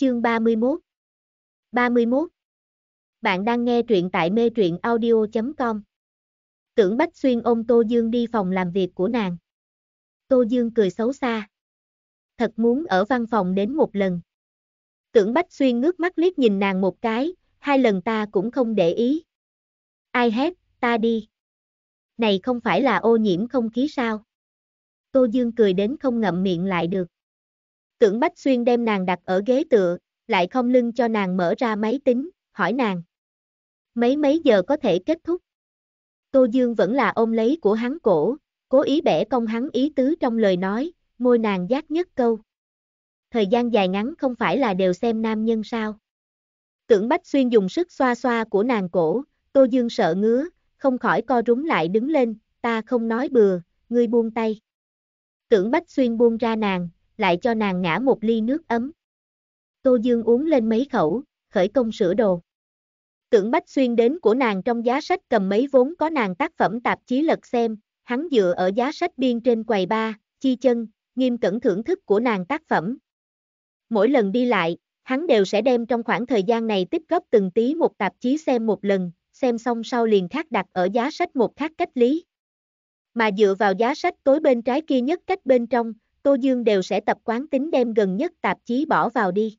Chương 31 31 Bạn đang nghe truyện tại mê truyện audio.com Tưởng Bách Xuyên ôm Tô Dương đi phòng làm việc của nàng. Tô Dương cười xấu xa. Thật muốn ở văn phòng đến một lần. Tưởng Bách Xuyên ngước mắt liếc nhìn nàng một cái, hai lần ta cũng không để ý. Ai hết, ta đi. Này không phải là ô nhiễm không khí sao? Tô Dương cười đến không ngậm miệng lại được. Tưởng Bách Xuyên đem nàng đặt ở ghế tựa, lại không lưng cho nàng mở ra máy tính, hỏi nàng. Mấy mấy giờ có thể kết thúc? Tô Dương vẫn là ôm lấy của hắn cổ, cố ý bẻ công hắn ý tứ trong lời nói, môi nàng giác nhất câu. Thời gian dài ngắn không phải là đều xem nam nhân sao. Tưởng Bách Xuyên dùng sức xoa xoa của nàng cổ, Tô Dương sợ ngứa, không khỏi co rúm lại đứng lên, ta không nói bừa, ngươi buông tay. Tưởng Bách Xuyên buông ra nàng, lại cho nàng ngã một ly nước ấm. Tô Dương uống lên mấy khẩu, khởi công sửa đồ. Tưởng Bách Xuyên đến của nàng trong giá sách cầm mấy vốn có nàng tác phẩm tạp chí lật xem, hắn dựa ở giá sách biên trên quầy ba, chi chân, nghiêm cẩn thưởng thức của nàng tác phẩm. Mỗi lần đi lại, hắn đều sẽ đem trong khoảng thời gian này tích góp từng tí một tạp chí xem một lần, xem xong sau liền khác đặt ở giá sách một khác cách lý. Mà dựa vào giá sách tối bên trái kia nhất cách bên trong, Tô Dương đều sẽ tập quán tính đem gần nhất tạp chí bỏ vào đi.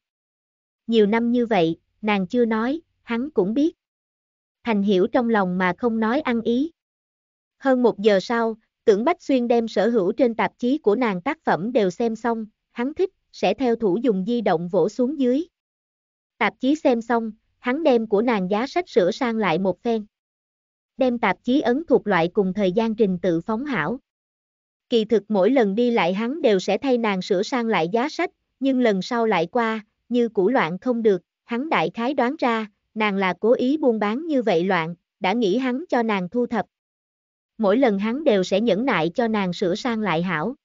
Nhiều năm như vậy, nàng chưa nói, hắn cũng biết. Thành hiểu trong lòng mà không nói ăn ý. Hơn một giờ sau, tưởng Bách Xuyên đem sở hữu trên tạp chí của nàng tác phẩm đều xem xong, hắn thích, sẽ theo thủ dùng di động vỗ xuống dưới. Tạp chí xem xong, hắn đem của nàng giá sách sửa sang lại một phen. Đem tạp chí ấn thuộc loại cùng thời gian trình tự phóng hảo. Kỳ thực mỗi lần đi lại hắn đều sẽ thay nàng sửa sang lại giá sách, nhưng lần sau lại qua, như cũ loạn không được, hắn đại khái đoán ra, nàng là cố ý buôn bán như vậy loạn, đã nghĩ hắn cho nàng thu thập. Mỗi lần hắn đều sẽ nhẫn nại cho nàng sửa sang lại hảo.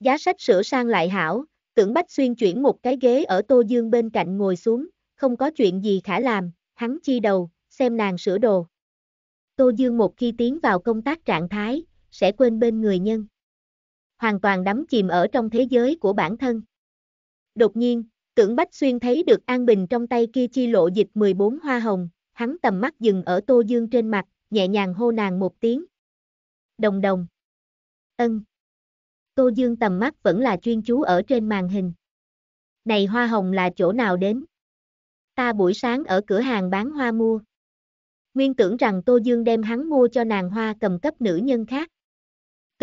Giá sách sửa sang lại hảo, tưởng Bách Xuyên chuyển một cái ghế ở Tô Dương bên cạnh ngồi xuống, không có chuyện gì khả làm, hắn chi đầu, xem nàng sửa đồ. Tô Dương một khi tiến vào công tác trạng thái, sẽ quên bên người nhân hoàn toàn đắm chìm ở trong thế giới của bản thân. Đột nhiên, tưởng Bách Xuyên thấy được An Bình trong tay kia chi lộ dịch 14 hoa hồng, hắn tầm mắt dừng ở Tô Dương trên mặt, nhẹ nhàng hô nàng một tiếng. Đồng đồng. Ân. Tô Dương tầm mắt vẫn là chuyên chú ở trên màn hình. Này hoa hồng là chỗ nào đến? Ta buổi sáng ở cửa hàng bán hoa mua. Nguyên tưởng rằng Tô Dương đem hắn mua cho nàng hoa cầm cấp nữ nhân khác.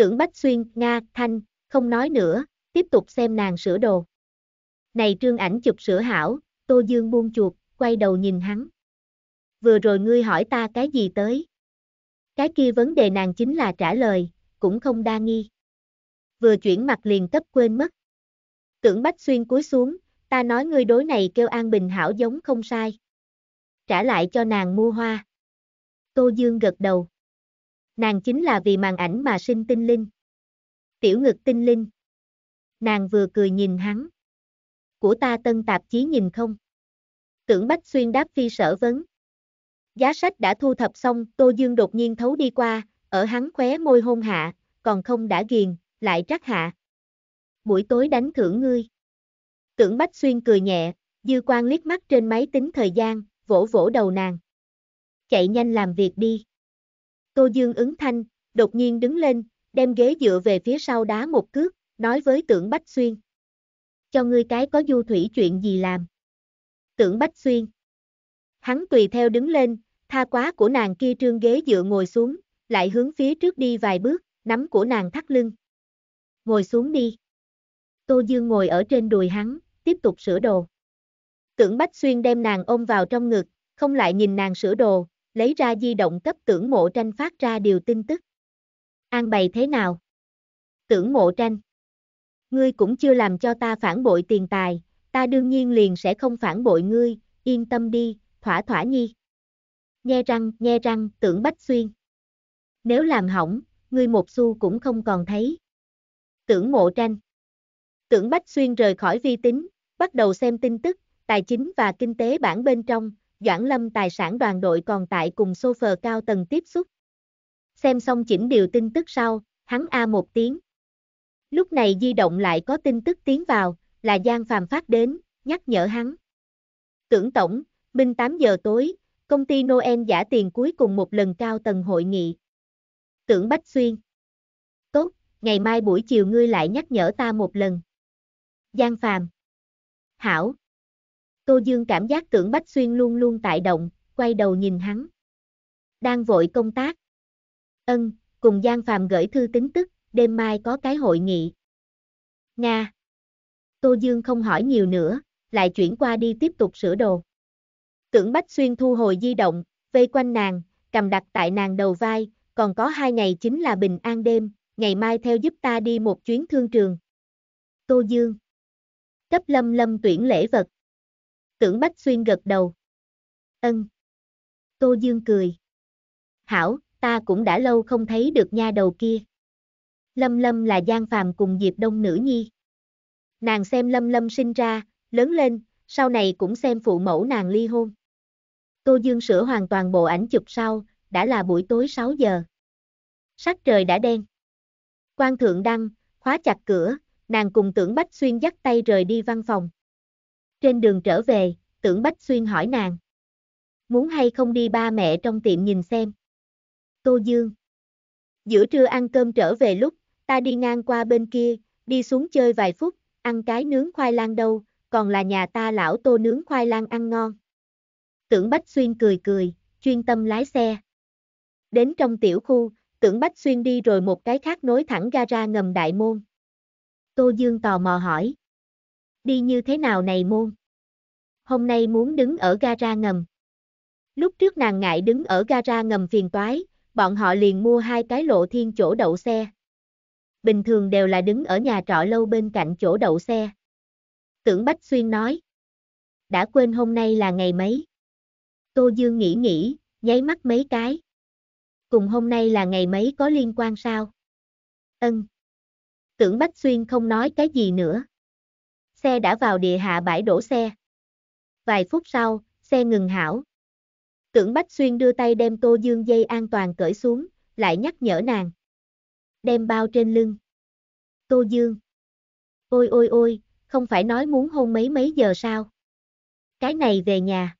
Tưởng Bách Xuyên, Nga, Thanh, không nói nữa, tiếp tục xem nàng sửa đồ. Này trương ảnh chụp sửa hảo, Tô Dương buông chuột, quay đầu nhìn hắn. Vừa rồi ngươi hỏi ta cái gì tới? Cái kia vấn đề nàng chính là trả lời, cũng không đa nghi. Vừa chuyển mặt liền cấp quên mất. Tưởng Bách Xuyên cúi xuống, ta nói ngươi đối này kêu An Bình Hảo giống không sai. Trả lại cho nàng mua hoa. Tô Dương gật đầu. Nàng chính là vì màn ảnh mà sinh tinh linh. Tiểu ngực tinh linh. Nàng vừa cười nhìn hắn. Của ta tân tạp chí nhìn không? Tưởng Bách Xuyên đáp phi sở vấn. Giá sách đã thu thập xong, Tô Dương đột nhiên thấu đi qua, ở hắn khóe môi hôn hạ, còn không đã ghiền, lại trắc hạ. Buổi tối đánh thưởng ngươi. Tưởng Bách Xuyên cười nhẹ, dư quan liếc mắt trên máy tính thời gian, vỗ vỗ đầu nàng. Chạy nhanh làm việc đi. Tô Dương ứng thanh, đột nhiên đứng lên, đem ghế dựa về phía sau đá một cước, nói với tưởng Bách Xuyên. Cho ngươi cái có du thủy chuyện gì làm? Tưởng Bách Xuyên. Hắn tùy theo đứng lên, tha quá của nàng kia trương ghế dựa ngồi xuống, lại hướng phía trước đi vài bước, nắm của nàng thắt lưng. Ngồi xuống đi. Tô Dương ngồi ở trên đùi hắn, tiếp tục sửa đồ. Tưởng Bách Xuyên đem nàng ôm vào trong ngực, không lại nhìn nàng sửa đồ, lấy ra di động cấp tưởng mộ tranh phát ra điều tin tức. An bày thế nào? Tưởng mộ tranh. Ngươi cũng chưa làm cho ta phản bội tiền tài, ta đương nhiên liền sẽ không phản bội ngươi, yên tâm đi, thỏa thỏa nhi. Nghe răng, nghe răng, tưởng bách xuyên. Nếu làm hỏng, ngươi một xu cũng không còn thấy. Tưởng mộ tranh. Tưởng bách xuyên rời khỏi vi tính, bắt đầu xem tin tức, tài chính và kinh tế bản bên trong, Doãn Lâm tài sản đoàn đội còn tại cùng sofa cao tầng tiếp xúc. Xem xong chỉnh điều tin tức sau, hắn A một tiếng. Lúc này di động lại có tin tức tiến vào, là Giang Phàm phát đến, nhắc nhở hắn. Tưởng tổng, Minh 8 giờ tối, công ty Noel giả tiền cuối cùng một lần cao tầng hội nghị. Tưởng Bách Xuyên. Tốt, ngày mai buổi chiều ngươi lại nhắc nhở ta một lần. Giang Phàm. Hảo, Tô Dương cảm giác tưởng Bách Xuyên luôn luôn tại động, quay đầu nhìn hắn. Đang vội công tác. Ân, cùng Giang Phàm gửi thư tính tức, đêm mai có cái hội nghị. Nga. Tô Dương không hỏi nhiều nữa, lại chuyển qua đi tiếp tục sửa đồ. Tưởng Bách Xuyên thu hồi di động, vây quanh nàng, cầm đặt tại nàng đầu vai, còn có hai ngày chính là bình an đêm, ngày mai theo giúp ta đi một chuyến thương trường. Tô Dương. Cấp lâm lâm tuyển lễ vật. Tưởng Bách Xuyên gật đầu. Ân. Tô Dương cười. Hảo, ta cũng đã lâu không thấy được nha đầu kia. Lâm Lâm là Giang Phàm cùng Diệp Đông Nữ Nhi. Nàng xem Lâm Lâm sinh ra, lớn lên, sau này cũng xem phụ mẫu nàng ly hôn. Tô Dương sửa hoàn toàn bộ ảnh chụp sau, đã là buổi tối 6 giờ. Sắc trời đã đen. Quan thượng đăng, khóa chặt cửa, nàng cùng tưởng Bách Xuyên dắt tay rời đi văn phòng. Trên đường trở về, tưởng Bách Xuyên hỏi nàng. Muốn hay không đi ba mẹ trong tiệm nhìn xem. Tô Dương. Giữa trưa ăn cơm trở về lúc, ta đi ngang qua bên kia, đi xuống chơi vài phút, ăn cái nướng khoai lang đâu, còn là nhà ta lão tô nướng khoai lang ăn ngon. Tưởng Bách Xuyên cười cười, chuyên tâm lái xe. Đến trong tiểu khu, tưởng Bách Xuyên đi rồi một cái khác nối thẳng gara ngầm đại môn. Tô Dương tò mò hỏi. Đi như thế nào này môn? Hôm nay muốn đứng ở gara ngầm. Lúc trước nàng ngại đứng ở gara ngầm phiền toái, bọn họ liền mua hai cái lộ thiên chỗ đậu xe. Bình thường đều là đứng ở nhà trọ lâu bên cạnh chỗ đậu xe. Tưởng Bách Xuyên nói. Đã quên hôm nay là ngày mấy? Tô Dương nghĩ nghĩ, nháy mắt mấy cái. Cùng hôm nay là ngày mấy có liên quan sao? Ân. Tưởng Bách Xuyên không nói cái gì nữa xe đã vào địa hạ bãi đổ xe. Vài phút sau, xe ngừng hảo. Tưởng Bách Xuyên đưa tay đem Tô Dương dây an toàn cởi xuống, lại nhắc nhở nàng. Đem bao trên lưng. Tô Dương. Ôi ôi ôi, không phải nói muốn hôn mấy mấy giờ sao? Cái này về nhà.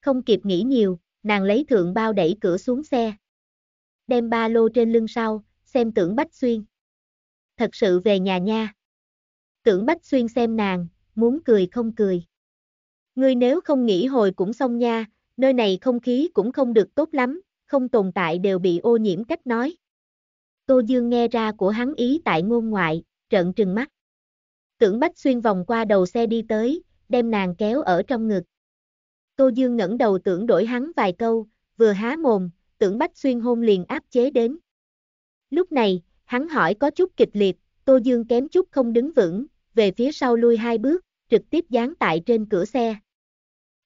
Không kịp nghĩ nhiều, nàng lấy thượng bao đẩy cửa xuống xe. Đem ba lô trên lưng sau, xem tưởng Bách Xuyên. Thật sự về nhà nha tưởng Bách Xuyên xem nàng, muốn cười không cười. Ngươi nếu không nghĩ hồi cũng xong nha, nơi này không khí cũng không được tốt lắm, không tồn tại đều bị ô nhiễm cách nói. Tô Dương nghe ra của hắn ý tại ngôn ngoại, trợn trừng mắt. Tưởng Bách Xuyên vòng qua đầu xe đi tới, đem nàng kéo ở trong ngực. Tô Dương ngẩng đầu tưởng đổi hắn vài câu, vừa há mồm, tưởng Bách Xuyên hôn liền áp chế đến. Lúc này, hắn hỏi có chút kịch liệt, Tô Dương kém chút không đứng vững, về phía sau lui hai bước, trực tiếp dán tại trên cửa xe.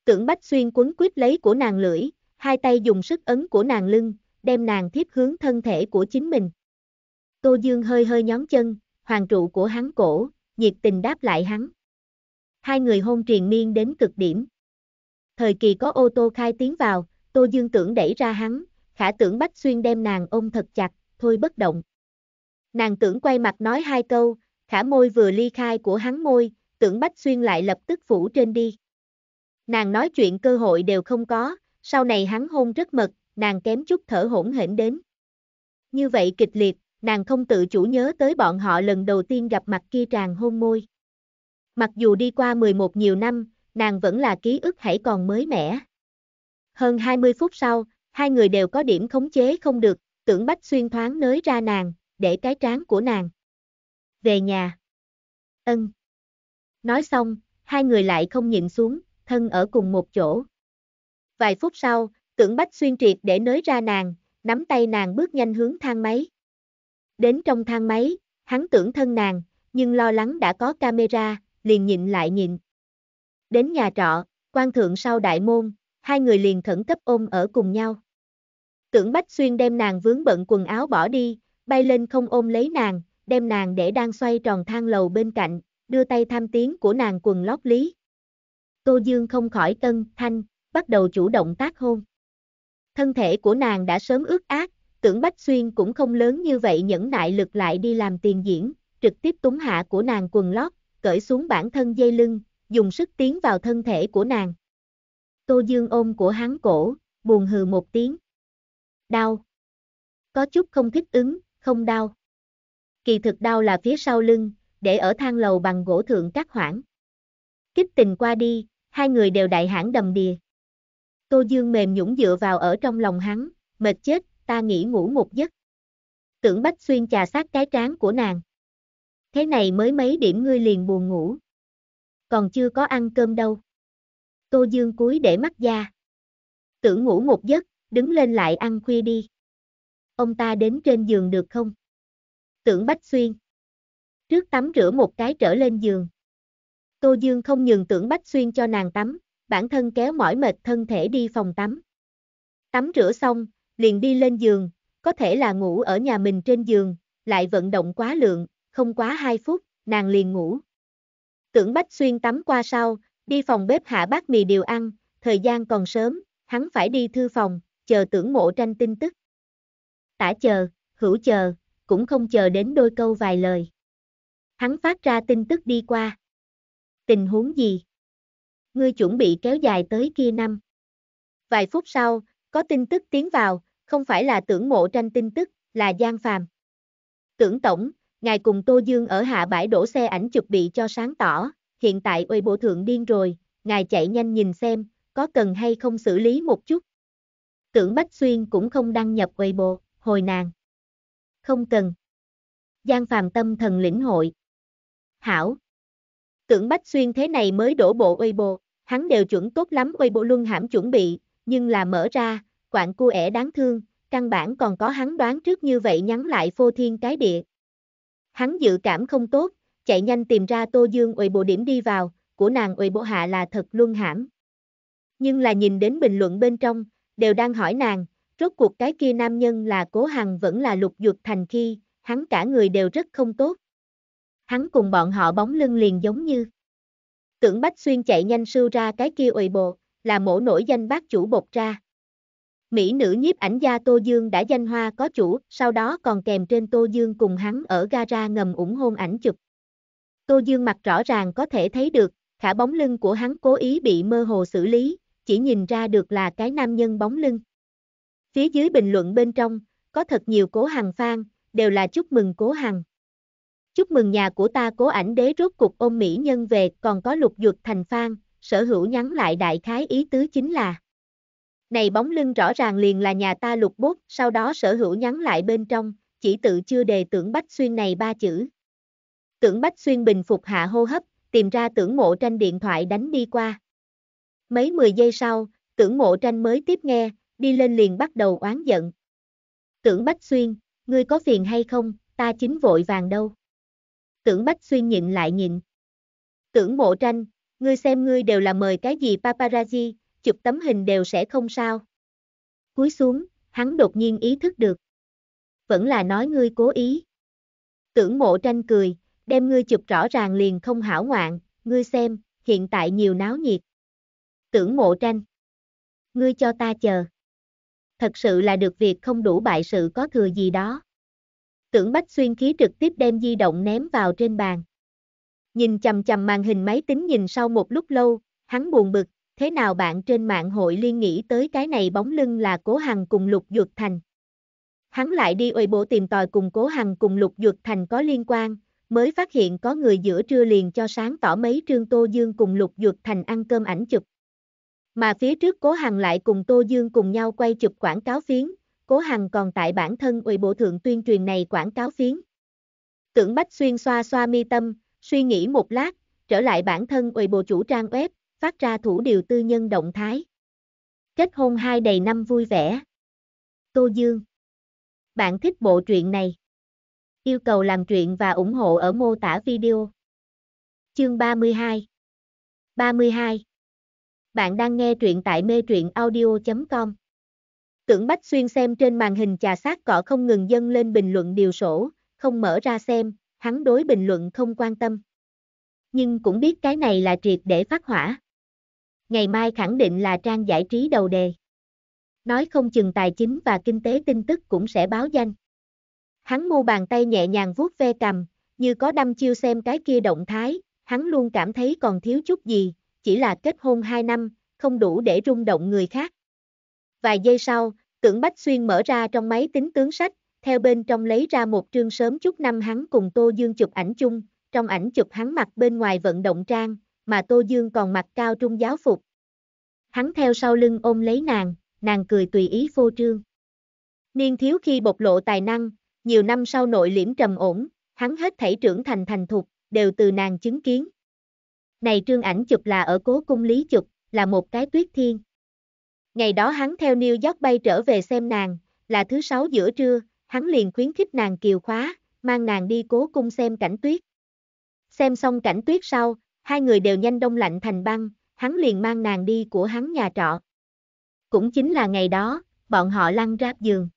Tưởng Bách Xuyên quấn quýt lấy của nàng lưỡi, hai tay dùng sức ấn của nàng lưng, đem nàng thiếp hướng thân thể của chính mình. Tô Dương hơi hơi nhón chân, hoàng trụ của hắn cổ, nhiệt tình đáp lại hắn. Hai người hôn triền miên đến cực điểm. Thời kỳ có ô tô khai tiến vào, Tô Dương tưởng đẩy ra hắn, khả tưởng Bách Xuyên đem nàng ôm thật chặt, thôi bất động. Nàng tưởng quay mặt nói hai câu, khả môi vừa ly khai của hắn môi, tưởng Bách Xuyên lại lập tức phủ trên đi. Nàng nói chuyện cơ hội đều không có, sau này hắn hôn rất mật, nàng kém chút thở hổn hển đến. Như vậy kịch liệt, nàng không tự chủ nhớ tới bọn họ lần đầu tiên gặp mặt kia tràn hôn môi. Mặc dù đi qua 11 nhiều năm, nàng vẫn là ký ức hãy còn mới mẻ. Hơn 20 phút sau, hai người đều có điểm khống chế không được, tưởng Bách Xuyên thoáng nới ra nàng, để cái trán của nàng. Về nhà. Ân. Nói xong, hai người lại không nhịn xuống, thân ở cùng một chỗ. Vài phút sau, tưởng bách xuyên triệt để nới ra nàng, nắm tay nàng bước nhanh hướng thang máy. Đến trong thang máy, hắn tưởng thân nàng, nhưng lo lắng đã có camera, liền nhịn lại nhịn. Đến nhà trọ, quan thượng sau đại môn, hai người liền khẩn cấp ôm ở cùng nhau. Tưởng Bách Xuyên đem nàng vướng bận quần áo bỏ đi, bay lên không ôm lấy nàng, đem nàng để đang xoay tròn thang lầu bên cạnh, đưa tay tham tiếng của nàng quần lót lý. Tô Dương không khỏi tân, thanh, bắt đầu chủ động tác hôn. Thân thể của nàng đã sớm ướt át, tưởng Bách Xuyên cũng không lớn như vậy nhẫn nại lực lại đi làm tiền diễn, trực tiếp túng hạ của nàng quần lót, cởi xuống bản thân dây lưng, dùng sức tiến vào thân thể của nàng. Tô Dương ôm của hắn cổ, buồn hừ một tiếng. Đau. Có chút không thích ứng, không đau. Kỳ thực đau là phía sau lưng, để ở thang lầu bằng gỗ thượng các hoảng. Kích tình qua đi, hai người đều đại hãn đầm đìa. Tô Dương mềm nhũng dựa vào ở trong lòng hắn, mệt chết, ta nghỉ ngủ một giấc. Tưởng Bách Xuyên trà sát cái trán của nàng. Thế này mới mấy điểm ngươi liền buồn ngủ. Còn chưa có ăn cơm đâu. Tô Dương cúi để mắt ra. Tưởng ngủ một giấc, đứng lên lại ăn khuya đi ông ta đến trên giường được không? Tưởng Bách Xuyên. Trước tắm rửa một cái trở lên giường. Tô Dương không nhường tưởng Bách Xuyên cho nàng tắm, bản thân kéo mỏi mệt thân thể đi phòng tắm. Tắm rửa xong, liền đi lên giường, có thể là ngủ ở nhà mình trên giường, lại vận động quá lượng, không quá 2 phút, nàng liền ngủ. Tưởng Bách Xuyên tắm qua sau, đi phòng bếp hạ bát mì điều ăn, thời gian còn sớm, hắn phải đi thư phòng, chờ tưởng mộ tranh tin tức tả chờ, hữu chờ, cũng không chờ đến đôi câu vài lời. Hắn phát ra tin tức đi qua. Tình huống gì? Ngươi chuẩn bị kéo dài tới kia năm. Vài phút sau, có tin tức tiến vào, không phải là tưởng mộ tranh tin tức, là Giang Phàm. Tưởng tổng, ngài cùng Tô Dương ở hạ bãi đổ xe ảnh chụp bị cho sáng tỏ, hiện tại ôi bộ thượng điên rồi, ngài chạy nhanh nhìn xem, có cần hay không xử lý một chút. Tưởng Bách Xuyên cũng không đăng nhập Weibo hồi nàng. Không cần. Giang phàm tâm thần lĩnh hội. Hảo. Tưởng Bách Xuyên thế này mới đổ bộ Weibo, hắn đều chuẩn tốt lắm Weibo luân hãm chuẩn bị, nhưng là mở ra, quạng cu ẻ đáng thương, căn bản còn có hắn đoán trước như vậy nhắn lại phô thiên cái địa. Hắn dự cảm không tốt, chạy nhanh tìm ra Tô Dương Weibo điểm đi vào, của nàng Weibo hạ là thật luân hãm. Nhưng là nhìn đến bình luận bên trong, đều đang hỏi nàng, Rốt cuộc cái kia nam nhân là Cố Hằng vẫn là lục dược thành khi, hắn cả người đều rất không tốt. Hắn cùng bọn họ bóng lưng liền giống như. Tưởng Bách Xuyên chạy nhanh sưu ra cái kia ồi bộ, là mổ nổi danh bác chủ bột ra. Mỹ nữ nhiếp ảnh gia Tô Dương đã danh hoa có chủ, sau đó còn kèm trên Tô Dương cùng hắn ở gara ngầm ủng hôn ảnh chụp. Tô Dương mặt rõ ràng có thể thấy được, khả bóng lưng của hắn cố ý bị mơ hồ xử lý, chỉ nhìn ra được là cái nam nhân bóng lưng. Phía dưới bình luận bên trong, có thật nhiều cố hàng fan, đều là chúc mừng cố hàng. Chúc mừng nhà của ta cố ảnh đế rốt cuộc ôm mỹ nhân về, còn có lục dược thành fan, sở hữu nhắn lại đại khái ý tứ chính là. Này bóng lưng rõ ràng liền là nhà ta lục bút, sau đó sở hữu nhắn lại bên trong, chỉ tự chưa đề tưởng Bách Xuyên này ba chữ. Tưởng Bách Xuyên bình phục hạ hô hấp, tìm ra tưởng mộ tranh điện thoại đánh đi qua. Mấy mười giây sau, tưởng mộ tranh mới tiếp nghe, đi lên liền bắt đầu oán giận. Tưởng Bách Xuyên, ngươi có phiền hay không, ta chính vội vàng đâu. Tưởng Bách Xuyên nhịn lại nhịn. Tưởng Mộ Tranh, ngươi xem ngươi đều là mời cái gì paparazzi, chụp tấm hình đều sẽ không sao. Cúi xuống, hắn đột nhiên ý thức được. Vẫn là nói ngươi cố ý. Tưởng Mộ Tranh cười, đem ngươi chụp rõ ràng liền không hảo ngoạn, ngươi xem, hiện tại nhiều náo nhiệt. Tưởng Mộ Tranh. Ngươi cho ta chờ thật sự là được việc không đủ bại sự có thừa gì đó. Tưởng Bách Xuyên khí trực tiếp đem di động ném vào trên bàn. Nhìn chầm chầm màn hình máy tính nhìn sau một lúc lâu, hắn buồn bực, thế nào bạn trên mạng hội liên nghĩ tới cái này bóng lưng là Cố Hằng cùng Lục Duật Thành. Hắn lại đi ôi bộ tìm tòi cùng Cố Hằng cùng Lục Duật Thành có liên quan, mới phát hiện có người giữa trưa liền cho sáng tỏ mấy Trương Tô Dương cùng Lục Duật Thành ăn cơm ảnh chụp. Mà phía trước Cố Hằng lại cùng Tô Dương cùng nhau quay chụp quảng cáo phiến, Cố Hằng còn tại bản thân ủy bộ thượng tuyên truyền này quảng cáo phiến. Tưởng Bách Xuyên xoa xoa mi tâm, suy nghĩ một lát, trở lại bản thân ủy bộ chủ trang web, phát ra thủ điều tư nhân động thái. Kết hôn hai đầy năm vui vẻ. Tô Dương Bạn thích bộ truyện này? Yêu cầu làm truyện và ủng hộ ở mô tả video. Chương 32 32 bạn đang nghe truyện tại mê truyện audio.com. Tưởng Bách Xuyên xem trên màn hình trà sát cỏ không ngừng dâng lên bình luận điều sổ, không mở ra xem, hắn đối bình luận không quan tâm. Nhưng cũng biết cái này là triệt để phát hỏa. Ngày mai khẳng định là trang giải trí đầu đề. Nói không chừng tài chính và kinh tế tin tức cũng sẽ báo danh. Hắn mô bàn tay nhẹ nhàng vuốt ve cầm, như có đâm chiêu xem cái kia động thái, hắn luôn cảm thấy còn thiếu chút gì, chỉ là kết hôn 2 năm, không đủ để rung động người khác. Vài giây sau, tưởng Bách Xuyên mở ra trong máy tính tướng sách, theo bên trong lấy ra một trương sớm chút năm hắn cùng Tô Dương chụp ảnh chung, trong ảnh chụp hắn mặc bên ngoài vận động trang, mà Tô Dương còn mặc cao trung giáo phục. Hắn theo sau lưng ôm lấy nàng, nàng cười tùy ý phô trương. Niên thiếu khi bộc lộ tài năng, nhiều năm sau nội liễm trầm ổn, hắn hết thảy trưởng thành thành thục, đều từ nàng chứng kiến. Này trương ảnh chụp là ở cố cung lý chụp, là một cái tuyết thiên. Ngày đó hắn theo New York bay trở về xem nàng, là thứ sáu giữa trưa, hắn liền khuyến khích nàng kiều khóa, mang nàng đi cố cung xem cảnh tuyết. Xem xong cảnh tuyết sau, hai người đều nhanh đông lạnh thành băng, hắn liền mang nàng đi của hắn nhà trọ. Cũng chính là ngày đó, bọn họ lăn ráp giường.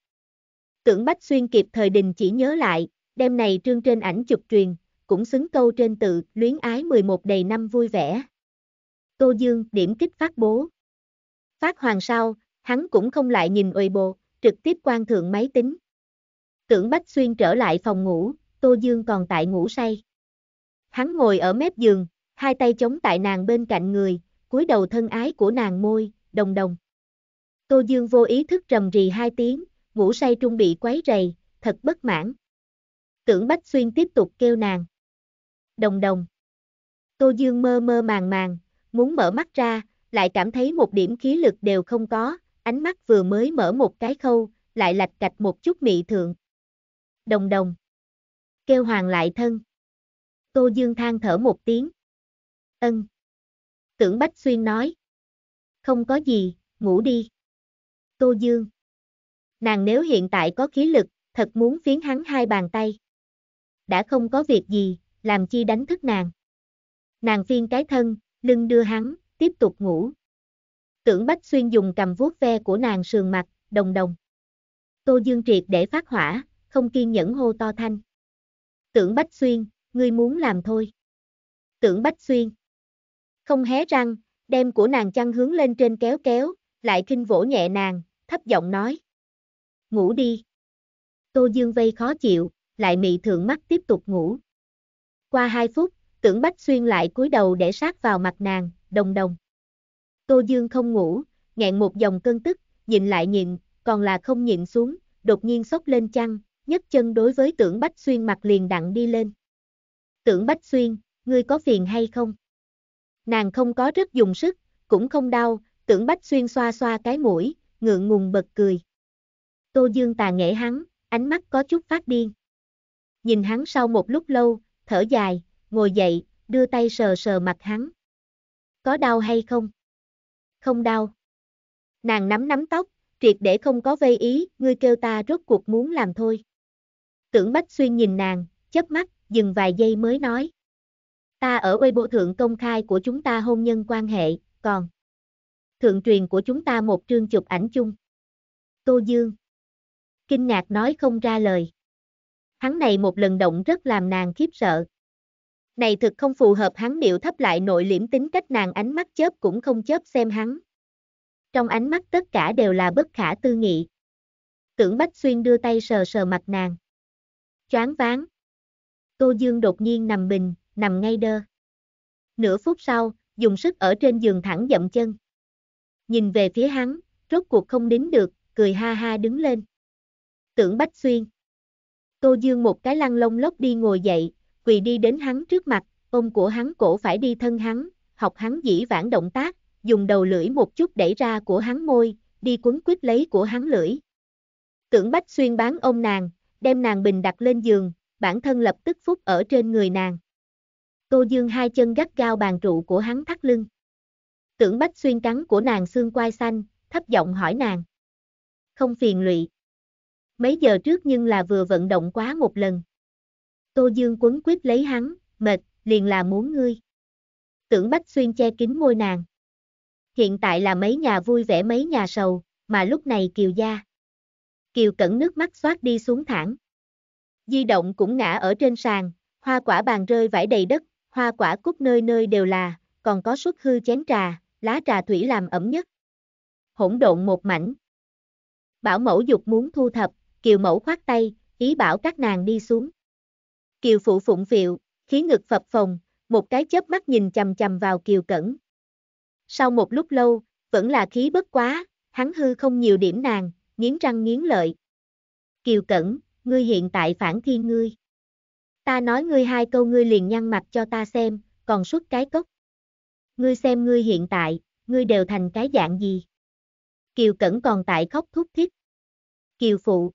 Tưởng Bách Xuyên kịp thời đình chỉ nhớ lại, đêm này trương trên ảnh chụp truyền, cũng xứng câu trên tự, luyến ái 11 đầy năm vui vẻ. Tô Dương, điểm kích phát bố. Phát hoàng sau, hắn cũng không lại nhìn uầy bồ, trực tiếp quan thượng máy tính. Tưởng Bách Xuyên trở lại phòng ngủ, Tô Dương còn tại ngủ say. Hắn ngồi ở mép giường, hai tay chống tại nàng bên cạnh người, cúi đầu thân ái của nàng môi, đồng đồng. Tô Dương vô ý thức rầm rì hai tiếng, ngủ say trung bị quấy rầy, thật bất mãn. Tưởng Bách Xuyên tiếp tục kêu nàng đồng đồng. Tô Dương mơ mơ màng màng, muốn mở mắt ra, lại cảm thấy một điểm khí lực đều không có, ánh mắt vừa mới mở một cái khâu, lại lạch cạch một chút mị thượng. Đồng đồng. Kêu hoàng lại thân. Tô Dương than thở một tiếng. Ân. Tưởng Bách Xuyên nói. Không có gì, ngủ đi. Tô Dương. Nàng nếu hiện tại có khí lực, thật muốn phiến hắn hai bàn tay. Đã không có việc gì, làm chi đánh thức nàng. Nàng phiên cái thân, lưng đưa hắn, tiếp tục ngủ. Tưởng Bách Xuyên dùng cầm vuốt ve của nàng sườn mặt, đồng đồng. Tô Dương Triệt để phát hỏa, không kiên nhẫn hô to thanh. Tưởng Bách Xuyên, ngươi muốn làm thôi. Tưởng Bách Xuyên. Không hé răng, đem của nàng chăn hướng lên trên kéo kéo, lại khinh vỗ nhẹ nàng, thấp giọng nói. Ngủ đi. Tô Dương Vây khó chịu, lại mị thượng mắt tiếp tục ngủ qua hai phút, tưởng Bách Xuyên lại cúi đầu để sát vào mặt nàng, đồng đồng. Tô Dương không ngủ, nghẹn một dòng cơn tức, nhìn lại nhìn, còn là không nhìn xuống, đột nhiên sốc lên chăn, nhấc chân đối với tưởng Bách Xuyên mặt liền đặng đi lên. Tưởng Bách Xuyên, ngươi có phiền hay không? Nàng không có rất dùng sức, cũng không đau, tưởng Bách Xuyên xoa xoa cái mũi, ngượng ngùng bật cười. Tô Dương tà nghệ hắn, ánh mắt có chút phát điên. Nhìn hắn sau một lúc lâu, thở dài, ngồi dậy, đưa tay sờ sờ mặt hắn. Có đau hay không? Không đau. Nàng nắm nắm tóc, triệt để không có vây ý, ngươi kêu ta rốt cuộc muốn làm thôi. Tưởng Bách Xuyên nhìn nàng, chớp mắt, dừng vài giây mới nói. Ta ở quê bộ thượng công khai của chúng ta hôn nhân quan hệ, còn thượng truyền của chúng ta một trương chụp ảnh chung. Tô Dương kinh ngạc nói không ra lời hắn này một lần động rất làm nàng khiếp sợ. Này thực không phù hợp hắn điệu thấp lại nội liễm tính cách nàng ánh mắt chớp cũng không chớp xem hắn. Trong ánh mắt tất cả đều là bất khả tư nghị. Tưởng Bách Xuyên đưa tay sờ sờ mặt nàng. Choáng váng. Tô Dương đột nhiên nằm bình, nằm ngay đơ. Nửa phút sau, dùng sức ở trên giường thẳng dậm chân. Nhìn về phía hắn, rốt cuộc không đính được, cười ha ha đứng lên. Tưởng Bách Xuyên. Tô Dương một cái lăn lông lốc đi ngồi dậy, quỳ đi đến hắn trước mặt, ôm của hắn cổ phải đi thân hắn, học hắn dĩ vãng động tác, dùng đầu lưỡi một chút đẩy ra của hắn môi, đi quấn quýt lấy của hắn lưỡi. Tưởng Bách Xuyên bán ôm nàng, đem nàng bình đặt lên giường, bản thân lập tức phúc ở trên người nàng. Tô Dương hai chân gắt gao bàn trụ của hắn thắt lưng. Tưởng Bách Xuyên cắn của nàng xương quai xanh, thấp giọng hỏi nàng. Không phiền lụy mấy giờ trước nhưng là vừa vận động quá một lần. Tô Dương quấn quýt lấy hắn, mệt, liền là muốn ngươi. Tưởng Bách Xuyên che kín môi nàng. Hiện tại là mấy nhà vui vẻ mấy nhà sầu, mà lúc này Kiều Gia. Kiều cẩn nước mắt xoát đi xuống thẳng. Di động cũng ngã ở trên sàn, hoa quả bàn rơi vãi đầy đất, hoa quả cúc nơi nơi đều là, còn có suất hư chén trà, lá trà thủy làm ẩm nhất. Hỗn độn một mảnh. Bảo mẫu dục muốn thu thập, Kiều mẫu khoát tay, ý bảo các nàng đi xuống. Kiều phụ phụng phiệu, khí ngực phập phồng, một cái chớp mắt nhìn chầm chầm vào Kiều Cẩn. Sau một lúc lâu, vẫn là khí bất quá, hắn hư không nhiều điểm nàng, nghiến răng nghiến lợi. Kiều Cẩn, ngươi hiện tại phản thiên ngươi. Ta nói ngươi hai câu ngươi liền nhăn mặt cho ta xem, còn suốt cái cốc. Ngươi xem ngươi hiện tại, ngươi đều thành cái dạng gì. Kiều Cẩn còn tại khóc thúc thích. Kiều Phụ,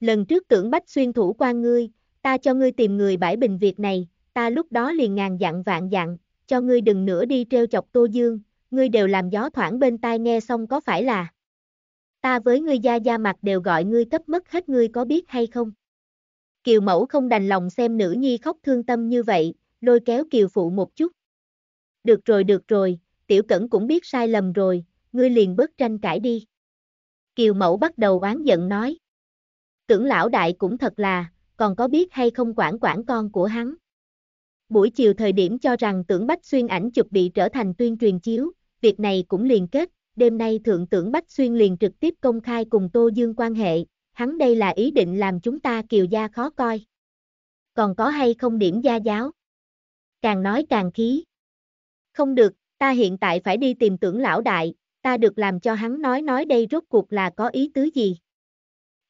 Lần trước tưởng bách xuyên thủ qua ngươi, ta cho ngươi tìm người bãi bình việc này, ta lúc đó liền ngàn dặn vạn dặn, cho ngươi đừng nữa đi treo chọc Tô Dương, ngươi đều làm gió thoảng bên tai nghe xong có phải là. Ta với ngươi gia gia mặt đều gọi ngươi cấp mất hết ngươi có biết hay không. Kiều mẫu không đành lòng xem nữ nhi khóc thương tâm như vậy, lôi kéo kiều phụ một chút. Được rồi được rồi, tiểu cẩn cũng biết sai lầm rồi, ngươi liền bớt tranh cãi đi. Kiều mẫu bắt đầu oán giận nói. Tưởng lão đại cũng thật là, còn có biết hay không quản quản con của hắn. Buổi chiều thời điểm cho rằng tưởng Bách Xuyên ảnh chụp bị trở thành tuyên truyền chiếu, việc này cũng liền kết, đêm nay thượng tưởng Bách Xuyên liền trực tiếp công khai cùng Tô Dương quan hệ, hắn đây là ý định làm chúng ta kiều gia khó coi. Còn có hay không điểm gia giáo? Càng nói càng khí. Không được, ta hiện tại phải đi tìm tưởng lão đại, ta được làm cho hắn nói nói đây rốt cuộc là có ý tứ gì.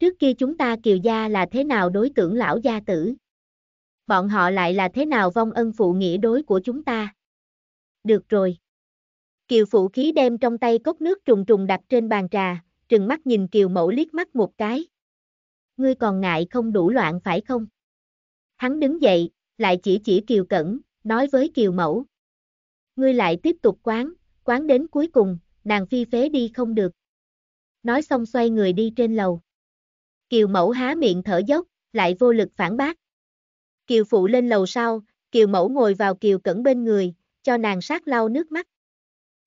Trước kia chúng ta kiều gia là thế nào đối tượng lão gia tử? Bọn họ lại là thế nào vong ân phụ nghĩa đối của chúng ta? Được rồi. Kiều phụ khí đem trong tay cốc nước trùng trùng đặt trên bàn trà, trừng mắt nhìn kiều mẫu liếc mắt một cái. Ngươi còn ngại không đủ loạn phải không? Hắn đứng dậy, lại chỉ chỉ kiều cẩn, nói với kiều mẫu. Ngươi lại tiếp tục quán, quán đến cuối cùng, nàng phi phế đi không được. Nói xong xoay người đi trên lầu. Kiều mẫu há miệng thở dốc, lại vô lực phản bác. Kiều phụ lên lầu sau, Kiều mẫu ngồi vào Kiều cẩn bên người, cho nàng sát lau nước mắt.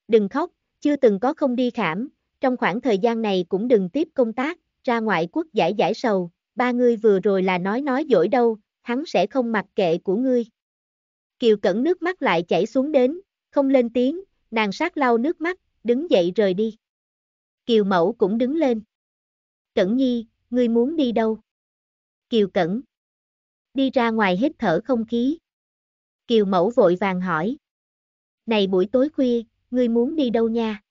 Đừng khóc, chưa từng có không đi khảm, trong khoảng thời gian này cũng đừng tiếp công tác, ra ngoại quốc giải giải sầu, ba ngươi vừa rồi là nói nói dỗi đâu, hắn sẽ không mặc kệ của ngươi. Kiều cẩn nước mắt lại chảy xuống đến, không lên tiếng, nàng sát lau nước mắt, đứng dậy rời đi. Kiều mẫu cũng đứng lên. Cẩn nhi, ngươi muốn đi đâu? Kiều Cẩn. Đi ra ngoài hít thở không khí. Kiều Mẫu vội vàng hỏi. Này buổi tối khuya, ngươi muốn đi đâu nha?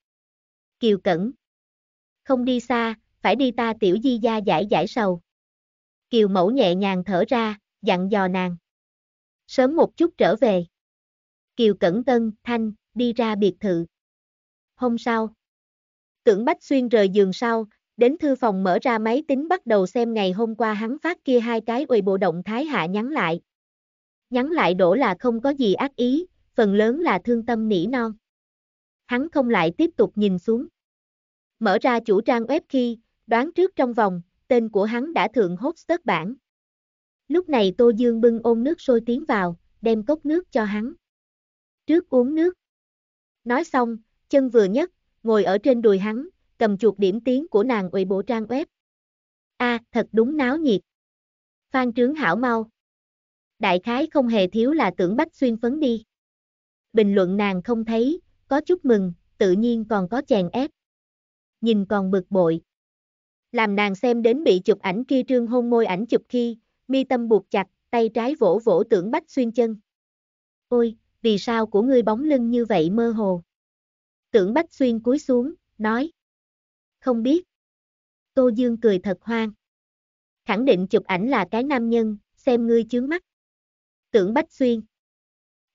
Kiều Cẩn. Không đi xa, phải đi ta tiểu di gia giải giải sầu. Kiều Mẫu nhẹ nhàng thở ra, dặn dò nàng. Sớm một chút trở về. Kiều Cẩn Tân, Thanh, đi ra biệt thự. Hôm sau. Tưởng Bách Xuyên rời giường sau, đến thư phòng mở ra máy tính bắt đầu xem ngày hôm qua hắn phát kia hai cái uầy bộ động thái hạ nhắn lại. Nhắn lại đổ là không có gì ác ý, phần lớn là thương tâm nỉ non. Hắn không lại tiếp tục nhìn xuống. Mở ra chủ trang web khi, đoán trước trong vòng, tên của hắn đã thượng hốt stớt bản. Lúc này Tô Dương bưng ôm nước sôi tiến vào, đem cốc nước cho hắn. Trước uống nước. Nói xong, chân vừa nhấc, ngồi ở trên đùi hắn, cầm chuột điểm tiếng của nàng ủy bộ trang web. A, à, thật đúng náo nhiệt. Phan trướng hảo mau. Đại khái không hề thiếu là tưởng bách xuyên phấn đi. Bình luận nàng không thấy, có chút mừng, tự nhiên còn có chèn ép. Nhìn còn bực bội. Làm nàng xem đến bị chụp ảnh kia trương hôn môi ảnh chụp khi, mi tâm buộc chặt, tay trái vỗ vỗ tưởng bách xuyên chân. Ôi, vì sao của ngươi bóng lưng như vậy mơ hồ? Tưởng bách xuyên cúi xuống, nói không biết. Tô Dương cười thật hoang. Khẳng định chụp ảnh là cái nam nhân, xem ngươi chướng mắt. Tưởng Bách Xuyên.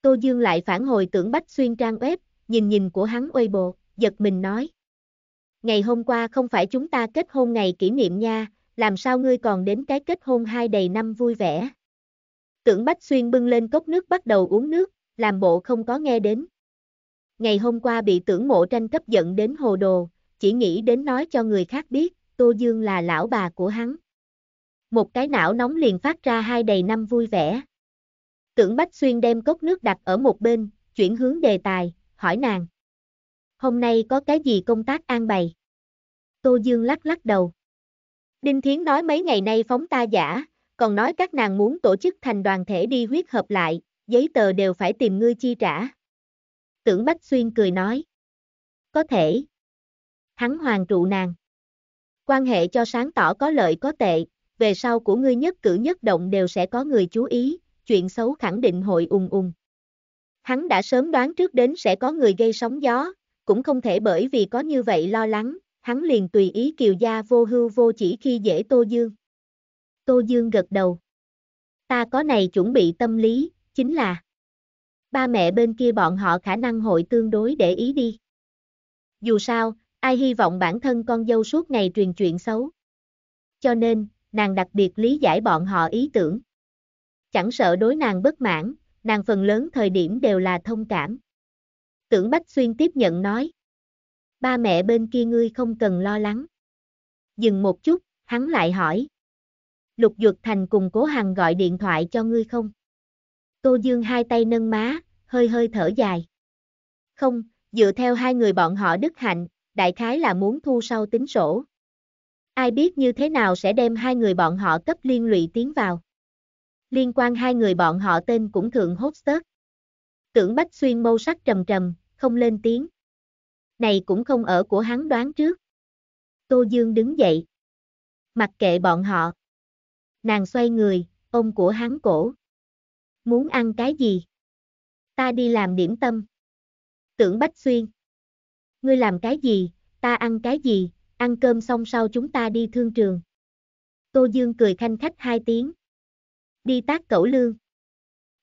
Tô Dương lại phản hồi tưởng Bách Xuyên trang web, nhìn nhìn của hắn Weibo, giật mình nói. Ngày hôm qua không phải chúng ta kết hôn ngày kỷ niệm nha, làm sao ngươi còn đến cái kết hôn hai đầy năm vui vẻ. Tưởng Bách Xuyên bưng lên cốc nước bắt đầu uống nước, làm bộ không có nghe đến. Ngày hôm qua bị tưởng mộ tranh cấp giận đến hồ đồ, chỉ nghĩ đến nói cho người khác biết, Tô Dương là lão bà của hắn. Một cái não nóng liền phát ra hai đầy năm vui vẻ. Tưởng Bách Xuyên đem cốc nước đặt ở một bên, chuyển hướng đề tài, hỏi nàng. Hôm nay có cái gì công tác an bày? Tô Dương lắc lắc đầu. Đinh Thiến nói mấy ngày nay phóng ta giả, còn nói các nàng muốn tổ chức thành đoàn thể đi huyết hợp lại, giấy tờ đều phải tìm ngươi chi trả. Tưởng Bách Xuyên cười nói. Có thể, hắn hoàng trụ nàng. Quan hệ cho sáng tỏ có lợi có tệ, về sau của ngươi nhất cử nhất động đều sẽ có người chú ý, chuyện xấu khẳng định hội ung ung. Hắn đã sớm đoán trước đến sẽ có người gây sóng gió, cũng không thể bởi vì có như vậy lo lắng, hắn liền tùy ý kiều gia vô hưu vô chỉ khi dễ Tô Dương. Tô Dương gật đầu. Ta có này chuẩn bị tâm lý, chính là ba mẹ bên kia bọn họ khả năng hội tương đối để ý đi. Dù sao, Ai hy vọng bản thân con dâu suốt ngày truyền chuyện xấu. Cho nên, nàng đặc biệt lý giải bọn họ ý tưởng. Chẳng sợ đối nàng bất mãn, nàng phần lớn thời điểm đều là thông cảm. Tưởng Bách Xuyên tiếp nhận nói. Ba mẹ bên kia ngươi không cần lo lắng. Dừng một chút, hắn lại hỏi. Lục Dược Thành cùng Cố Hằng gọi điện thoại cho ngươi không? Tô Dương hai tay nâng má, hơi hơi thở dài. Không, dựa theo hai người bọn họ đức hạnh, đại khái là muốn thu sau tính sổ. Ai biết như thế nào sẽ đem hai người bọn họ cấp liên lụy tiến vào. Liên quan hai người bọn họ tên cũng thượng hốt tớt. Tưởng Bách Xuyên mâu sắc trầm trầm, không lên tiếng. Này cũng không ở của hắn đoán trước. Tô Dương đứng dậy. Mặc kệ bọn họ. Nàng xoay người, ôm của hắn cổ. Muốn ăn cái gì? Ta đi làm điểm tâm. Tưởng Bách Xuyên ngươi làm cái gì, ta ăn cái gì, ăn cơm xong sau chúng ta đi thương trường. Tô Dương cười khanh khách hai tiếng. Đi tác cẩu lương.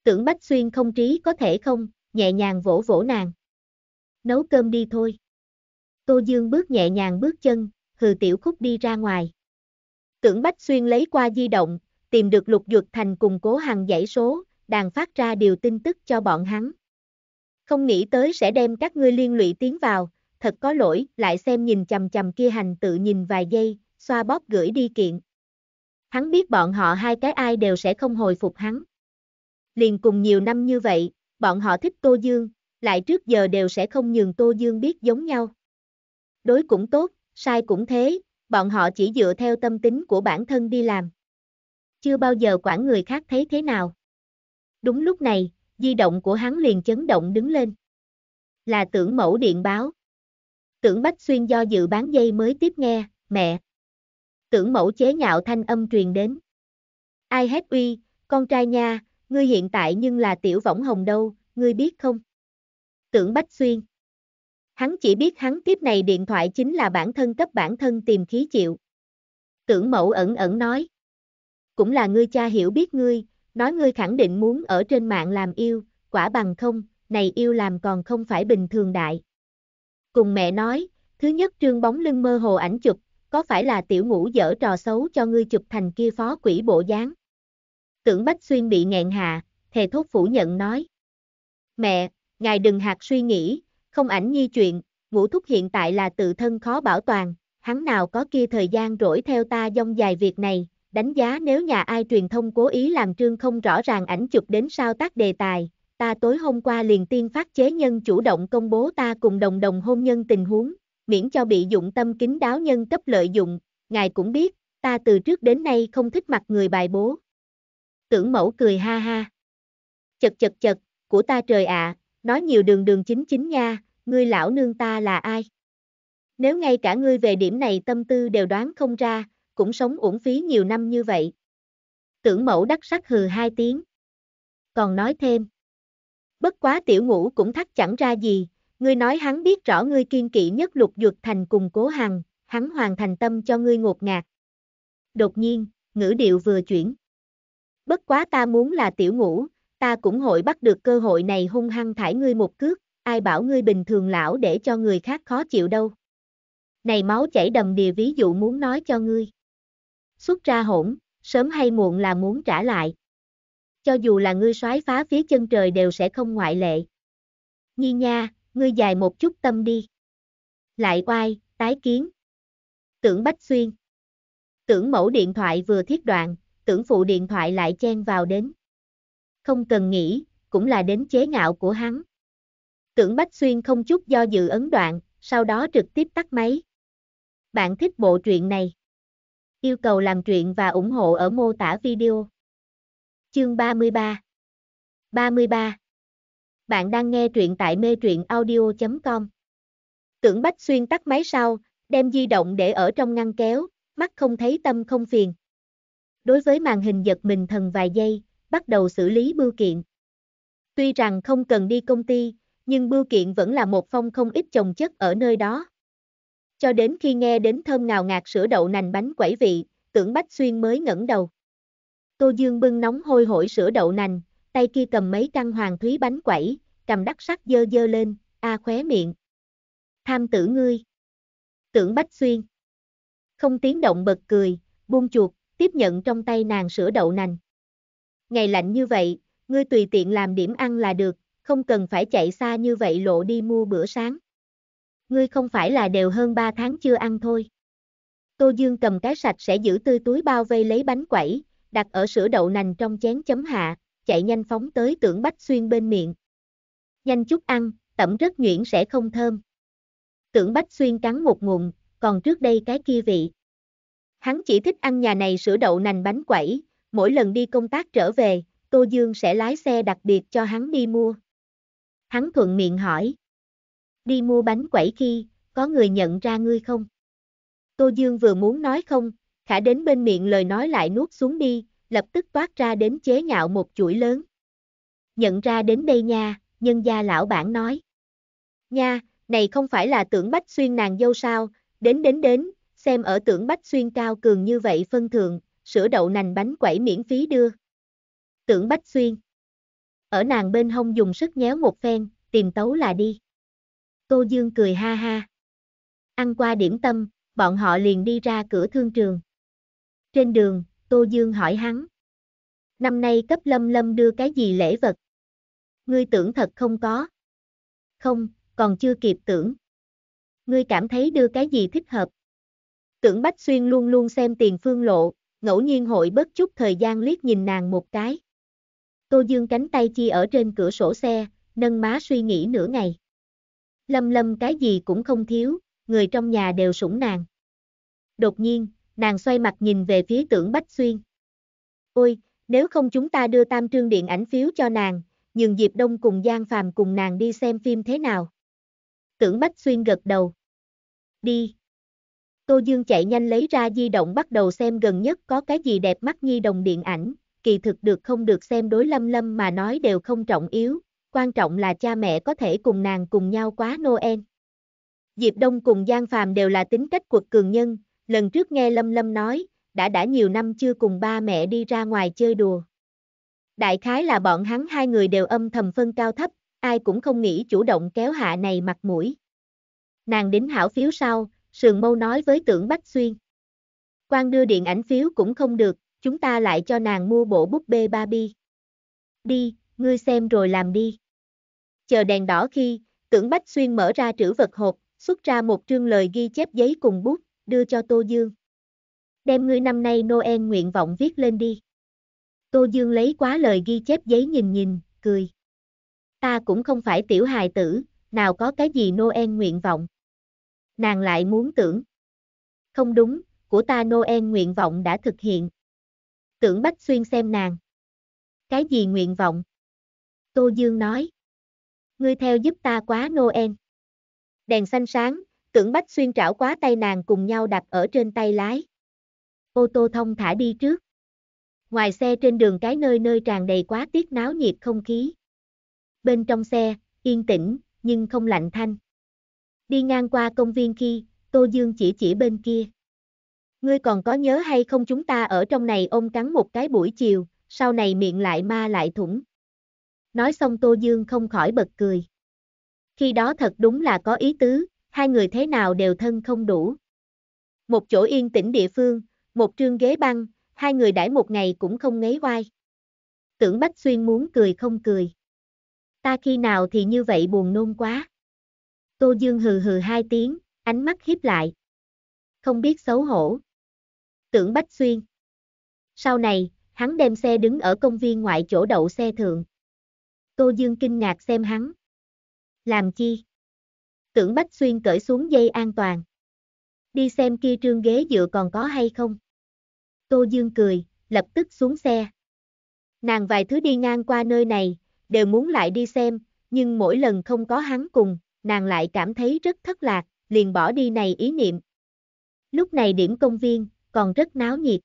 Tưởng Bách Xuyên không trí có thể không, nhẹ nhàng vỗ vỗ nàng. Nấu cơm đi thôi. Tô Dương bước nhẹ nhàng bước chân, hừ tiểu khúc đi ra ngoài. Tưởng Bách Xuyên lấy qua di động, tìm được lục dược thành cùng cố hàng dãy số, đàn phát ra điều tin tức cho bọn hắn. Không nghĩ tới sẽ đem các ngươi liên lụy tiến vào, thật có lỗi, lại xem nhìn chầm chầm kia hành tự nhìn vài giây, xoa bóp gửi đi kiện. Hắn biết bọn họ hai cái ai đều sẽ không hồi phục hắn. Liền cùng nhiều năm như vậy, bọn họ thích Tô Dương, lại trước giờ đều sẽ không nhường Tô Dương biết giống nhau. Đối cũng tốt, sai cũng thế, bọn họ chỉ dựa theo tâm tính của bản thân đi làm. Chưa bao giờ quản người khác thấy thế nào. Đúng lúc này, di động của hắn liền chấn động đứng lên. Là tưởng mẫu điện báo. Tưởng Bách Xuyên do dự bán dây mới tiếp nghe, mẹ. Tưởng mẫu chế nhạo thanh âm truyền đến. Ai hết uy, con trai nha, ngươi hiện tại nhưng là tiểu võng hồng đâu, ngươi biết không? Tưởng Bách Xuyên. Hắn chỉ biết hắn tiếp này điện thoại chính là bản thân cấp bản thân tìm khí chịu. Tưởng mẫu ẩn ẩn nói. Cũng là ngươi cha hiểu biết ngươi, nói ngươi khẳng định muốn ở trên mạng làm yêu, quả bằng không, này yêu làm còn không phải bình thường đại cùng mẹ nói, thứ nhất trương bóng lưng mơ hồ ảnh chụp, có phải là tiểu ngũ dở trò xấu cho ngươi chụp thành kia phó quỷ bộ dáng? Tưởng Bách Xuyên bị nghẹn hà, thề thốt phủ nhận nói. Mẹ, ngài đừng hạt suy nghĩ, không ảnh nhi chuyện, ngũ thúc hiện tại là tự thân khó bảo toàn, hắn nào có kia thời gian rỗi theo ta dông dài việc này, đánh giá nếu nhà ai truyền thông cố ý làm trương không rõ ràng ảnh chụp đến sao tác đề tài, ta tối hôm qua liền tiên phát chế nhân chủ động công bố ta cùng đồng đồng hôn nhân tình huống, miễn cho bị dụng tâm kính đáo nhân cấp lợi dụng, ngài cũng biết, ta từ trước đến nay không thích mặt người bài bố. Tưởng mẫu cười ha ha. Chật chật chật, của ta trời ạ, nói nhiều đường đường chính chính nha, ngươi lão nương ta là ai? Nếu ngay cả ngươi về điểm này tâm tư đều đoán không ra, cũng sống uổng phí nhiều năm như vậy. Tưởng mẫu đắc sắc hừ hai tiếng. Còn nói thêm bất quá tiểu ngũ cũng thắt chẳng ra gì, ngươi nói hắn biết rõ ngươi kiên kỵ nhất lục dược thành cùng cố hằng, hắn hoàn thành tâm cho ngươi ngột ngạt. Đột nhiên, ngữ điệu vừa chuyển. Bất quá ta muốn là tiểu ngũ, ta cũng hội bắt được cơ hội này hung hăng thải ngươi một cước, ai bảo ngươi bình thường lão để cho người khác khó chịu đâu. Này máu chảy đầm đìa ví dụ muốn nói cho ngươi. Xuất ra hỗn, sớm hay muộn là muốn trả lại cho dù là ngươi soái phá phía chân trời đều sẽ không ngoại lệ. Nhi nha, ngươi dài một chút tâm đi. Lại oai, tái kiến. Tưởng Bách Xuyên. Tưởng mẫu điện thoại vừa thiết đoạn, tưởng phụ điện thoại lại chen vào đến. Không cần nghĩ, cũng là đến chế ngạo của hắn. Tưởng Bách Xuyên không chút do dự ấn đoạn, sau đó trực tiếp tắt máy. Bạn thích bộ truyện này? Yêu cầu làm truyện và ủng hộ ở mô tả video. Chương 33 33 Bạn đang nghe truyện tại mê truyện audio.com Tưởng Bách Xuyên tắt máy sau, đem di động để ở trong ngăn kéo, mắt không thấy tâm không phiền. Đối với màn hình giật mình thần vài giây, bắt đầu xử lý bưu kiện. Tuy rằng không cần đi công ty, nhưng bưu kiện vẫn là một phong không ít chồng chất ở nơi đó. Cho đến khi nghe đến thơm ngào ngạt sữa đậu nành bánh quẩy vị, tưởng Bách Xuyên mới ngẩng đầu. Tô Dương bưng nóng hôi hổi sữa đậu nành, tay kia cầm mấy căn hoàng thúy bánh quẩy, cầm đắc sắc dơ dơ lên, a à khóe miệng. Tham tử ngươi. Tưởng Bách Xuyên. Không tiếng động bật cười, buông chuột, tiếp nhận trong tay nàng sữa đậu nành. Ngày lạnh như vậy, ngươi tùy tiện làm điểm ăn là được, không cần phải chạy xa như vậy lộ đi mua bữa sáng. Ngươi không phải là đều hơn 3 tháng chưa ăn thôi. Tô Dương cầm cái sạch sẽ giữ tươi túi bao vây lấy bánh quẩy, đặt ở sữa đậu nành trong chén chấm hạ, chạy nhanh phóng tới tưởng bách xuyên bên miệng. Nhanh chút ăn, tẩm rất nhuyễn sẽ không thơm. Tưởng bách xuyên cắn một ngụm, còn trước đây cái kia vị. Hắn chỉ thích ăn nhà này sữa đậu nành bánh quẩy, mỗi lần đi công tác trở về, Tô Dương sẽ lái xe đặc biệt cho hắn đi mua. Hắn thuận miệng hỏi. Đi mua bánh quẩy khi, có người nhận ra ngươi không? Tô Dương vừa muốn nói không, khả đến bên miệng lời nói lại nuốt xuống đi, lập tức toát ra đến chế nhạo một chuỗi lớn. Nhận ra đến đây nha, nhân gia lão bản nói. Nha, này không phải là tưởng bách xuyên nàng dâu sao, đến đến đến, xem ở tưởng bách xuyên cao cường như vậy phân thường, sữa đậu nành bánh quẩy miễn phí đưa. Tưởng bách xuyên. Ở nàng bên hông dùng sức nhéo một phen, tìm tấu là đi. Tô Dương cười ha ha. Ăn qua điểm tâm, bọn họ liền đi ra cửa thương trường. Trên đường, Tô Dương hỏi hắn. Năm nay cấp Lâm Lâm đưa cái gì lễ vật? Ngươi tưởng thật không có. Không, còn chưa kịp tưởng. Ngươi cảm thấy đưa cái gì thích hợp? Tưởng Bách Xuyên luôn luôn xem tiền phương lộ, ngẫu nhiên hội bất chút thời gian liếc nhìn nàng một cái. Tô Dương cánh tay chi ở trên cửa sổ xe, nâng má suy nghĩ nửa ngày. Lâm lâm cái gì cũng không thiếu, người trong nhà đều sủng nàng. Đột nhiên, nàng xoay mặt nhìn về phía tưởng Bách Xuyên. Ôi, nếu không chúng ta đưa tam trương điện ảnh phiếu cho nàng, nhường Diệp Đông cùng Giang Phàm cùng nàng đi xem phim thế nào. Tưởng Bách Xuyên gật đầu. Đi. Tô Dương chạy nhanh lấy ra di động bắt đầu xem gần nhất có cái gì đẹp mắt nhi đồng điện ảnh, kỳ thực được không được xem đối lâm lâm mà nói đều không trọng yếu, quan trọng là cha mẹ có thể cùng nàng cùng nhau quá Noel. Diệp Đông cùng Giang Phàm đều là tính cách quật cường nhân, Lần trước nghe Lâm Lâm nói, đã đã nhiều năm chưa cùng ba mẹ đi ra ngoài chơi đùa. Đại khái là bọn hắn hai người đều âm thầm phân cao thấp, ai cũng không nghĩ chủ động kéo hạ này mặt mũi. Nàng đến hảo phiếu sau, sườn mâu nói với tưởng Bách Xuyên. Quan đưa điện ảnh phiếu cũng không được, chúng ta lại cho nàng mua bộ búp bê Barbie. Đi, ngươi xem rồi làm đi. Chờ đèn đỏ khi, tưởng Bách Xuyên mở ra trữ vật hộp, xuất ra một trương lời ghi chép giấy cùng bút đưa cho Tô Dương. Đem ngươi năm nay Noel nguyện vọng viết lên đi. Tô Dương lấy quá lời ghi chép giấy nhìn nhìn, cười. Ta cũng không phải tiểu hài tử, nào có cái gì Noel nguyện vọng. Nàng lại muốn tưởng. Không đúng, của ta Noel nguyện vọng đã thực hiện. Tưởng Bách Xuyên xem nàng. Cái gì nguyện vọng? Tô Dương nói. Ngươi theo giúp ta quá Noel. Đèn xanh sáng, Tưởng Bách Xuyên trảo quá tay nàng cùng nhau đạp ở trên tay lái. Ô tô thông thả đi trước. Ngoài xe trên đường cái nơi nơi tràn đầy quá tiết náo nhiệt không khí. Bên trong xe, yên tĩnh, nhưng không lạnh thanh. Đi ngang qua công viên khi, Tô Dương chỉ chỉ bên kia. Ngươi còn có nhớ hay không chúng ta ở trong này ôm cắn một cái buổi chiều, sau này miệng lại ma lại thủng. Nói xong Tô Dương không khỏi bật cười. Khi đó thật đúng là có ý tứ, hai người thế nào đều thân không đủ. Một chỗ yên tĩnh địa phương, một trương ghế băng, hai người đãi một ngày cũng không ngấy oai. Tưởng Bách Xuyên muốn cười không cười. Ta khi nào thì như vậy buồn nôn quá. Tô Dương hừ hừ hai tiếng, ánh mắt hiếp lại. Không biết xấu hổ. Tưởng Bách Xuyên. Sau này, hắn đem xe đứng ở công viên ngoại chỗ đậu xe thượng. Tô Dương kinh ngạc xem hắn. Làm chi? tưởng Bách Xuyên cởi xuống dây an toàn. Đi xem kia trương ghế dựa còn có hay không. Tô Dương cười, lập tức xuống xe. Nàng vài thứ đi ngang qua nơi này, đều muốn lại đi xem, nhưng mỗi lần không có hắn cùng, nàng lại cảm thấy rất thất lạc, liền bỏ đi này ý niệm. Lúc này điểm công viên, còn rất náo nhiệt.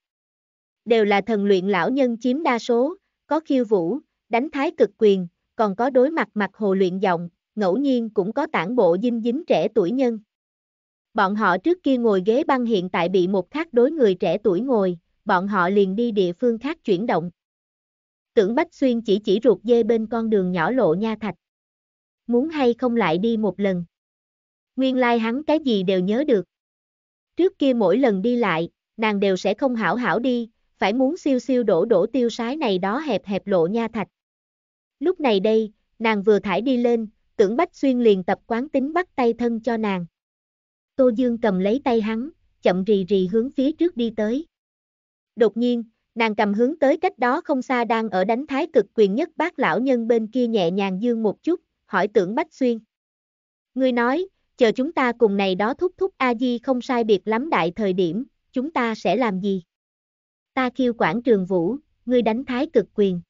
Đều là thần luyện lão nhân chiếm đa số, có khiêu vũ, đánh thái cực quyền, còn có đối mặt mặt hồ luyện giọng, ngẫu nhiên cũng có tản bộ dinh dính trẻ tuổi nhân. Bọn họ trước kia ngồi ghế băng hiện tại bị một khác đối người trẻ tuổi ngồi, bọn họ liền đi địa phương khác chuyển động. Tưởng Bách Xuyên chỉ chỉ ruột dê bên con đường nhỏ lộ nha thạch. Muốn hay không lại đi một lần. Nguyên lai like hắn cái gì đều nhớ được. Trước kia mỗi lần đi lại, nàng đều sẽ không hảo hảo đi, phải muốn siêu siêu đổ đổ tiêu sái này đó hẹp hẹp lộ nha thạch. Lúc này đây, nàng vừa thải đi lên, tưởng Bách Xuyên liền tập quán tính bắt tay thân cho nàng. Tô Dương cầm lấy tay hắn, chậm rì rì hướng phía trước đi tới. Đột nhiên, nàng cầm hướng tới cách đó không xa đang ở đánh thái cực quyền nhất bác lão nhân bên kia nhẹ nhàng dương một chút, hỏi tưởng Bách Xuyên. Ngươi nói, chờ chúng ta cùng này đó thúc thúc A-di không sai biệt lắm đại thời điểm, chúng ta sẽ làm gì? Ta khiêu quảng trường vũ, ngươi đánh thái cực quyền.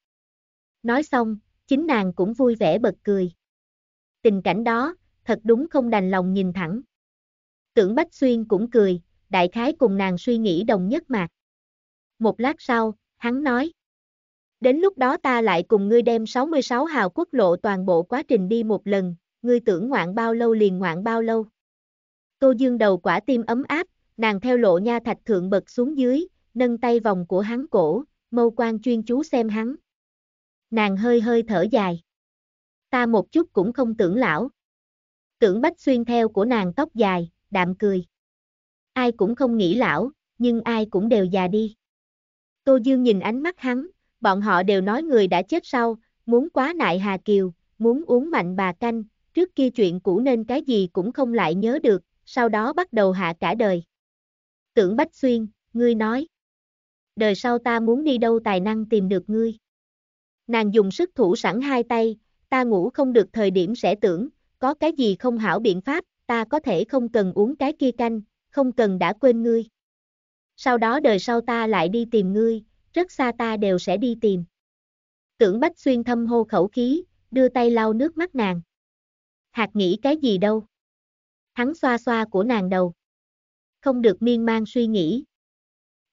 Nói xong, chính nàng cũng vui vẻ bật cười. Tình cảnh đó, thật đúng không đành lòng nhìn thẳng. Tưởng Bách Xuyên cũng cười, đại khái cùng nàng suy nghĩ đồng nhất mạc. Một lát sau, hắn nói. Đến lúc đó ta lại cùng ngươi đem 66 hào quốc lộ toàn bộ quá trình đi một lần, ngươi tưởng ngoạn bao lâu liền ngoạn bao lâu. Tô Dương đầu quả tim ấm áp, nàng theo lộ nha thạch thượng bật xuống dưới, nâng tay vòng của hắn cổ, mâu quan chuyên chú xem hắn. Nàng hơi hơi thở dài ta một chút cũng không tưởng lão. Tưởng bách xuyên theo của nàng tóc dài, đạm cười. Ai cũng không nghĩ lão, nhưng ai cũng đều già đi. Tô Dương nhìn ánh mắt hắn, bọn họ đều nói người đã chết sau, muốn quá nại Hà Kiều, muốn uống mạnh bà canh, trước kia chuyện cũ nên cái gì cũng không lại nhớ được, sau đó bắt đầu hạ cả đời. Tưởng Bách Xuyên, ngươi nói. Đời sau ta muốn đi đâu tài năng tìm được ngươi. Nàng dùng sức thủ sẵn hai tay, ta ngủ không được thời điểm sẽ tưởng, có cái gì không hảo biện pháp, ta có thể không cần uống cái kia canh, không cần đã quên ngươi. Sau đó đời sau ta lại đi tìm ngươi, rất xa ta đều sẽ đi tìm. Tưởng Bách Xuyên thâm hô khẩu khí, đưa tay lau nước mắt nàng. Hạt nghĩ cái gì đâu. Hắn xoa xoa của nàng đầu. Không được miên man suy nghĩ.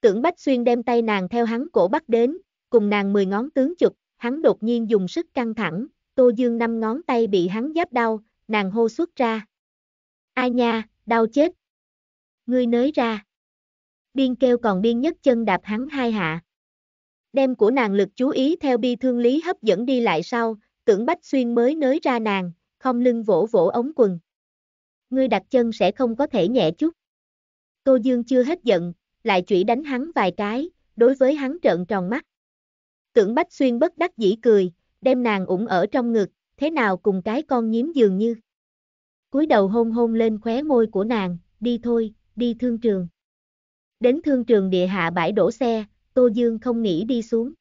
Tưởng Bách Xuyên đem tay nàng theo hắn cổ bắt đến, cùng nàng mười ngón tướng chụp, hắn đột nhiên dùng sức căng thẳng, Tô Dương năm ngón tay bị hắn giáp đau, nàng hô xuất ra. Ai nha, đau chết. Ngươi nới ra. Biên kêu còn biên nhất chân đạp hắn hai hạ. Đem của nàng lực chú ý theo bi thương lý hấp dẫn đi lại sau, tưởng Bách Xuyên mới nới ra nàng, không lưng vỗ vỗ ống quần. Ngươi đặt chân sẽ không có thể nhẹ chút. Tô Dương chưa hết giận, lại chủy đánh hắn vài cái, đối với hắn trợn tròn mắt. Tưởng Bách Xuyên bất đắc dĩ cười, đem nàng ủng ở trong ngực, thế nào cùng cái con nhím dường như. cúi đầu hôn hôn lên khóe môi của nàng, đi thôi, đi thương trường. Đến thương trường địa hạ bãi đổ xe, Tô Dương không nghĩ đi xuống.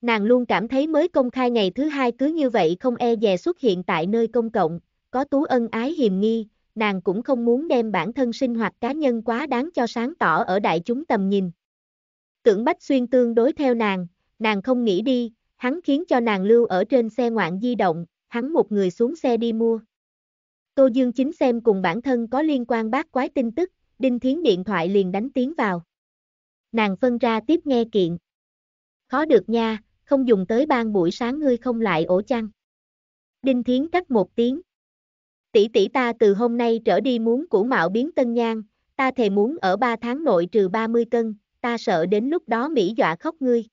Nàng luôn cảm thấy mới công khai ngày thứ hai cứ như vậy không e dè xuất hiện tại nơi công cộng, có tú ân ái hiềm nghi, nàng cũng không muốn đem bản thân sinh hoạt cá nhân quá đáng cho sáng tỏ ở đại chúng tầm nhìn. Tưởng Bách Xuyên tương đối theo nàng, nàng không nghĩ đi, hắn khiến cho nàng lưu ở trên xe ngoạn di động, hắn một người xuống xe đi mua. Tô Dương chính xem cùng bản thân có liên quan bác quái tin tức, Đinh Thiến điện thoại liền đánh tiếng vào. Nàng phân ra tiếp nghe kiện. Khó được nha, không dùng tới ban buổi sáng ngươi không lại ổ chăng. Đinh Thiến cắt một tiếng. Tỷ tỷ ta từ hôm nay trở đi muốn củ mạo biến tân nhang, ta thề muốn ở 3 tháng nội trừ 30 cân, ta sợ đến lúc đó Mỹ dọa khóc ngươi.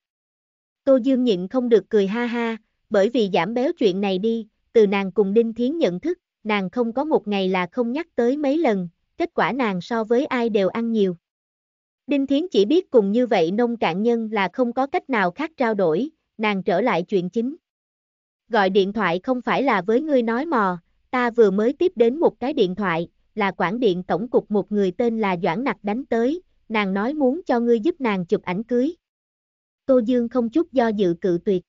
Tô Dương nhịn không được cười ha ha, bởi vì giảm béo chuyện này đi, từ nàng cùng Đinh Thiến nhận thức, nàng không có một ngày là không nhắc tới mấy lần, kết quả nàng so với ai đều ăn nhiều. Đinh Thiến chỉ biết cùng như vậy nông cạn nhân là không có cách nào khác trao đổi, nàng trở lại chuyện chính. Gọi điện thoại không phải là với ngươi nói mò, ta vừa mới tiếp đến một cái điện thoại, là quản điện tổng cục một người tên là Doãn Nặc đánh tới, nàng nói muốn cho ngươi giúp nàng chụp ảnh cưới. Tô Dương không chút do dự cự tuyệt.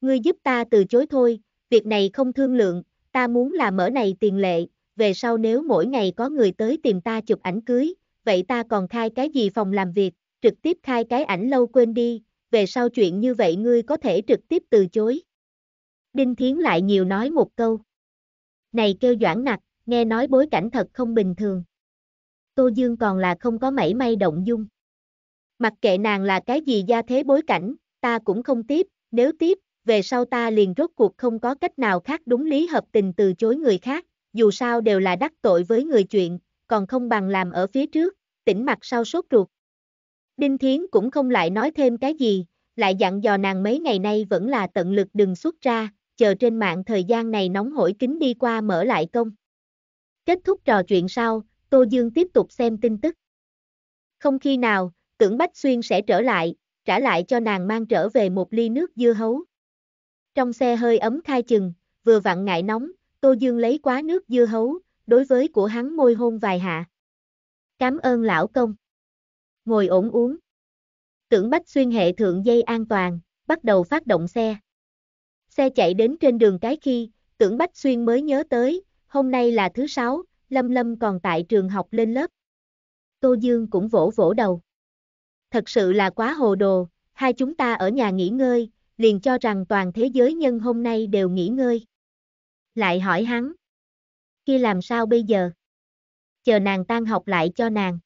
Ngươi giúp ta từ chối thôi, việc này không thương lượng, ta muốn là mở này tiền lệ, về sau nếu mỗi ngày có người tới tìm ta chụp ảnh cưới, vậy ta còn khai cái gì phòng làm việc, trực tiếp khai cái ảnh lâu quên đi, về sau chuyện như vậy ngươi có thể trực tiếp từ chối. Đinh Thiến lại nhiều nói một câu. Này kêu doãn nặc, nghe nói bối cảnh thật không bình thường. Tô Dương còn là không có mảy may động dung. Mặc kệ nàng là cái gì gia thế bối cảnh, ta cũng không tiếp, nếu tiếp, về sau ta liền rốt cuộc không có cách nào khác đúng lý hợp tình từ chối người khác, dù sao đều là đắc tội với người chuyện, còn không bằng làm ở phía trước, tỉnh mặt sau sốt ruột. Đinh Thiến cũng không lại nói thêm cái gì, lại dặn dò nàng mấy ngày nay vẫn là tận lực đừng xuất ra, chờ trên mạng thời gian này nóng hổi kính đi qua mở lại công. Kết thúc trò chuyện sau, Tô Dương tiếp tục xem tin tức. Không khi nào, tưởng Bách Xuyên sẽ trở lại, trả lại cho nàng mang trở về một ly nước dưa hấu. Trong xe hơi ấm khai chừng, vừa vặn ngại nóng, Tô Dương lấy quá nước dưa hấu, đối với của hắn môi hôn vài hạ. Cám ơn lão công. Ngồi ổn uống. Tưởng Bách Xuyên hệ thượng dây an toàn, bắt đầu phát động xe. Xe chạy đến trên đường cái khi, tưởng Bách Xuyên mới nhớ tới, hôm nay là thứ sáu, Lâm Lâm còn tại trường học lên lớp. Tô Dương cũng vỗ vỗ đầu thật sự là quá hồ đồ, hai chúng ta ở nhà nghỉ ngơi, liền cho rằng toàn thế giới nhân hôm nay đều nghỉ ngơi. Lại hỏi hắn, kia làm sao bây giờ? Chờ nàng tan học lại cho nàng.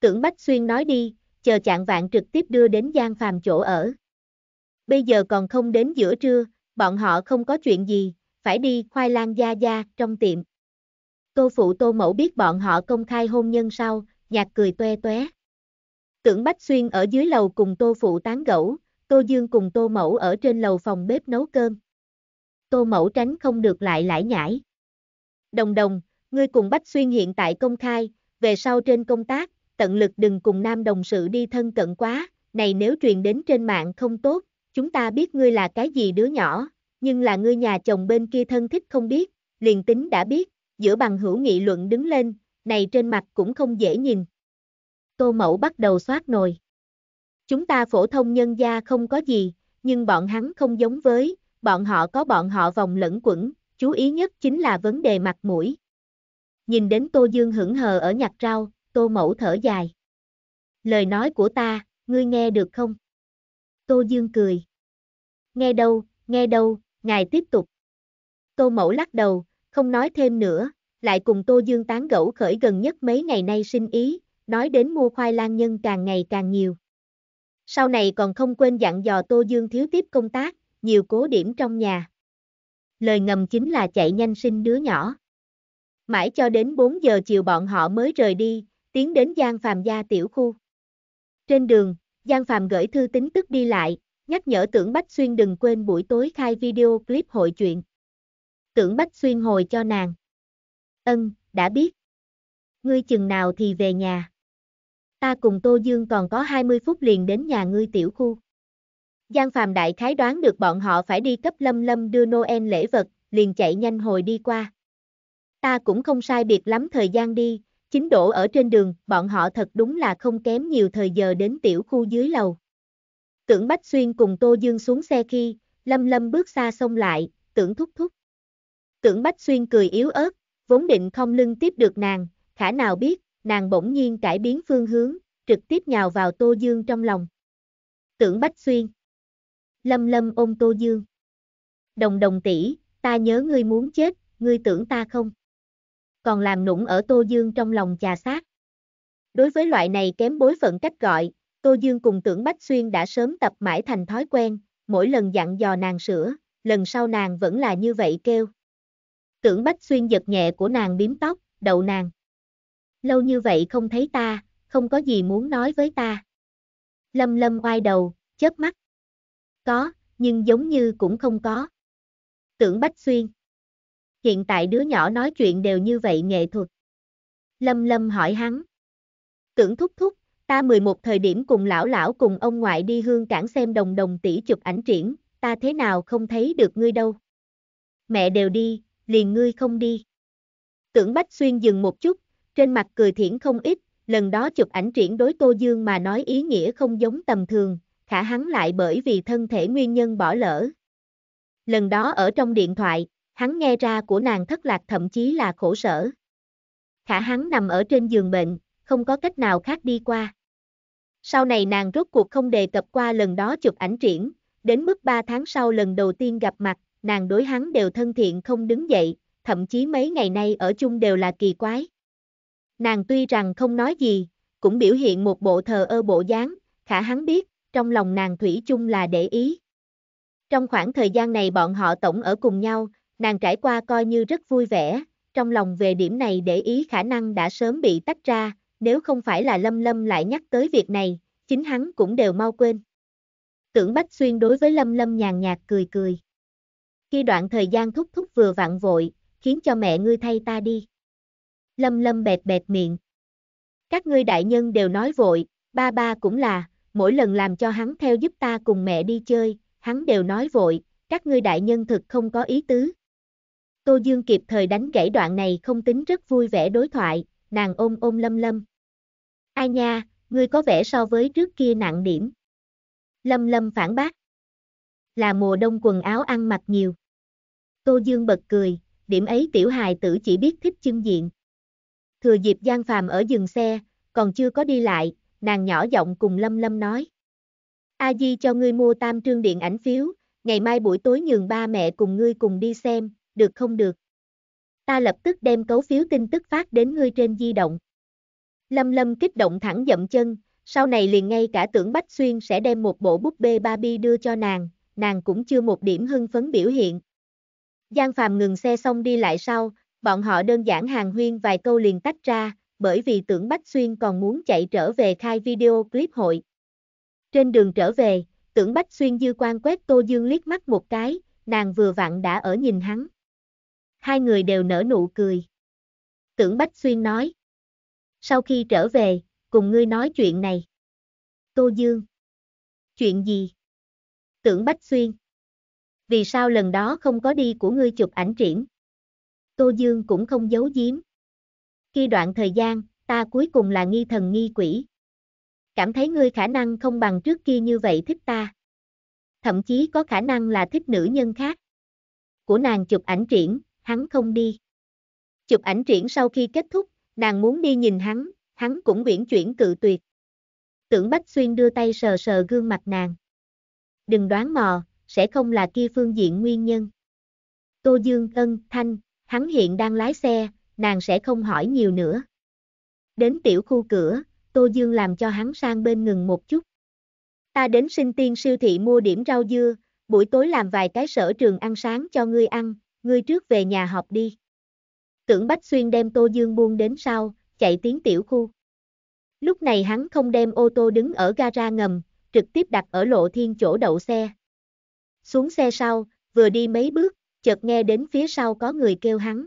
Tưởng Bách Xuyên nói đi, chờ chạng vạn trực tiếp đưa đến Giang Phàm chỗ ở. Bây giờ còn không đến giữa trưa, bọn họ không có chuyện gì, phải đi khoai lang gia gia trong tiệm. Tô phụ tô mẫu biết bọn họ công khai hôn nhân sau, nhạc cười toe toé. Tưởng Bách Xuyên ở dưới lầu cùng Tô Phụ tán gẫu, Tô Dương cùng Tô Mẫu ở trên lầu phòng bếp nấu cơm. Tô Mẫu tránh không được lại lải nhải. Đồng đồng, ngươi cùng Bách Xuyên hiện tại công khai, về sau trên công tác, tận lực đừng cùng nam đồng sự đi thân cận quá, này nếu truyền đến trên mạng không tốt, chúng ta biết ngươi là cái gì đứa nhỏ, nhưng là ngươi nhà chồng bên kia thân thích không biết, liền tính đã biết, giữa bằng hữu nghị luận đứng lên, này trên mặt cũng không dễ nhìn. Tô Mẫu bắt đầu xoát nồi. Chúng ta phổ thông nhân gia không có gì, nhưng bọn hắn không giống với, bọn họ có bọn họ vòng lẫn quẩn, chú ý nhất chính là vấn đề mặt mũi. Nhìn đến Tô Dương hững hờ ở nhặt rau, Tô Mẫu thở dài. Lời nói của ta, ngươi nghe được không? Tô Dương cười. Nghe đâu, nghe đâu, ngài tiếp tục. Tô Mẫu lắc đầu, không nói thêm nữa, lại cùng Tô Dương tán gẫu khởi gần nhất mấy ngày nay sinh ý, nói đến mua khoai lang nhân càng ngày càng nhiều. Sau này còn không quên dặn dò Tô Dương thiếu tiếp công tác, nhiều cố điểm trong nhà. Lời ngầm chính là chạy nhanh sinh đứa nhỏ. Mãi cho đến 4 giờ chiều bọn họ mới rời đi, tiến đến Giang Phàm gia tiểu khu. Trên đường, Giang Phàm gửi thư tính tức đi lại, nhắc nhở tưởng Bách Xuyên đừng quên buổi tối khai video clip hội chuyện. Tưởng Bách Xuyên hồi cho nàng. Ân, đã biết. Ngươi chừng nào thì về nhà ta cùng Tô Dương còn có 20 phút liền đến nhà ngươi tiểu khu. Giang Phàm đại khái đoán được bọn họ phải đi cấp Lâm Lâm đưa Noel lễ vật, liền chạy nhanh hồi đi qua. Ta cũng không sai biệt lắm thời gian đi, chính đổ ở trên đường, bọn họ thật đúng là không kém nhiều thời giờ đến tiểu khu dưới lầu. Tưởng Bách Xuyên cùng Tô Dương xuống xe khi, Lâm Lâm bước xa xông lại, tưởng thúc thúc. Tưởng Bách Xuyên cười yếu ớt, vốn định không lưng tiếp được nàng, khả nào biết, nàng bỗng nhiên cải biến phương hướng, trực tiếp nhào vào Tô Dương trong lòng. Tưởng Bách Xuyên Lâm Lâm ôm Tô Dương Đồng đồng tỷ, ta nhớ ngươi muốn chết, ngươi tưởng ta không? Còn làm nũng ở Tô Dương trong lòng chà sát. Đối với loại này kém bối phận cách gọi, Tô Dương cùng tưởng Bách Xuyên đã sớm tập mãi thành thói quen, mỗi lần dặn dò nàng sửa, lần sau nàng vẫn là như vậy kêu. Tưởng Bách Xuyên giật nhẹ của nàng biếm tóc, đậu nàng lâu như vậy không thấy ta, không có gì muốn nói với ta. Lâm lâm oai đầu, chớp mắt. Có, nhưng giống như cũng không có. Tưởng Bách Xuyên. Hiện tại đứa nhỏ nói chuyện đều như vậy nghệ thuật. Lâm lâm hỏi hắn. Tưởng thúc thúc, ta 11 thời điểm cùng lão lão cùng ông ngoại đi hương cảng xem đồng đồng tỷ chụp ảnh triển, ta thế nào không thấy được ngươi đâu. Mẹ đều đi, liền ngươi không đi. Tưởng Bách Xuyên dừng một chút, trên mặt cười thiển không ít, lần đó chụp ảnh triển đối Tô Dương mà nói ý nghĩa không giống tầm thường, khả hắn lại bởi vì thân thể nguyên nhân bỏ lỡ. Lần đó ở trong điện thoại, hắn nghe ra của nàng thất lạc thậm chí là khổ sở. Khả hắn nằm ở trên giường bệnh, không có cách nào khác đi qua. Sau này nàng rốt cuộc không đề cập qua lần đó chụp ảnh triển, đến mức 3 tháng sau lần đầu tiên gặp mặt, nàng đối hắn đều thân thiện không đứng dậy, thậm chí mấy ngày nay ở chung đều là kỳ quái. Nàng tuy rằng không nói gì, cũng biểu hiện một bộ thờ ơ bộ dáng, khả hắn biết, trong lòng nàng Thủy chung là để ý. Trong khoảng thời gian này bọn họ tổng ở cùng nhau, nàng trải qua coi như rất vui vẻ, trong lòng về điểm này để ý khả năng đã sớm bị tách ra, nếu không phải là Lâm Lâm lại nhắc tới việc này, chính hắn cũng đều mau quên. Tưởng Bách Xuyên đối với Lâm Lâm nhàn nhạt cười cười. Khi đoạn thời gian thúc thúc vừa vặn vội, khiến cho mẹ ngươi thay ta đi lâm lâm bẹt bẹt miệng. Các ngươi đại nhân đều nói vội, ba ba cũng là, mỗi lần làm cho hắn theo giúp ta cùng mẹ đi chơi, hắn đều nói vội, các ngươi đại nhân thực không có ý tứ. Tô Dương kịp thời đánh gãy đoạn này không tính rất vui vẻ đối thoại, nàng ôm ôm lâm lâm. Ai nha, ngươi có vẻ so với trước kia nặng điểm. Lâm lâm phản bác. Là mùa đông quần áo ăn mặc nhiều. Tô Dương bật cười, điểm ấy tiểu hài tử chỉ biết thích chưng diện thừa dịp Giang Phàm ở dừng xe, còn chưa có đi lại, nàng nhỏ giọng cùng Lâm Lâm nói. A Di cho ngươi mua tam trương điện ảnh phiếu, ngày mai buổi tối nhường ba mẹ cùng ngươi cùng đi xem, được không được? Ta lập tức đem cấu phiếu tin tức phát đến ngươi trên di động. Lâm Lâm kích động thẳng dậm chân, sau này liền ngay cả tưởng Bách Xuyên sẽ đem một bộ búp bê Barbie đưa cho nàng, nàng cũng chưa một điểm hưng phấn biểu hiện. Giang Phàm ngừng xe xong đi lại sau, Bọn họ đơn giản hàng huyên vài câu liền tách ra, bởi vì tưởng Bách Xuyên còn muốn chạy trở về khai video clip hội. Trên đường trở về, tưởng Bách Xuyên dư quan quét Tô Dương liếc mắt một cái, nàng vừa vặn đã ở nhìn hắn. Hai người đều nở nụ cười. Tưởng Bách Xuyên nói. Sau khi trở về, cùng ngươi nói chuyện này. Tô Dương. Chuyện gì? Tưởng Bách Xuyên. Vì sao lần đó không có đi của ngươi chụp ảnh triển? Tô Dương cũng không giấu giếm. Khi đoạn thời gian, ta cuối cùng là nghi thần nghi quỷ. Cảm thấy ngươi khả năng không bằng trước kia như vậy thích ta. Thậm chí có khả năng là thích nữ nhân khác. Của nàng chụp ảnh triển, hắn không đi. Chụp ảnh triển sau khi kết thúc, nàng muốn đi nhìn hắn, hắn cũng biển chuyển cự tuyệt. Tưởng Bách Xuyên đưa tay sờ sờ gương mặt nàng. Đừng đoán mò, sẽ không là kia phương diện nguyên nhân. Tô Dương Ân Thanh, hắn hiện đang lái xe, nàng sẽ không hỏi nhiều nữa. Đến tiểu khu cửa, Tô Dương làm cho hắn sang bên ngừng một chút. Ta đến sinh tiên siêu thị mua điểm rau dưa, buổi tối làm vài cái sở trường ăn sáng cho ngươi ăn, ngươi trước về nhà học đi. Tưởng Bách Xuyên đem Tô Dương buông đến sau, chạy tiến tiểu khu. Lúc này hắn không đem ô tô đứng ở gara ngầm, trực tiếp đặt ở lộ thiên chỗ đậu xe. Xuống xe sau, vừa đi mấy bước, chợt nghe đến phía sau có người kêu hắn.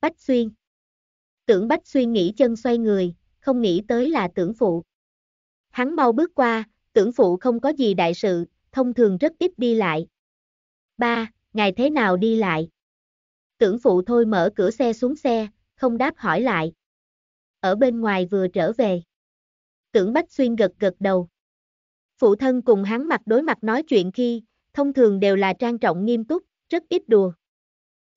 Bách Xuyên Tưởng Bách Xuyên nghĩ chân xoay người, không nghĩ tới là tưởng phụ. Hắn mau bước qua, tưởng phụ không có gì đại sự, thông thường rất ít đi lại. Ba, ngài thế nào đi lại? Tưởng phụ thôi mở cửa xe xuống xe, không đáp hỏi lại. Ở bên ngoài vừa trở về. Tưởng Bách Xuyên gật gật đầu. Phụ thân cùng hắn mặt đối mặt nói chuyện khi, thông thường đều là trang trọng nghiêm túc, rất ít đùa.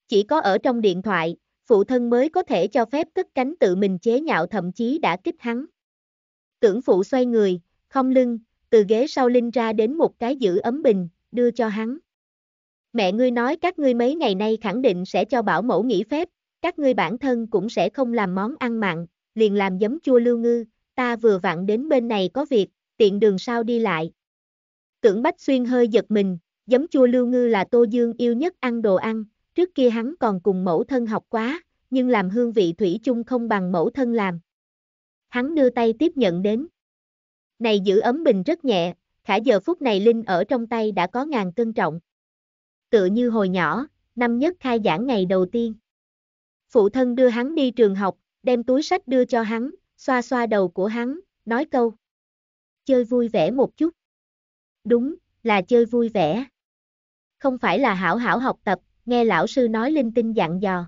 Chỉ có ở trong điện thoại, phụ thân mới có thể cho phép cất cánh tự mình chế nhạo thậm chí đã kích hắn. Tưởng phụ xoay người, không lưng, từ ghế sau Linh ra đến một cái giữ ấm bình, đưa cho hắn. Mẹ ngươi nói các ngươi mấy ngày nay khẳng định sẽ cho bảo mẫu nghỉ phép, các ngươi bản thân cũng sẽ không làm món ăn mặn, liền làm giấm chua lưu ngư, ta vừa vặn đến bên này có việc, tiện đường sao đi lại. Tưởng Bách Xuyên hơi giật mình, Giấm chua lưu ngư là Tô Dương yêu nhất ăn đồ ăn, trước kia hắn còn cùng mẫu thân học quá, nhưng làm hương vị thủy chung không bằng mẫu thân làm. Hắn đưa tay tiếp nhận đến. Này giữ ấm bình rất nhẹ, khả giờ phút này Linh ở trong tay đã có ngàn cân trọng. Tựa như hồi nhỏ, năm nhất khai giảng ngày đầu tiên. Phụ thân đưa hắn đi trường học, đem túi sách đưa cho hắn, xoa xoa đầu của hắn, nói câu. Chơi vui vẻ một chút. Đúng, là chơi vui vẻ không phải là hảo hảo học tập, nghe lão sư nói linh tinh dặn dò.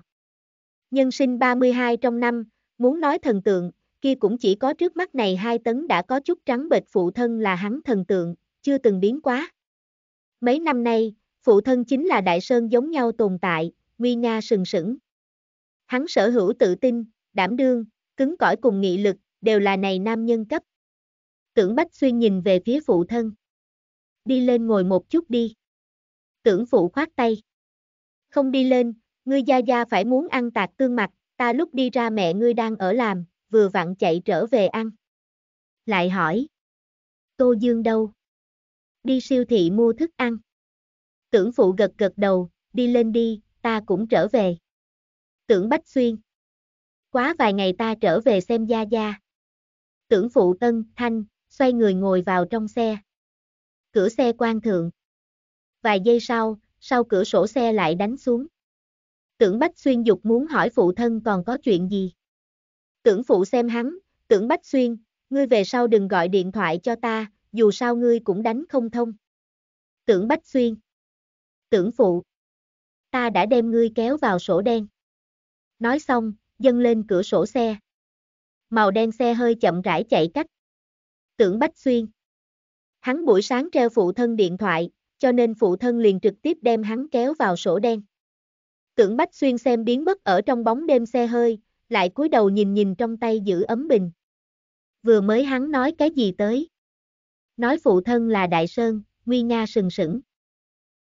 Nhân sinh 32 trong năm, muốn nói thần tượng, kia cũng chỉ có trước mắt này hai tấn đã có chút trắng bệch phụ thân là hắn thần tượng, chưa từng biến quá. Mấy năm nay, phụ thân chính là đại sơn giống nhau tồn tại, nguy nga sừng sững. Hắn sở hữu tự tin, đảm đương, cứng cỏi cùng nghị lực, đều là này nam nhân cấp. Tưởng Bách Xuyên nhìn về phía phụ thân. Đi lên ngồi một chút đi. Tưởng phụ khoát tay. Không đi lên, ngươi gia gia phải muốn ăn tạc tương mặt, ta lúc đi ra mẹ ngươi đang ở làm, vừa vặn chạy trở về ăn. Lại hỏi. Tô Dương đâu? Đi siêu thị mua thức ăn. Tưởng phụ gật gật đầu, đi lên đi, ta cũng trở về. Tưởng Bách Xuyên. Quá vài ngày ta trở về xem gia gia. Tưởng phụ Tân, Thanh, xoay người ngồi vào trong xe. Cửa xe quan thượng vài giây sau, sau cửa sổ xe lại đánh xuống. Tưởng Bách Xuyên dục muốn hỏi phụ thân còn có chuyện gì. Tưởng phụ xem hắn, tưởng Bách Xuyên, ngươi về sau đừng gọi điện thoại cho ta, dù sao ngươi cũng đánh không thông. Tưởng Bách Xuyên. Tưởng phụ. Ta đã đem ngươi kéo vào sổ đen. Nói xong, dâng lên cửa sổ xe. Màu đen xe hơi chậm rãi chạy cách. Tưởng Bách Xuyên. Hắn buổi sáng treo phụ thân điện thoại, cho nên phụ thân liền trực tiếp đem hắn kéo vào sổ đen. Tưởng Bách Xuyên xem biến mất ở trong bóng đêm xe hơi, lại cúi đầu nhìn nhìn trong tay giữ ấm bình. Vừa mới hắn nói cái gì tới? Nói phụ thân là Đại Sơn, Nguy Nga sừng sững.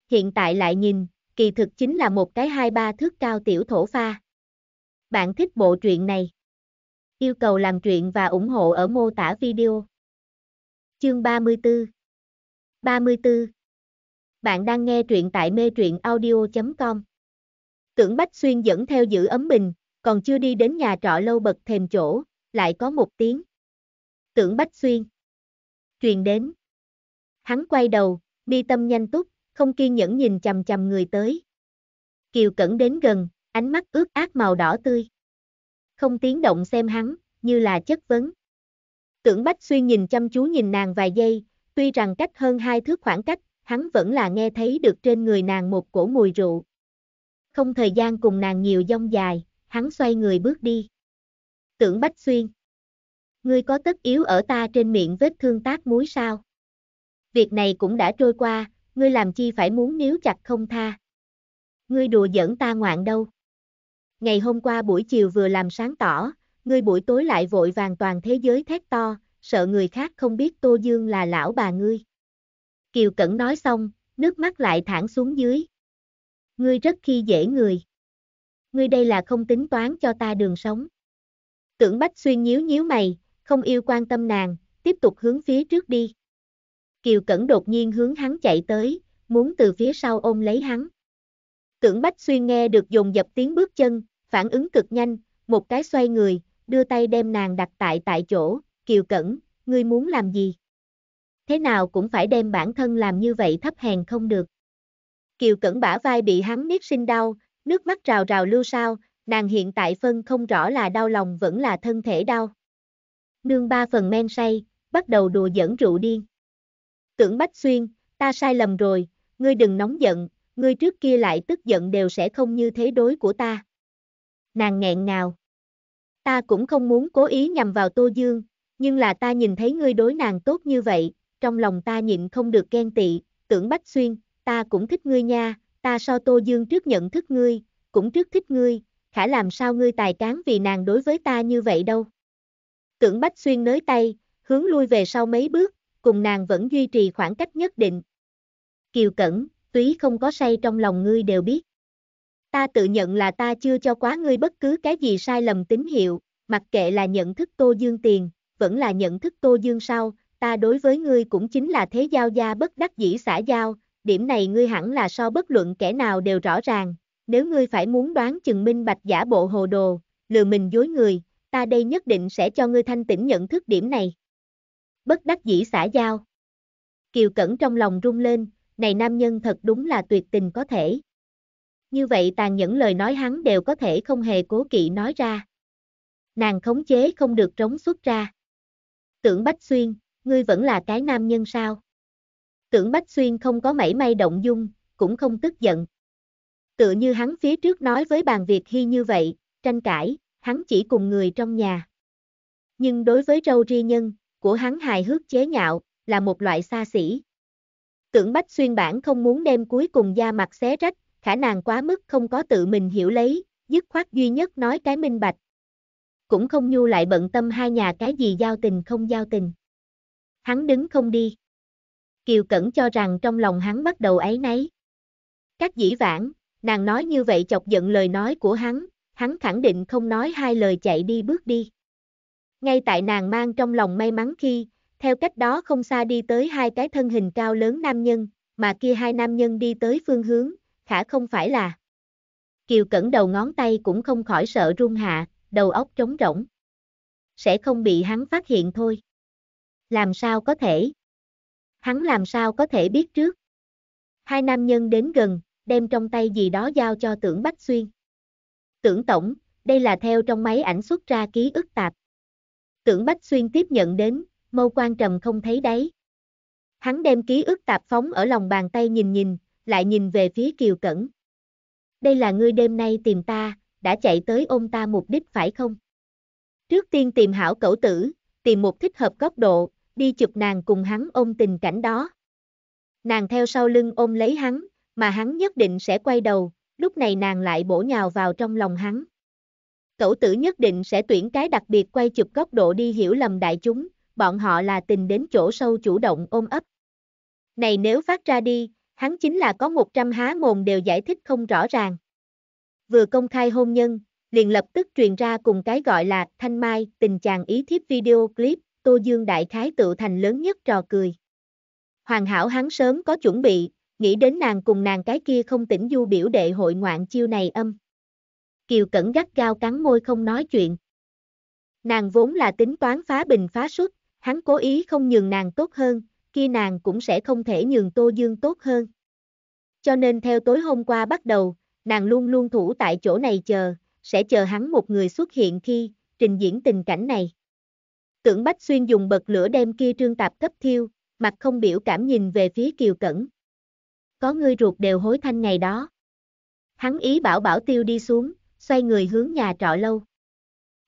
Hiện tại lại nhìn, kỳ thực chính là một cái hai ba thước cao tiểu thổ pha. Bạn thích bộ truyện này? Yêu cầu làm truyện và ủng hộ ở mô tả video. Chương 34 34 bạn đang nghe truyện tại mê truyện audio.com. Tưởng Bách Xuyên dẫn theo giữ ấm bình, còn chưa đi đến nhà trọ lâu bậc thềm chỗ, lại có một tiếng. Tưởng Bách Xuyên. Truyền đến. Hắn quay đầu, mi tâm nhanh túc, không kiên nhẫn nhìn chầm chầm người tới. Kiều Cẩn đến gần, ánh mắt ướt át màu đỏ tươi. Không tiếng động xem hắn, như là chất vấn. Tưởng Bách Xuyên nhìn chăm chú nhìn nàng vài giây, tuy rằng cách hơn hai thước khoảng cách, hắn vẫn là nghe thấy được trên người nàng một cổ mùi rượu. Không thời gian cùng nàng nhiều dông dài, hắn xoay người bước đi. Tưởng Bách Xuyên. Ngươi có tất yếu ở ta trên miệng vết thương tác muối sao? Việc này cũng đã trôi qua, ngươi làm chi phải muốn níu chặt không tha. Ngươi đùa giỡn ta ngoạn đâu. Ngày hôm qua buổi chiều vừa làm sáng tỏ, ngươi buổi tối lại vội vàng toàn thế giới thét to, sợ người khác không biết Tô Dương là lão bà ngươi. Kiều Cẩn nói xong, nước mắt lại thẳng xuống dưới. Ngươi rất khi dễ người. Ngươi đây là không tính toán cho ta đường sống. Tưởng Bách Xuyên nhíu nhíu mày, không yêu quan tâm nàng, tiếp tục hướng phía trước đi. Kiều Cẩn đột nhiên hướng hắn chạy tới, muốn từ phía sau ôm lấy hắn. Tưởng Bách Xuyên nghe được dùng dập tiếng bước chân, phản ứng cực nhanh, một cái xoay người, đưa tay đem nàng đặt tại tại chỗ, Kiều Cẩn, ngươi muốn làm gì? thế nào cũng phải đem bản thân làm như vậy thấp hèn không được. Kiều Cẩn bả vai bị hắn niết sinh đau, nước mắt rào rào lưu sao, nàng hiện tại phân không rõ là đau lòng vẫn là thân thể đau. Nương ba phần men say, bắt đầu đùa dẫn rượu điên. Tưởng Bách Xuyên, ta sai lầm rồi, ngươi đừng nóng giận, ngươi trước kia lại tức giận đều sẽ không như thế đối của ta. Nàng nghẹn ngào. Ta cũng không muốn cố ý nhằm vào Tô Dương, nhưng là ta nhìn thấy ngươi đối nàng tốt như vậy, trong lòng ta nhịn không được ghen tị, tưởng Bách Xuyên, ta cũng thích ngươi nha, ta so Tô Dương trước nhận thức ngươi, cũng trước thích ngươi, khả làm sao ngươi tài cán vì nàng đối với ta như vậy đâu. Tưởng Bách Xuyên nới tay, hướng lui về sau mấy bước, cùng nàng vẫn duy trì khoảng cách nhất định. Kiều Cẩn, túy không có say trong lòng ngươi đều biết. Ta tự nhận là ta chưa cho quá ngươi bất cứ cái gì sai lầm tín hiệu, mặc kệ là nhận thức Tô Dương tiền, vẫn là nhận thức Tô Dương sau, ta đối với ngươi cũng chính là thế giao gia bất đắc dĩ xã giao, điểm này ngươi hẳn là so bất luận kẻ nào đều rõ ràng, nếu ngươi phải muốn đoán chừng minh bạch giả bộ hồ đồ, lừa mình dối người, ta đây nhất định sẽ cho ngươi thanh tĩnh nhận thức điểm này. Bất đắc dĩ xã giao. Kiều Cẩn trong lòng rung lên, này nam nhân thật đúng là tuyệt tình có thể. Như vậy tàn nhẫn lời nói hắn đều có thể không hề cố kỵ nói ra. Nàng khống chế không được trống xuất ra. Tưởng Bách Xuyên ngươi vẫn là cái nam nhân sao? Tưởng Bách Xuyên không có mảy may động dung, cũng không tức giận. Tựa như hắn phía trước nói với bàn Việt Hy như vậy, tranh cãi, hắn chỉ cùng người trong nhà. Nhưng đối với râu ri nhân, của hắn hài hước chế nhạo, là một loại xa xỉ. Tưởng Bách Xuyên bản không muốn đem cuối cùng da mặt xé rách, khả năng quá mức không có tự mình hiểu lấy, dứt khoát duy nhất nói cái minh bạch. Cũng không nhu lại bận tâm hai nhà cái gì giao tình không giao tình hắn đứng không đi. Kiều Cẩn cho rằng trong lòng hắn bắt đầu ấy nấy. Các dĩ vãng, nàng nói như vậy chọc giận lời nói của hắn, hắn khẳng định không nói hai lời chạy đi bước đi. Ngay tại nàng mang trong lòng may mắn khi, theo cách đó không xa đi tới hai cái thân hình cao lớn nam nhân, mà kia hai nam nhân đi tới phương hướng, khả không phải là. Kiều Cẩn đầu ngón tay cũng không khỏi sợ run hạ, đầu óc trống rỗng. Sẽ không bị hắn phát hiện thôi. Làm sao có thể? Hắn làm sao có thể biết trước? Hai nam nhân đến gần, đem trong tay gì đó giao cho tưởng Bách Xuyên. Tưởng Tổng, đây là theo trong máy ảnh xuất ra ký ức tạp. Tưởng Bách Xuyên tiếp nhận đến, mâu quan trầm không thấy đấy. Hắn đem ký ức tạp phóng ở lòng bàn tay nhìn nhìn, lại nhìn về phía Kiều Cẩn. Đây là ngươi đêm nay tìm ta, đã chạy tới ôm ta mục đích phải không? Trước tiên tìm hảo cẩu tử, tìm một thích hợp góc độ, đi chụp nàng cùng hắn ôm tình cảnh đó. Nàng theo sau lưng ôm lấy hắn, mà hắn nhất định sẽ quay đầu, lúc này nàng lại bổ nhào vào trong lòng hắn. Cẩu tử nhất định sẽ tuyển cái đặc biệt quay chụp góc độ đi hiểu lầm đại chúng, bọn họ là tình đến chỗ sâu chủ động ôm ấp. Này nếu phát ra đi, hắn chính là có 100 há mồm đều giải thích không rõ ràng. Vừa công khai hôn nhân, liền lập tức truyền ra cùng cái gọi là thanh mai tình chàng ý thiếp video clip, Tô Dương đại khái tự thành lớn nhất trò cười. Hoàn hảo hắn sớm có chuẩn bị, nghĩ đến nàng cùng nàng cái kia không tỉnh du biểu đệ hội ngoạn chiêu này âm. Kiều Cẩn gắt gao cắn môi không nói chuyện. Nàng vốn là tính toán phá bình phá xuất, hắn cố ý không nhường nàng tốt hơn, khi nàng cũng sẽ không thể nhường Tô Dương tốt hơn. Cho nên theo tối hôm qua bắt đầu, nàng luôn luôn thủ tại chỗ này chờ, sẽ chờ hắn một người xuất hiện khi trình diễn tình cảnh này. Tưởng Bách Xuyên dùng bật lửa đem kia trương tạp cấp thiêu, mặt không biểu cảm nhìn về phía Kiều Cẩn. Có ngươi ruột đều hối thanh ngày đó. Hắn ý bảo bảo tiêu đi xuống, xoay người hướng nhà trọ lâu.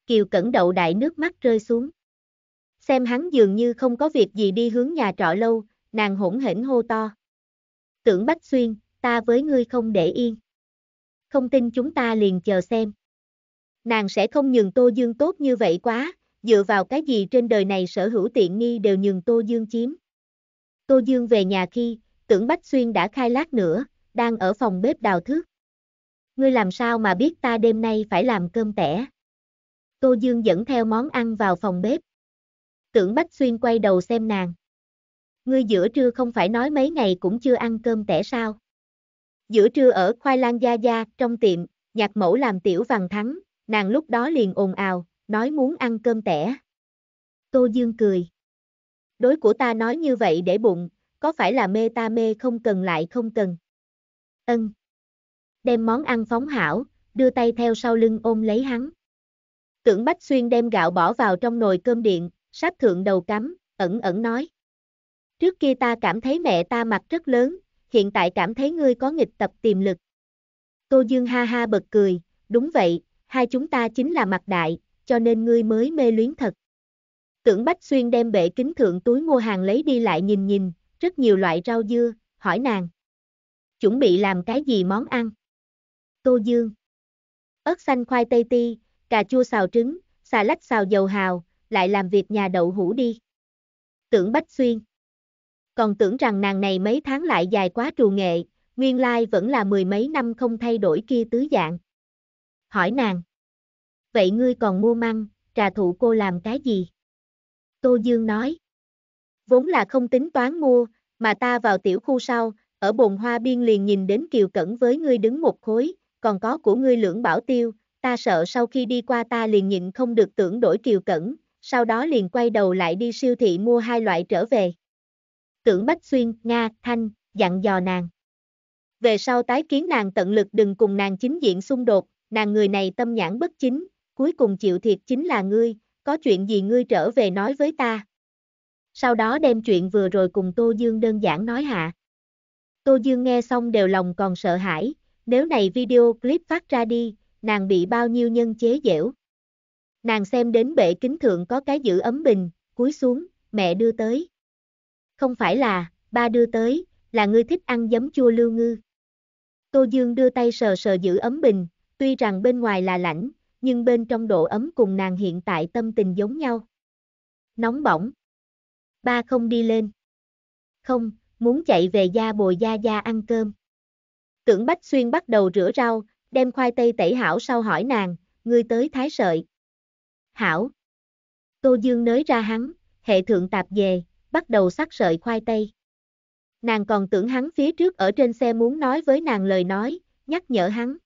Kiều Cẩn đậu đại nước mắt rơi xuống. Xem hắn dường như không có việc gì đi hướng nhà trọ lâu, nàng hỗn hển hô to. Tưởng Bách Xuyên, ta với ngươi không để yên. Không tin chúng ta liền chờ xem. Nàng sẽ không nhường Tô Dương tốt như vậy quá, dựa vào cái gì trên đời này sở hữu tiện nghi đều nhường Tô Dương chiếm. Tô Dương về nhà khi, tưởng Bách Xuyên đã khai lát nữa, đang ở phòng bếp đào thức. Ngươi làm sao mà biết ta đêm nay phải làm cơm tẻ? Tô Dương dẫn theo món ăn vào phòng bếp. Tưởng Bách Xuyên quay đầu xem nàng. Ngươi giữa trưa không phải nói mấy ngày cũng chưa ăn cơm tẻ sao? Giữa trưa ở khoai lang gia gia, trong tiệm, nhạc mẫu làm tiểu vàng thắng, nàng lúc đó liền ồn ào, nói muốn ăn cơm tẻ. Tô Dương cười. Đối của ta nói như vậy để bụng, có phải là mê ta mê không cần lại không cần. Ân. Đem món ăn phóng hảo, đưa tay theo sau lưng ôm lấy hắn. Tưởng Bách Xuyên đem gạo bỏ vào trong nồi cơm điện, sáp thượng đầu cắm, ẩn ẩn nói. Trước kia ta cảm thấy mẹ ta mặt rất lớn, hiện tại cảm thấy ngươi có nghịch tập tiềm lực. Tô Dương ha ha bật cười, đúng vậy, hai chúng ta chính là mặt đại, cho nên ngươi mới mê luyến thật. Tưởng Bách Xuyên đem bệ kính thượng túi mua hàng lấy đi lại nhìn nhìn, rất nhiều loại rau dưa, hỏi nàng. Chuẩn bị làm cái gì món ăn? Tô Dương. ớt xanh khoai tây ti, cà chua xào trứng, xà lách xào dầu hào, lại làm việc nhà đậu hũ đi. Tưởng Bách Xuyên. Còn tưởng rằng nàng này mấy tháng lại dài quá trù nghệ, nguyên lai vẫn là mười mấy năm không thay đổi kia tứ dạng. Hỏi nàng vậy ngươi còn mua măng, trà thụ cô làm cái gì? Tô Dương nói. Vốn là không tính toán mua, mà ta vào tiểu khu sau, ở bồn hoa biên liền nhìn đến Kiều Cẩn với ngươi đứng một khối, còn có của ngươi lưỡng bảo tiêu, ta sợ sau khi đi qua ta liền nhịn không được tưởng đổi Kiều Cẩn, sau đó liền quay đầu lại đi siêu thị mua hai loại trở về. Tưởng Bách Xuyên, Nga, Thanh, dặn dò nàng. Về sau tái kiến nàng tận lực đừng cùng nàng chính diện xung đột, nàng người này tâm nhãn bất chính, cuối cùng chịu thiệt chính là ngươi, có chuyện gì ngươi trở về nói với ta. Sau đó đem chuyện vừa rồi cùng Tô Dương đơn giản nói hạ. Tô Dương nghe xong đều lòng còn sợ hãi, nếu này video clip phát ra đi, nàng bị bao nhiêu nhân chế dẻo. Nàng xem đến bệ kính thượng có cái giữ ấm bình, cúi xuống, mẹ đưa tới. Không phải là, ba đưa tới, là ngươi thích ăn giấm chua lưu ngư. Tô Dương đưa tay sờ sờ giữ ấm bình, tuy rằng bên ngoài là lạnh, nhưng bên trong độ ấm cùng nàng hiện tại tâm tình giống nhau. Nóng bỏng. Ba không đi lên. Không, muốn chạy về gia bồi gia gia ăn cơm. Tưởng Bách Xuyên bắt đầu rửa rau, đem khoai tây tẩy hảo sau hỏi nàng, ngươi tới thái sợi. Hảo. Tô Dương nới ra hắn, hệ thượng tạp về, bắt đầu sắc sợi khoai tây. Nàng còn tưởng hắn phía trước ở trên xe muốn nói với nàng lời nói, nhắc nhở hắn.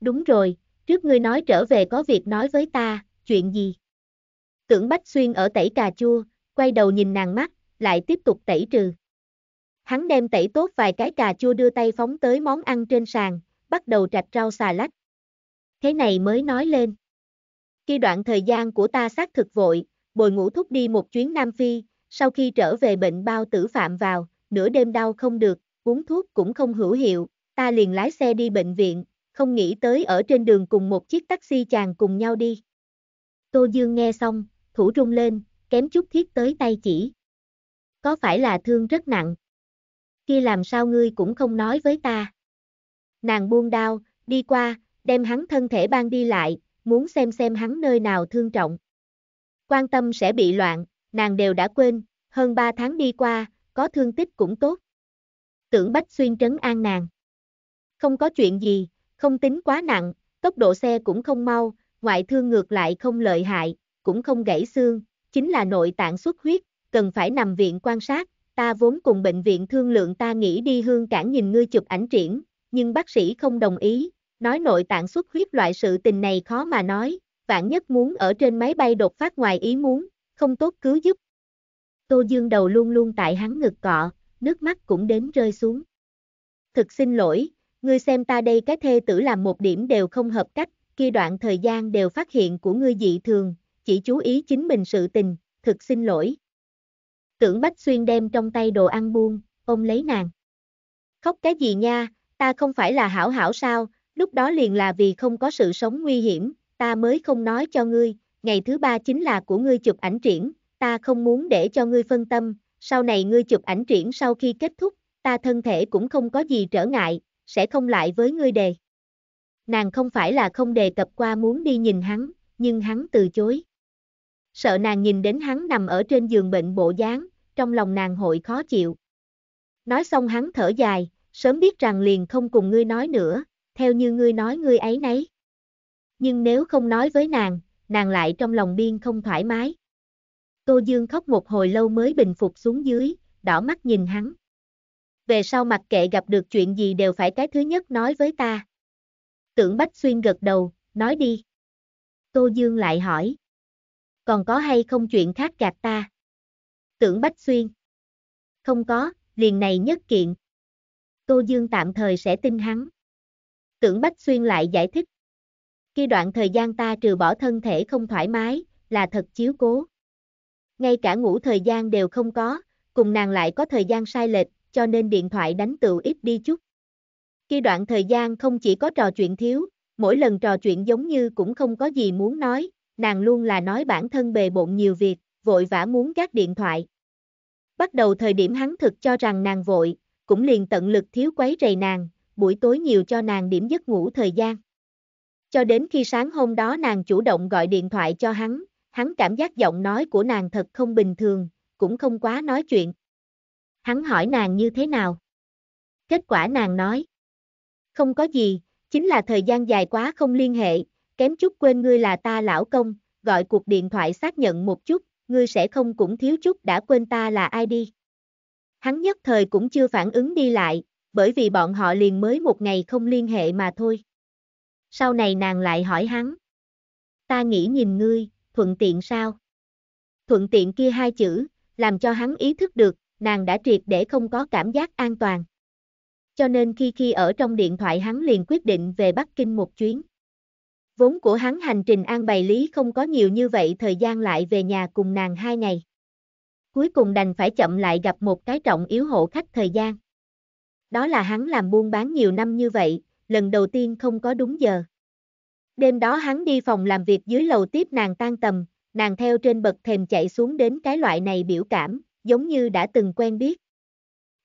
Đúng rồi, trước ngươi nói trở về có việc nói với ta, chuyện gì? Tưởng Bách Xuyên ở tẩy cà chua, quay đầu nhìn nàng mắt, lại tiếp tục tẩy trừ. Hắn đem tẩy tốt vài cái cà chua đưa tay phóng tới món ăn trên sàn, bắt đầu trạch rau xà lách. Thế này mới nói lên. Khi đoạn thời gian của ta xác thực vội, bồi ngủ thúc đi một chuyến Nam Phi, sau khi trở về bệnh bao tử phạm vào, nửa đêm đau không được, uống thuốc cũng không hữu hiệu, ta liền lái xe đi bệnh viện, không nghĩ tới ở trên đường cùng một chiếc taxi chàng cùng nhau đi. Tô Dương nghe xong, thủ rung lên, kém chút thiết tới tay chỉ. Có phải là thương rất nặng? Kia làm sao ngươi cũng không nói với ta? Nàng buông đao, đi qua, đem hắn thân thể ban đi lại, muốn xem xem hắn nơi nào thương trọng. Quan tâm sẽ bị loạn, nàng đều đã quên, hơn 3 tháng đi qua, có thương tích cũng tốt. Tưởng Bách Xuyên trấn an nàng. Không có chuyện gì, không tính quá nặng, tốc độ xe cũng không mau, ngoại thương ngược lại không lợi hại, cũng không gãy xương, chính là nội tạng xuất huyết, cần phải nằm viện quan sát, ta vốn cùng bệnh viện thương lượng ta nghĩ đi hương cảng nhìn ngươi chụp ảnh triển, nhưng bác sĩ không đồng ý, nói nội tạng xuất huyết loại sự tình này khó mà nói, vạn nhất muốn ở trên máy bay đột phát ngoài ý muốn, không tốt cứu giúp. Tô Dương đầu luôn luôn tại hắn ngực cọ, nước mắt cũng đến rơi xuống. Thực xin lỗi, ngươi xem ta đây cái thê tử làm một điểm đều không hợp cách, kia đoạn thời gian đều phát hiện của ngươi dị thường, chỉ chú ý chính mình sự tình, thực xin lỗi. Tưởng Bách Xuyên đem trong tay đồ ăn buông, ôm lấy nàng. Khóc cái gì nha, ta không phải là hảo hảo sao, lúc đó liền là vì không có sự sống nguy hiểm, ta mới không nói cho ngươi, ngày thứ ba chính là của ngươi chụp ảnh triển, ta không muốn để cho ngươi phân tâm, sau này ngươi chụp ảnh triển sau khi kết thúc, ta thân thể cũng không có gì trở ngại, sẽ không lại với ngươi đề. Nàng không phải là không đề cập qua muốn đi nhìn hắn, nhưng hắn từ chối. Sợ nàng nhìn đến hắn nằm ở trên giường bệnh bộ dáng, trong lòng nàng hội khó chịu. Nói xong hắn thở dài, sớm biết rằng liền không cùng ngươi nói nữa, theo như ngươi nói ngươi ấy nấy. Nhưng nếu không nói với nàng, nàng lại trong lòng biên không thoải mái. Tô Dương khóc một hồi lâu mới bình phục xuống dưới, đỏ mắt nhìn hắn về sau mặc kệ gặp được chuyện gì đều phải cái thứ nhất nói với ta. Tưởng Bách Xuyên gật đầu, nói đi. Tô Dương lại hỏi. Còn có hay không chuyện khác gạt ta? Tưởng Bách Xuyên. Không có, liền này nhất kiện. Tô Dương tạm thời sẽ tin hắn. Tưởng Bách Xuyên lại giải thích. Khi đoạn thời gian ta trừ bỏ thân thể không thoải mái, là thật chiếu cố. Ngay cả ngủ thời gian đều không có, cùng nàng lại có thời gian sai lệch, cho nên điện thoại đánh tựu ít đi chút. Khi đoạn thời gian không chỉ có trò chuyện thiếu, mỗi lần trò chuyện giống như cũng không có gì muốn nói, nàng luôn là nói bản thân bề bộn nhiều việc, vội vã muốn gác điện thoại. Bắt đầu thời điểm hắn thực cho rằng nàng vội, cũng liền tận lực thiếu quấy rầy nàng, buổi tối nhiều cho nàng điểm giấc ngủ thời gian. Cho đến khi sáng hôm đó nàng chủ động gọi điện thoại cho hắn, hắn cảm giác giọng nói của nàng thật không bình thường, cũng không quá nói chuyện hắn hỏi nàng như thế nào. Kết quả nàng nói, không có gì, chính là thời gian dài quá không liên hệ, kém chút quên ngươi là ta lão công, gọi cuộc điện thoại xác nhận một chút, ngươi sẽ không cũng thiếu chút đã quên ta là ai đi. Hắn nhất thời cũng chưa phản ứng đi lại, bởi vì bọn họ liền mới một ngày không liên hệ mà thôi. Sau này nàng lại hỏi hắn. Ta nghĩ nhìn ngươi, thuận tiện sao? Thuận tiện kia hai chữ, làm cho hắn ý thức được, nàng đã triệt để không có cảm giác an toàn. Cho nên khi khi ở trong điện thoại hắn liền quyết định về Bắc Kinh một chuyến. Vốn của hắn hành trình an bày lý không có nhiều như vậy thời gian lại về nhà cùng nàng hai ngày. Cuối cùng đành phải chậm lại gặp một cái trọng yếu hộ khách thời gian. Đó là hắn làm buôn bán nhiều năm như vậy, lần đầu tiên không có đúng giờ. Đêm đó hắn đi phòng làm việc dưới lầu tiếp nàng tan tầm, nàng theo trên bậc thềm chạy xuống đến cái loại này biểu cảm, giống như đã từng quen biết.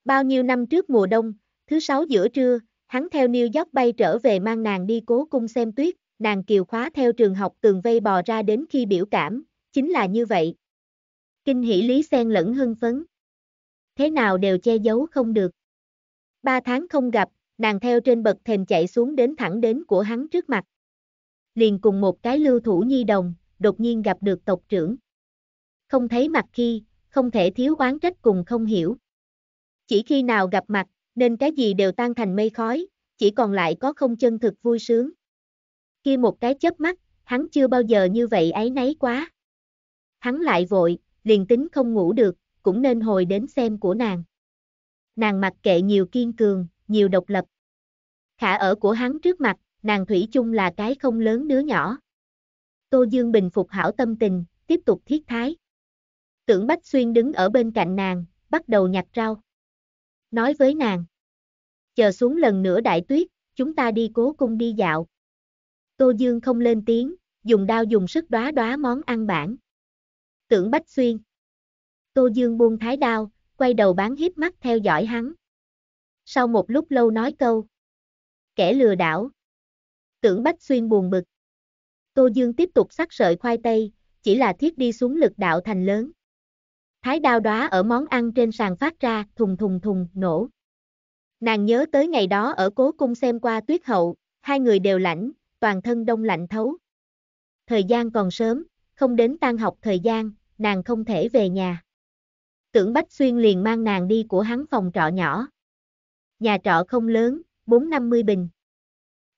Bao nhiêu năm trước mùa đông, thứ sáu giữa trưa, hắn theo New York bay trở về mang nàng đi cố cung xem tuyết, nàng kiều khóa theo trường học tường vây bò ra đến khi biểu cảm, chính là như vậy. Kinh hỷ lý xen lẫn hưng phấn. Thế nào đều che giấu không được. Ba tháng không gặp, nàng theo trên bậc thềm chạy xuống đến thẳng đến của hắn trước mặt. Liền cùng một cái lưu thủ nhi đồng, đột nhiên gặp được tộc trưởng. Không thấy mặt khi, không thể thiếu oán trách cùng không hiểu. Chỉ khi nào gặp mặt, nên cái gì đều tan thành mây khói, chỉ còn lại có không chân thực vui sướng. Khi một cái chớp mắt, hắn chưa bao giờ như vậy ấy nấy quá. Hắn lại vội, liền tính không ngủ được, cũng nên hồi đến xem của nàng. Nàng mặc kệ nhiều kiên cường, nhiều độc lập. Khả ở của hắn trước mặt, nàng Thủy chung là cái không lớn đứa nhỏ. Tô Dương bình phục hảo tâm tình, tiếp tục thiết thái. Tưởng Bách Xuyên đứng ở bên cạnh nàng, bắt đầu nhặt rau. Nói với nàng. Chờ xuống lần nữa đại tuyết, chúng ta đi cố cung đi dạo. Tô Dương không lên tiếng, dùng đao dùng sức đóa đóa món ăn bản. Tưởng Bách Xuyên. Tô Dương buông thái đao, quay đầu bán hiếp mắt theo dõi hắn. Sau một lúc lâu nói câu. Kẻ lừa đảo. Tưởng Bách Xuyên buồn bực. Tô Dương tiếp tục sắc sợi khoai tây, chỉ là thiết đi xuống lực đạo thành lớn. Thái đao đóa ở món ăn trên sàn phát ra, thùng thùng thùng, nổ. Nàng nhớ tới ngày đó ở cố cung xem qua tuyết hậu, hai người đều lạnh, toàn thân đông lạnh thấu. Thời gian còn sớm, không đến tan học thời gian, nàng không thể về nhà. Tưởng Bách Xuyên liền mang nàng đi của hắn phòng trọ nhỏ. Nhà trọ không lớn, 450 bình.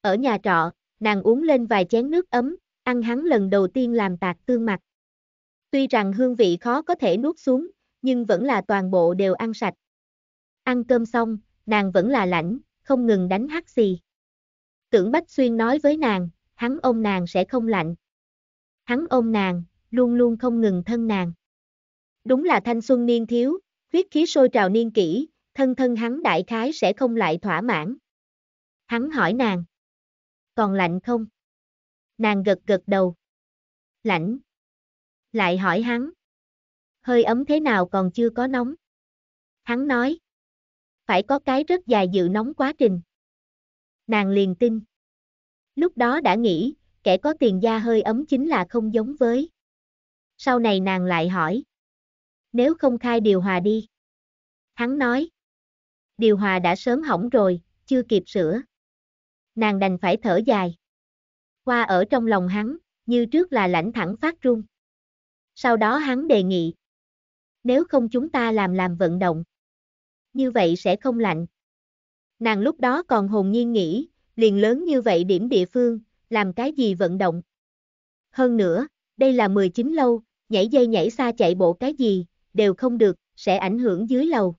Ở nhà trọ, nàng uống lên vài chén nước ấm, ăn hắn lần đầu tiên làm tạc tương mặt. Tuy rằng hương vị khó có thể nuốt xuống, nhưng vẫn là toàn bộ đều ăn sạch. Ăn cơm xong, nàng vẫn là lãnh, không ngừng đánh hắt xì. Tưởng Bách Xuyên nói với nàng, hắn ôm nàng sẽ không lạnh. Hắn ôm nàng, luôn luôn không ngừng thân nàng. Đúng là thanh xuân niên thiếu, huyết khí sôi trào niên kỷ, thân thân hắn đại khái sẽ không lại thỏa mãn. Hắn hỏi nàng, còn lạnh không? Nàng gật gật đầu. Lạnh, lại hỏi hắn. Hơi ấm thế nào còn chưa có nóng? Hắn nói. Phải có cái rất dài dự nóng quá trình. Nàng liền tin. Lúc đó đã nghĩ, kẻ có tiền da hơi ấm chính là không giống với. Sau này nàng lại hỏi. Nếu không khai điều hòa đi. Hắn nói. Điều hòa đã sớm hỏng rồi, chưa kịp sửa. Nàng đành phải thở dài. Qua ở trong lòng hắn, như trước là lãnh thẳng phát run. Sau đó hắn đề nghị. Nếu không chúng ta làm làm vận động. Như vậy sẽ không lạnh. Nàng lúc đó còn hồn nhiên nghĩ, liền lớn như vậy điểm địa phương, làm cái gì vận động. Hơn nữa, đây là 19 lâu, nhảy dây nhảy xa chạy bộ cái gì, đều không được, sẽ ảnh hưởng dưới lầu.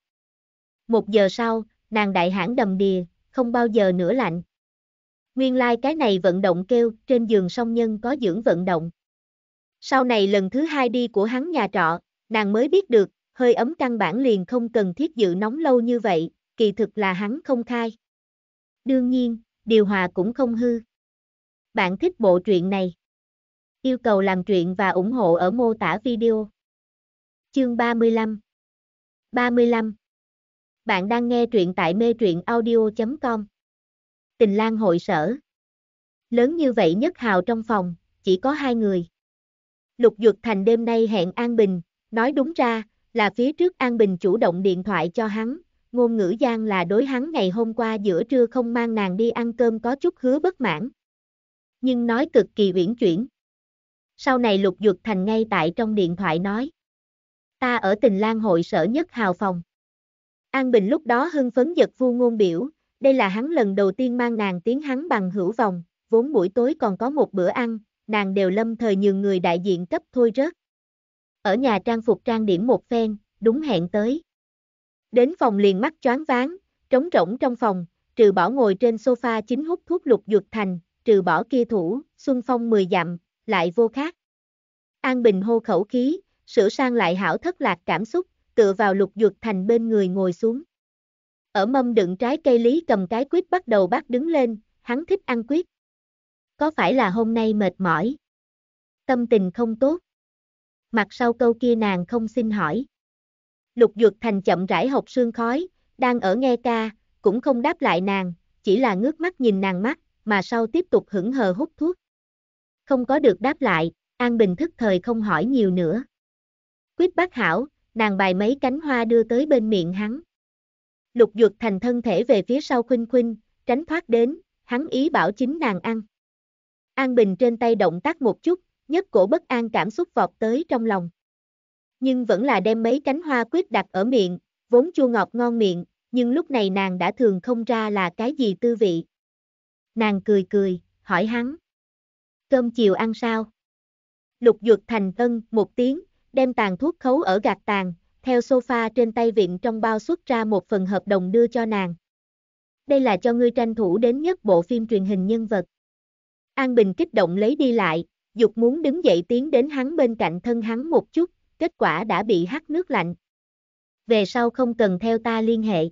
Một giờ sau, nàng đại hãng đầm đìa, không bao giờ nữa lạnh. Nguyên lai like cái này vận động kêu, trên giường song nhân có dưỡng vận động. Sau này lần thứ hai đi của hắn nhà trọ, nàng mới biết được, hơi ấm căn bản liền không cần thiết giữ nóng lâu như vậy, kỳ thực là hắn không khai. Đương nhiên, điều hòa cũng không hư. Bạn thích bộ truyện này? Yêu cầu làm truyện và ủng hộ ở mô tả video. Chương 35 35 Bạn đang nghe truyện tại mê truyện audio.com Tình lang hội sở Lớn như vậy nhất hào trong phòng, chỉ có hai người. Lục Duật Thành đêm nay hẹn An Bình, nói đúng ra, là phía trước An Bình chủ động điện thoại cho hắn, ngôn ngữ gian là đối hắn ngày hôm qua giữa trưa không mang nàng đi ăn cơm có chút hứa bất mãn. Nhưng nói cực kỳ uyển chuyển. Sau này Lục Duật Thành ngay tại trong điện thoại nói. Ta ở tình lang hội sở nhất hào phòng. An Bình lúc đó hưng phấn giật vu ngôn biểu, đây là hắn lần đầu tiên mang nàng tiếng hắn bằng hữu vòng, vốn buổi tối còn có một bữa ăn, nàng đều lâm thời nhường người đại diện cấp thôi rớt. Ở nhà trang phục trang điểm một phen, đúng hẹn tới. Đến phòng liền mắt choáng váng, trống rỗng trong phòng, trừ bỏ ngồi trên sofa chính hút thuốc lục dược thành, trừ bỏ kia thủ, xuân phong mười dặm, lại vô khác. An Bình hô khẩu khí, sửa sang lại hảo thất lạc cảm xúc, tựa vào lục dược thành bên người ngồi xuống. Ở mâm đựng trái cây lý cầm cái quýt bắt đầu bắt đứng lên, hắn thích ăn quýt. Có phải là hôm nay mệt mỏi? Tâm tình không tốt? Mặt sau câu kia nàng không xin hỏi. Lục Dược Thành chậm rãi học sương khói, đang ở nghe ca, cũng không đáp lại nàng, chỉ là ngước mắt nhìn nàng mắt, mà sau tiếp tục hững hờ hút thuốc. Không có được đáp lại, An Bình thức thời không hỏi nhiều nữa. Quyết bác hảo, nàng bài mấy cánh hoa đưa tới bên miệng hắn. Lục Dược Thành thân thể về phía sau khuynh khuynh, tránh thoát đến, hắn ý bảo chính nàng ăn. An Bình trên tay động tác một chút, nhất cổ bất an cảm xúc vọt tới trong lòng. Nhưng vẫn là đem mấy cánh hoa quyết đặt ở miệng, vốn chua ngọt ngon miệng, nhưng lúc này nàng đã thường không ra là cái gì tư vị. Nàng cười cười, hỏi hắn. Cơm chiều ăn sao? Lục dược thành tân một tiếng, đem tàn thuốc khấu ở gạt tàn, theo sofa trên tay viện trong bao xuất ra một phần hợp đồng đưa cho nàng. Đây là cho ngươi tranh thủ đến nhất bộ phim truyền hình nhân vật. An Bình kích động lấy đi lại, dục muốn đứng dậy tiến đến hắn bên cạnh thân hắn một chút, kết quả đã bị hắt nước lạnh. Về sau không cần theo ta liên hệ.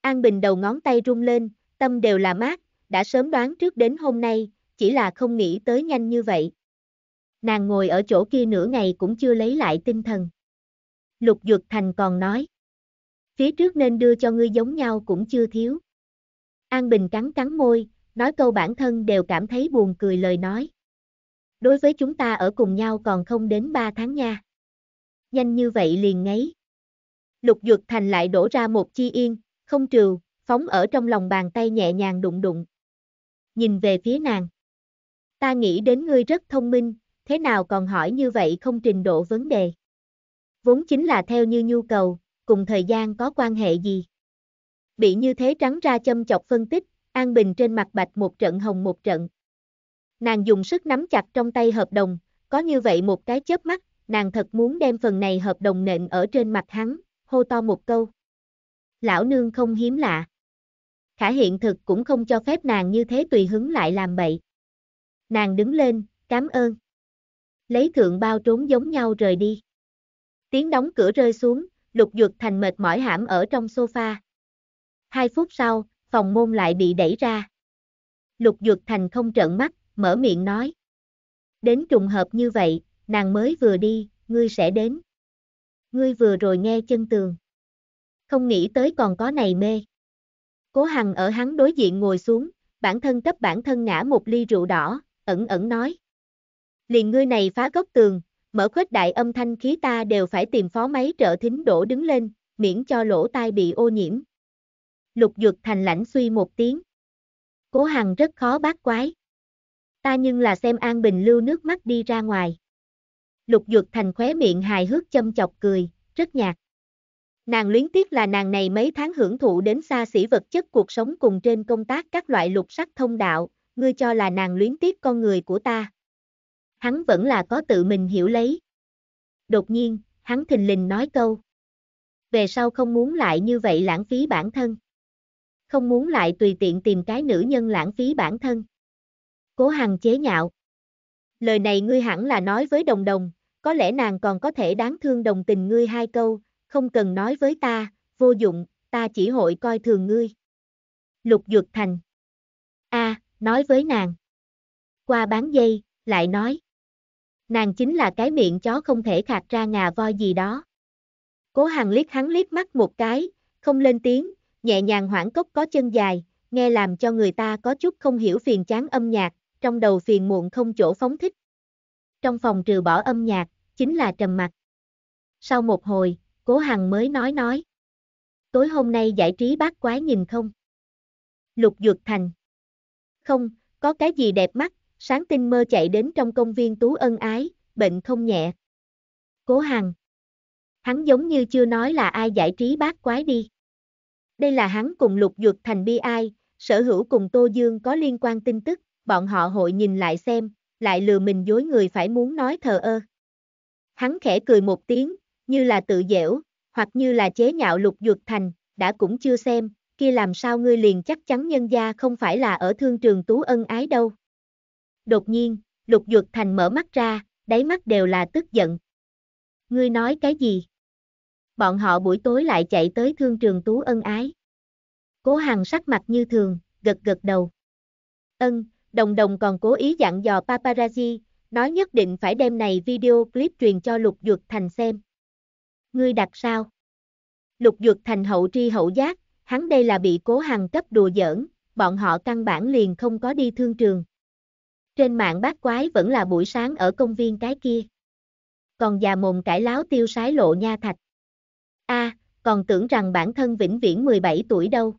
An Bình đầu ngón tay rung lên, tâm đều là mát, đã sớm đoán trước đến hôm nay, chỉ là không nghĩ tới nhanh như vậy. Nàng ngồi ở chỗ kia nửa ngày cũng chưa lấy lại tinh thần. Lục Dược Thành còn nói. Phía trước nên đưa cho ngươi giống nhau cũng chưa thiếu. An Bình cắn cắn môi, nói câu bản thân đều cảm thấy buồn cười lời nói. Đối với chúng ta ở cùng nhau còn không đến 3 tháng nha. Nhanh như vậy liền ngấy. Lục Dược Thành lại đổ ra một chi yên, không trừ, phóng ở trong lòng bàn tay nhẹ nhàng đụng đụng. Nhìn về phía nàng. Ta nghĩ đến ngươi rất thông minh, thế nào còn hỏi như vậy không trình độ vấn đề. Vốn chính là theo như nhu cầu, cùng thời gian có quan hệ gì. Bị như thế trắng ra châm chọc phân tích, An Bình trên mặt bạch một trận hồng một trận. Nàng dùng sức nắm chặt trong tay hợp đồng, có như vậy một cái chớp mắt, nàng thật muốn đem phần này hợp đồng nện ở trên mặt hắn, hô to một câu. Lão nương không hiếm lạ. Khả hiện thực cũng không cho phép nàng như thế tùy hứng lại làm bậy. Nàng đứng lên, cảm ơn. Lấy thượng bao trốn giống nhau rời đi. Tiếng đóng cửa rơi xuống, lục dược thành mệt mỏi hãm ở trong sofa. Hai phút sau, phòng môn lại bị đẩy ra. Lục Dược Thành không trợn mắt, mở miệng nói. Đến trùng hợp như vậy, nàng mới vừa đi, ngươi sẽ đến. Ngươi vừa rồi nghe chân tường. Không nghĩ tới còn có này mê. Cố Hằng ở hắn đối diện ngồi xuống, bản thân cấp bản thân ngã một ly rượu đỏ, ẩn ẩn nói. Liền ngươi này phá gốc tường, mở khuếch đại âm thanh khí ta đều phải tìm phó máy trợ thính đổ đứng lên, miễn cho lỗ tai bị ô nhiễm lục dược thành lãnh suy một tiếng. Cố Hằng rất khó bác quái. Ta nhưng là xem An Bình lưu nước mắt đi ra ngoài. Lục dược thành khóe miệng hài hước châm chọc cười, rất nhạt. Nàng luyến tiếc là nàng này mấy tháng hưởng thụ đến xa xỉ vật chất cuộc sống cùng trên công tác các loại lục sắc thông đạo, ngươi cho là nàng luyến tiếc con người của ta. Hắn vẫn là có tự mình hiểu lấy. Đột nhiên, hắn thình lình nói câu. Về sau không muốn lại như vậy lãng phí bản thân không muốn lại tùy tiện tìm cái nữ nhân lãng phí bản thân. Cố Hằng chế nhạo. Lời này ngươi hẳn là nói với đồng đồng, có lẽ nàng còn có thể đáng thương đồng tình ngươi hai câu, không cần nói với ta, vô dụng, ta chỉ hội coi thường ngươi. Lục duật Thành. A, à, nói với nàng. Qua bán dây, lại nói. Nàng chính là cái miệng chó không thể khạc ra ngà voi gì đó. Cố Hằng liếc hắn liếc mắt một cái, không lên tiếng, nhẹ nhàng hoãn cốc có chân dài, nghe làm cho người ta có chút không hiểu phiền chán âm nhạc, trong đầu phiền muộn không chỗ phóng thích. Trong phòng trừ bỏ âm nhạc, chính là trầm mặc. Sau một hồi, Cố Hằng mới nói nói. Tối hôm nay giải trí bác quái nhìn không? Lục Dược Thành. Không, có cái gì đẹp mắt, sáng tinh mơ chạy đến trong công viên Tú Ân Ái, bệnh không nhẹ. Cố Hằng. Hắn giống như chưa nói là ai giải trí bác quái đi. Đây là hắn cùng Lục Duật Thành BI, ai, sở hữu cùng Tô Dương có liên quan tin tức, bọn họ hội nhìn lại xem, lại lừa mình dối người phải muốn nói thờ ơ. Hắn khẽ cười một tiếng, như là tự dễu, hoặc như là chế nhạo Lục Duật Thành, đã cũng chưa xem, kia làm sao ngươi liền chắc chắn nhân gia không phải là ở thương trường tú ân ái đâu. Đột nhiên, Lục Duật Thành mở mắt ra, đáy mắt đều là tức giận. Ngươi nói cái gì? bọn họ buổi tối lại chạy tới thương trường tú ân ái. Cố Hằng sắc mặt như thường, gật gật đầu. Ân, đồng đồng còn cố ý dặn dò paparazzi, nói nhất định phải đem này video clip truyền cho Lục duật Thành xem. Ngươi đặt sao? Lục duật Thành hậu tri hậu giác, hắn đây là bị cố Hằng cấp đùa giỡn, bọn họ căn bản liền không có đi thương trường. Trên mạng bát quái vẫn là buổi sáng ở công viên cái kia. Còn già mồm cải láo tiêu sái lộ nha thạch a, à, còn tưởng rằng bản thân vĩnh viễn 17 tuổi đâu.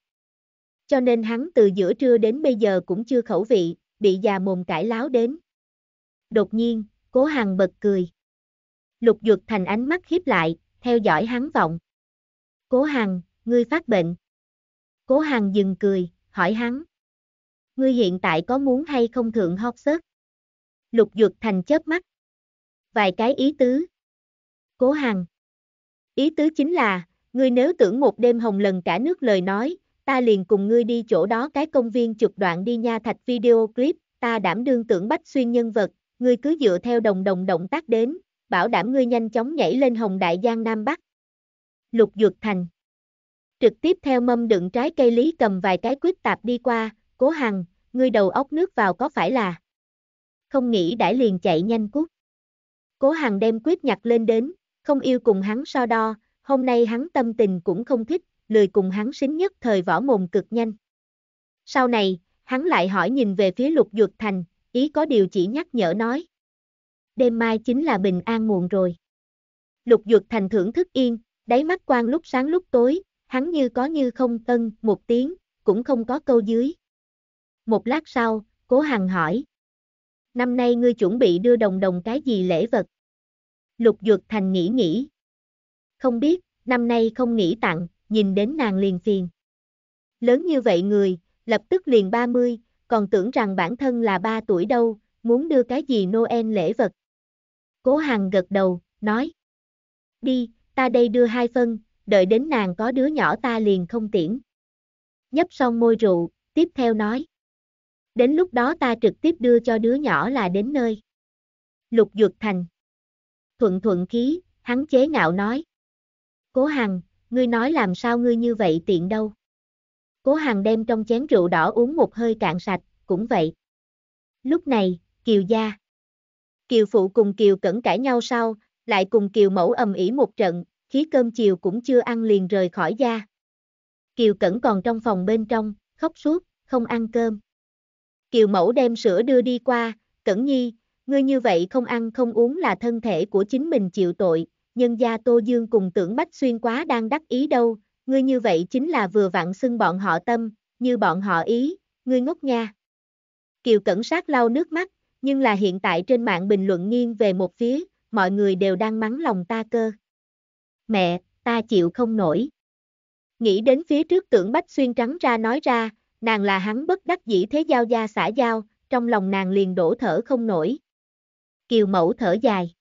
Cho nên hắn từ giữa trưa đến bây giờ cũng chưa khẩu vị, bị già mồm cãi láo đến. Đột nhiên, cố hằng bật cười. Lục Dược Thành ánh mắt khiếp lại, theo dõi hắn vọng. Cố Hằng, ngươi phát bệnh. Cố Hằng dừng cười, hỏi hắn. Ngươi hiện tại có muốn hay không thượng hót sớt? Lục Dược Thành chớp mắt. Vài cái ý tứ. Cố Hằng. Ý tứ chính là, ngươi nếu tưởng một đêm hồng lần cả nước lời nói, ta liền cùng ngươi đi chỗ đó cái công viên chụp đoạn đi nha thạch video clip, ta đảm đương tưởng bách xuyên nhân vật, ngươi cứ dựa theo đồng đồng động tác đến, bảo đảm ngươi nhanh chóng nhảy lên hồng đại giang Nam Bắc. Lục Dược Thành Trực tiếp theo mâm đựng trái cây lý cầm vài cái quyết tạp đi qua, cố hằng, ngươi đầu óc nước vào có phải là? Không nghĩ đã liền chạy nhanh cút. Cố hằng đem quyết nhặt lên đến, không yêu cùng hắn so đo, hôm nay hắn tâm tình cũng không thích, lười cùng hắn xính nhất thời võ mồm cực nhanh. Sau này, hắn lại hỏi nhìn về phía lục dược thành, ý có điều chỉ nhắc nhở nói. Đêm mai chính là bình an muộn rồi. Lục dược thành thưởng thức yên, đáy mắt quan lúc sáng lúc tối, hắn như có như không tân một tiếng, cũng không có câu dưới. Một lát sau, cố hằng hỏi. Năm nay ngươi chuẩn bị đưa đồng đồng cái gì lễ vật? Lục Duật Thành nghĩ nghĩ. Không biết, năm nay không nghĩ tặng, nhìn đến nàng liền phiền. Lớn như vậy người, lập tức liền 30, còn tưởng rằng bản thân là 3 tuổi đâu, muốn đưa cái gì Noel lễ vật. Cố Hằng gật đầu, nói. Đi, ta đây đưa hai phân, đợi đến nàng có đứa nhỏ ta liền không tiễn. Nhấp xong môi rượu, tiếp theo nói. Đến lúc đó ta trực tiếp đưa cho đứa nhỏ là đến nơi. Lục Duật Thành thuận thuận khí, hắn chế ngạo nói. Cố Hằng, ngươi nói làm sao ngươi như vậy tiện đâu. Cố Hằng đem trong chén rượu đỏ uống một hơi cạn sạch, cũng vậy. Lúc này, Kiều gia. Kiều phụ cùng Kiều cẩn cãi nhau sau, lại cùng Kiều mẫu ầm ĩ một trận, khí cơm chiều cũng chưa ăn liền rời khỏi gia. Kiều cẩn còn trong phòng bên trong, khóc suốt, không ăn cơm. Kiều mẫu đem sữa đưa đi qua, cẩn nhi, Ngươi như vậy không ăn không uống là thân thể của chính mình chịu tội, nhân gia Tô Dương cùng tưởng Bách Xuyên quá đang đắc ý đâu, ngươi như vậy chính là vừa vặn xưng bọn họ tâm, như bọn họ ý, ngươi ngốc nha. Kiều Cẩn Sát lau nước mắt, nhưng là hiện tại trên mạng bình luận nghiêng về một phía, mọi người đều đang mắng lòng ta cơ. Mẹ, ta chịu không nổi. Nghĩ đến phía trước tưởng Bách Xuyên trắng ra nói ra, nàng là hắn bất đắc dĩ thế giao gia xã giao, trong lòng nàng liền đổ thở không nổi. Kiều Mẫu thở dài.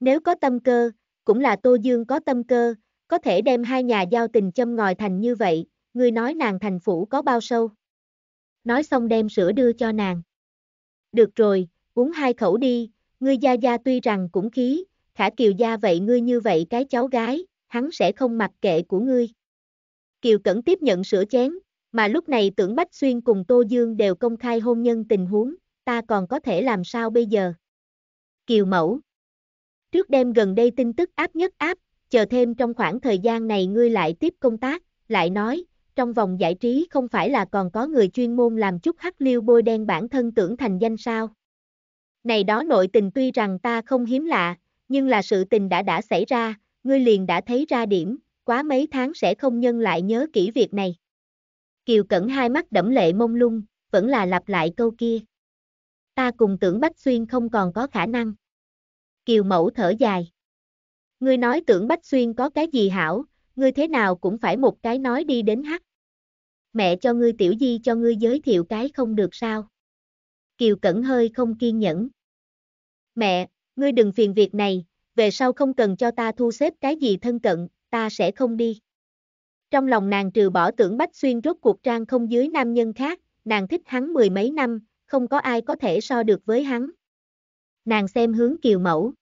Nếu có tâm cơ, cũng là Tô Dương có tâm cơ, có thể đem hai nhà giao tình châm ngòi thành như vậy, ngươi nói nàng thành phủ có bao sâu. Nói xong đem sữa đưa cho nàng. Được rồi, uống hai khẩu đi, ngươi gia gia tuy rằng cũng khí, khả kiều gia vậy ngươi như vậy cái cháu gái, hắn sẽ không mặc kệ của ngươi. Kiều Cẩn tiếp nhận sữa chén, mà lúc này tưởng Bách Xuyên cùng Tô Dương đều công khai hôn nhân tình huống, ta còn có thể làm sao bây giờ. Kiều Mẫu. Trước đêm gần đây tin tức áp nhất áp, chờ thêm trong khoảng thời gian này ngươi lại tiếp công tác, lại nói, trong vòng giải trí không phải là còn có người chuyên môn làm chút hắc liêu bôi đen bản thân tưởng thành danh sao. Này đó nội tình tuy rằng ta không hiếm lạ, nhưng là sự tình đã đã xảy ra, ngươi liền đã thấy ra điểm, quá mấy tháng sẽ không nhân lại nhớ kỹ việc này. Kiều Cẩn hai mắt đẫm lệ mông lung, vẫn là lặp lại câu kia ta cùng tưởng Bách Xuyên không còn có khả năng. Kiều Mẫu thở dài. Ngươi nói tưởng Bách Xuyên có cái gì hảo, ngươi thế nào cũng phải một cái nói đi đến hắc. Mẹ cho ngươi tiểu di cho ngươi giới thiệu cái không được sao. Kiều Cẩn hơi không kiên nhẫn. Mẹ, ngươi đừng phiền việc này, về sau không cần cho ta thu xếp cái gì thân cận, ta sẽ không đi. Trong lòng nàng trừ bỏ tưởng Bách Xuyên rốt cuộc trang không dưới nam nhân khác, nàng thích hắn mười mấy năm, không có ai có thể so được với hắn. Nàng xem hướng kiều mẫu.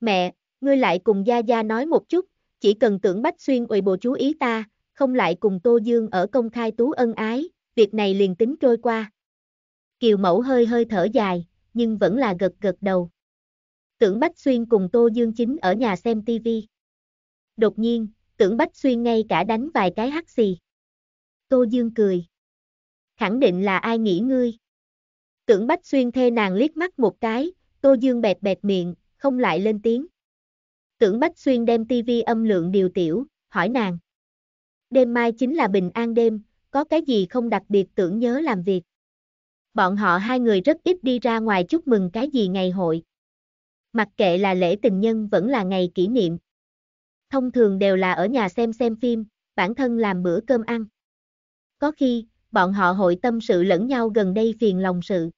Mẹ, ngươi lại cùng Gia Gia nói một chút, chỉ cần tưởng Bách Xuyên ủi bộ chú ý ta, không lại cùng Tô Dương ở công khai tú ân ái, việc này liền tính trôi qua. Kiều mẫu hơi hơi thở dài, nhưng vẫn là gật gật đầu. Tưởng Bách Xuyên cùng Tô Dương chính ở nhà xem TV. Đột nhiên, tưởng Bách Xuyên ngay cả đánh vài cái hắt xì. Tô Dương cười. Khẳng định là ai nghĩ ngươi. Tưởng Bách Xuyên thê nàng liếc mắt một cái, Tô Dương bẹt bẹt miệng, không lại lên tiếng. Tưởng Bách Xuyên đem TV âm lượng điều tiểu, hỏi nàng. Đêm mai chính là bình an đêm, có cái gì không đặc biệt tưởng nhớ làm việc. Bọn họ hai người rất ít đi ra ngoài chúc mừng cái gì ngày hội. Mặc kệ là lễ tình nhân vẫn là ngày kỷ niệm. Thông thường đều là ở nhà xem xem phim, bản thân làm bữa cơm ăn. Có khi, bọn họ hội tâm sự lẫn nhau gần đây phiền lòng sự.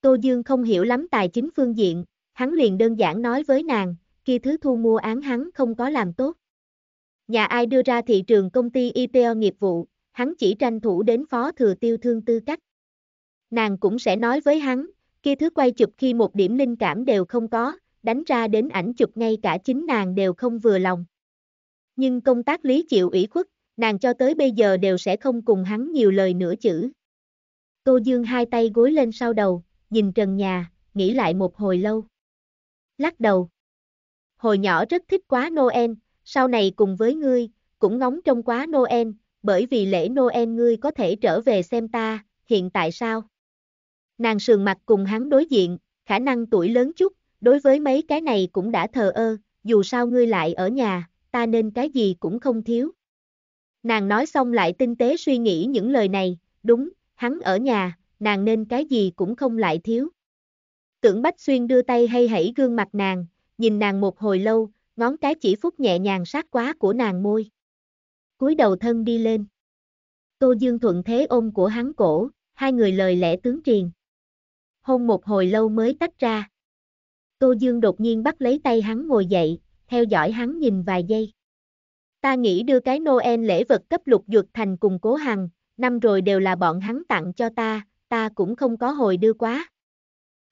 Tô Dương không hiểu lắm tài chính phương diện, hắn liền đơn giản nói với nàng, kia thứ thu mua án hắn không có làm tốt. Nhà ai đưa ra thị trường công ty ITO nghiệp vụ, hắn chỉ tranh thủ đến phó thừa tiêu thương tư cách. Nàng cũng sẽ nói với hắn, kia thứ quay chụp khi một điểm linh cảm đều không có, đánh ra đến ảnh chụp ngay cả chính nàng đều không vừa lòng. Nhưng công tác lý chịu ủy khuất, nàng cho tới bây giờ đều sẽ không cùng hắn nhiều lời nữa chữ. Tô Dương hai tay gối lên sau đầu, nhìn trần nhà, nghĩ lại một hồi lâu. Lắc đầu. Hồi nhỏ rất thích quá Noel, sau này cùng với ngươi, cũng ngóng trông quá Noel, bởi vì lễ Noel ngươi có thể trở về xem ta, hiện tại sao? Nàng sườn mặt cùng hắn đối diện, khả năng tuổi lớn chút, đối với mấy cái này cũng đã thờ ơ, dù sao ngươi lại ở nhà, ta nên cái gì cũng không thiếu. Nàng nói xong lại tinh tế suy nghĩ những lời này, đúng, hắn ở nhà, nàng nên cái gì cũng không lại thiếu. Tưởng Bách Xuyên đưa tay hay hãy gương mặt nàng, nhìn nàng một hồi lâu, ngón cái chỉ phúc nhẹ nhàng sát quá của nàng môi. cúi đầu thân đi lên. Tô Dương thuận thế ôm của hắn cổ, hai người lời lẽ tướng triền. Hôn một hồi lâu mới tách ra. Tô Dương đột nhiên bắt lấy tay hắn ngồi dậy, theo dõi hắn nhìn vài giây. Ta nghĩ đưa cái Noel lễ vật cấp lục dược thành cùng cố hằng, năm rồi đều là bọn hắn tặng cho ta, ta cũng không có hồi đưa quá.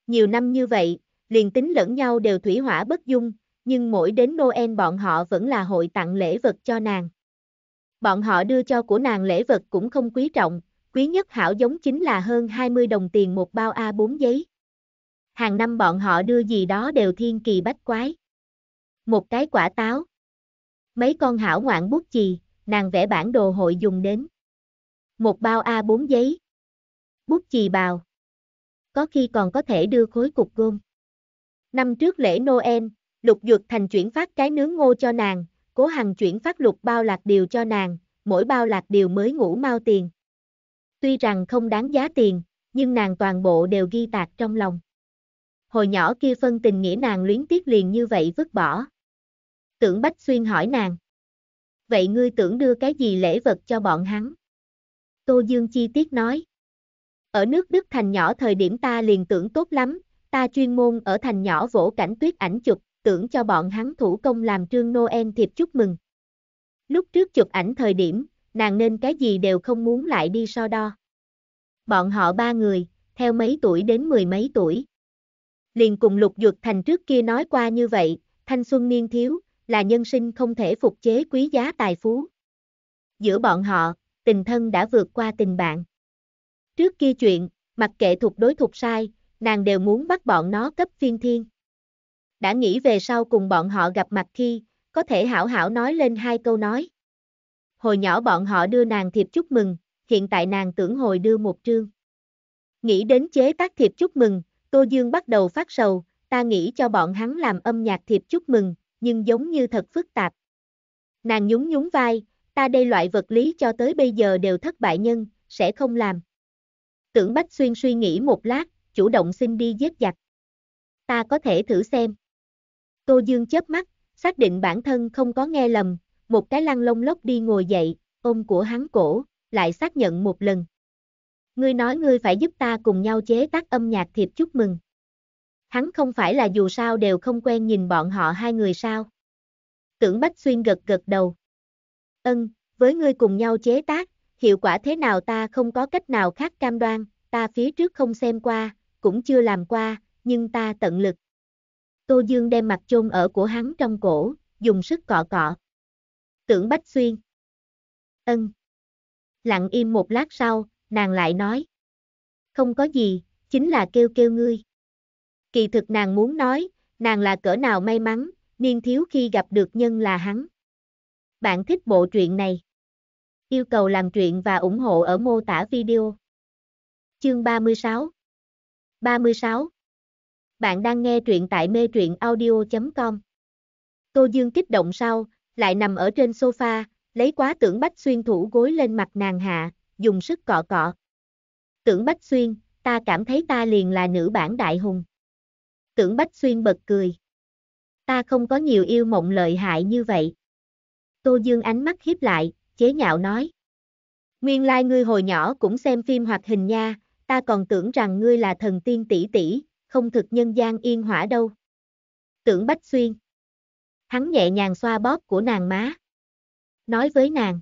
Nhiều năm như vậy, liền tính lẫn nhau đều thủy hỏa bất dung, nhưng mỗi đến Noel bọn họ vẫn là hội tặng lễ vật cho nàng. Bọn họ đưa cho của nàng lễ vật cũng không quý trọng, quý nhất hảo giống chính là hơn 20 đồng tiền một bao A4 giấy. Hàng năm bọn họ đưa gì đó đều thiên kỳ bách quái. Một cái quả táo, Mấy con hảo ngoạn bút chì, nàng vẽ bản đồ hội dùng đến. Một bao A4 giấy. Bút chì bào. Có khi còn có thể đưa khối cục gôm. Năm trước lễ Noel, Lục Dược Thành chuyển phát cái nướng ngô cho nàng, Cố Hằng chuyển phát lục bao lạc điều cho nàng, mỗi bao lạc điều mới ngủ mau tiền. Tuy rằng không đáng giá tiền, nhưng nàng toàn bộ đều ghi tạc trong lòng. Hồi nhỏ kia phân tình nghĩa nàng luyến tiếc liền như vậy vứt bỏ, tưởng Bách Xuyên hỏi nàng. Vậy ngươi tưởng đưa cái gì lễ vật cho bọn hắn? Tô Dương chi tiết nói. Ở nước Đức thành nhỏ thời điểm ta liền tưởng tốt lắm, ta chuyên môn ở thành nhỏ vỗ cảnh tuyết ảnh chụp, tưởng cho bọn hắn thủ công làm trương Noel thiệp chúc mừng. Lúc trước chụp ảnh thời điểm, nàng nên cái gì đều không muốn lại đi so đo. Bọn họ ba người, theo mấy tuổi đến mười mấy tuổi. Liền cùng lục dược thành trước kia nói qua như vậy, thanh xuân niên thiếu, là nhân sinh không thể phục chế quý giá tài phú. Giữa bọn họ, tình thân đã vượt qua tình bạn. Trước kia chuyện, mặc kệ thuộc đối thuộc sai, nàng đều muốn bắt bọn nó cấp phiên thiên. Đã nghĩ về sau cùng bọn họ gặp mặt khi, có thể hảo hảo nói lên hai câu nói. Hồi nhỏ bọn họ đưa nàng thiệp chúc mừng, hiện tại nàng tưởng hồi đưa một trương. Nghĩ đến chế tác thiệp chúc mừng, Tô Dương bắt đầu phát sầu, ta nghĩ cho bọn hắn làm âm nhạc thiệp chúc mừng, nhưng giống như thật phức tạp. Nàng nhún nhún vai, ta đây loại vật lý cho tới bây giờ đều thất bại nhân, sẽ không làm. Tưởng Bách Xuyên suy nghĩ một lát, chủ động xin đi giết giặc. Ta có thể thử xem. Tô Dương chớp mắt, xác định bản thân không có nghe lầm, một cái lăng lông lốc đi ngồi dậy, ôm của hắn cổ, lại xác nhận một lần. Ngươi nói ngươi phải giúp ta cùng nhau chế tác âm nhạc thiệp chúc mừng hắn không phải là dù sao đều không quen nhìn bọn họ hai người sao. Tưởng Bách Xuyên gật gật đầu. Ân, với ngươi cùng nhau chế tác, hiệu quả thế nào ta không có cách nào khác cam đoan, ta phía trước không xem qua, cũng chưa làm qua, nhưng ta tận lực. Tô Dương đem mặt chôn ở của hắn trong cổ, dùng sức cọ cọ. Tưởng Bách Xuyên. Ân. Lặng im một lát sau, nàng lại nói. Không có gì, chính là kêu kêu ngươi. Kỳ thực nàng muốn nói, nàng là cỡ nào may mắn, niên thiếu khi gặp được nhân là hắn. Bạn thích bộ truyện này? Yêu cầu làm truyện và ủng hộ ở mô tả video. Chương 36 36 Bạn đang nghe truyện tại mê truyện audio.com Cô Dương kích động sau, lại nằm ở trên sofa, lấy quá tưởng bách xuyên thủ gối lên mặt nàng hạ, dùng sức cọ cọ. Tưởng bách xuyên, ta cảm thấy ta liền là nữ bản đại hùng. Tưởng Bách Xuyên bật cười. Ta không có nhiều yêu mộng lợi hại như vậy. Tô Dương ánh mắt hiếp lại, chế nhạo nói. Nguyên lai like ngươi hồi nhỏ cũng xem phim hoạt hình nha, ta còn tưởng rằng ngươi là thần tiên tỷ tỷ, không thực nhân gian yên hỏa đâu. Tưởng Bách Xuyên. Hắn nhẹ nhàng xoa bóp của nàng má. Nói với nàng.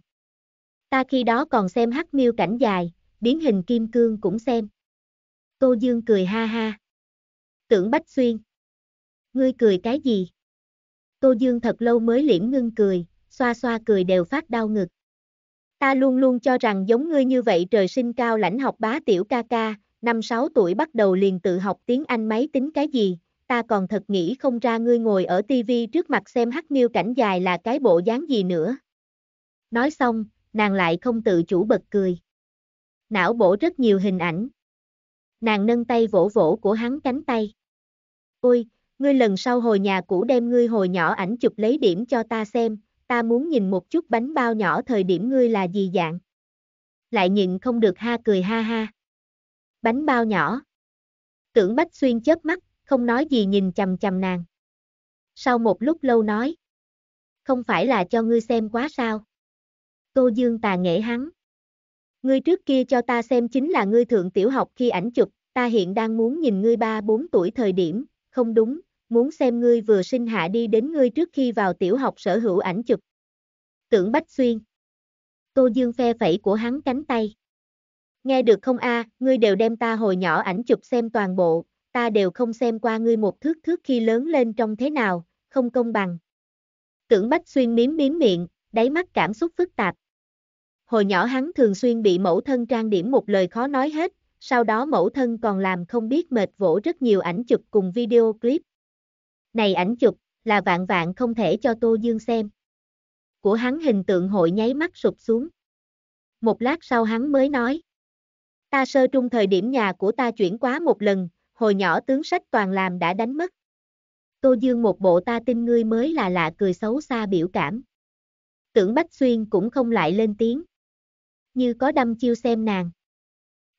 Ta khi đó còn xem hắc miêu cảnh dài, biến hình kim cương cũng xem. Tô Dương cười ha ha tưởng Bách Xuyên. Ngươi cười cái gì? Tô Dương thật lâu mới liễm ngưng cười, xoa xoa cười đều phát đau ngực. Ta luôn luôn cho rằng giống ngươi như vậy trời sinh cao lãnh học bá tiểu ca ca, năm sáu tuổi bắt đầu liền tự học tiếng Anh máy tính cái gì, ta còn thật nghĩ không ra ngươi ngồi ở tivi trước mặt xem hắc miêu cảnh dài là cái bộ dáng gì nữa. Nói xong, nàng lại không tự chủ bật cười. Não bổ rất nhiều hình ảnh. Nàng nâng tay vỗ vỗ của hắn cánh tay. Ôi, ngươi lần sau hồi nhà cũ đem ngươi hồi nhỏ ảnh chụp lấy điểm cho ta xem, ta muốn nhìn một chút bánh bao nhỏ thời điểm ngươi là gì dạng. Lại nhịn không được ha cười ha ha. Bánh bao nhỏ. Tưởng Bách Xuyên chớp mắt, không nói gì nhìn chầm chầm nàng. Sau một lúc lâu nói. Không phải là cho ngươi xem quá sao. Tô Dương tà nghệ hắn. Ngươi trước kia cho ta xem chính là ngươi thượng tiểu học khi ảnh chụp, ta hiện đang muốn nhìn ngươi ba bốn tuổi thời điểm, không đúng, muốn xem ngươi vừa sinh hạ đi đến ngươi trước khi vào tiểu học sở hữu ảnh chụp. Tưởng Bách Xuyên Tô Dương phe phẩy của hắn cánh tay. Nghe được không a, à, ngươi đều đem ta hồi nhỏ ảnh chụp xem toàn bộ, ta đều không xem qua ngươi một thước thước khi lớn lên trong thế nào, không công bằng. Tưởng Bách Xuyên miếm miếm miệng, đáy mắt cảm xúc phức tạp. Hồi nhỏ hắn thường xuyên bị mẫu thân trang điểm một lời khó nói hết, sau đó mẫu thân còn làm không biết mệt vỗ rất nhiều ảnh chụp cùng video clip. Này ảnh chụp, là vạn vạn không thể cho Tô Dương xem. Của hắn hình tượng hội nháy mắt sụp xuống. Một lát sau hắn mới nói. Ta sơ trung thời điểm nhà của ta chuyển quá một lần, hồi nhỏ tướng sách toàn làm đã đánh mất. Tô Dương một bộ ta tin ngươi mới là lạ cười xấu xa biểu cảm. Tưởng Bách Xuyên cũng không lại lên tiếng. Như có đâm chiêu xem nàng.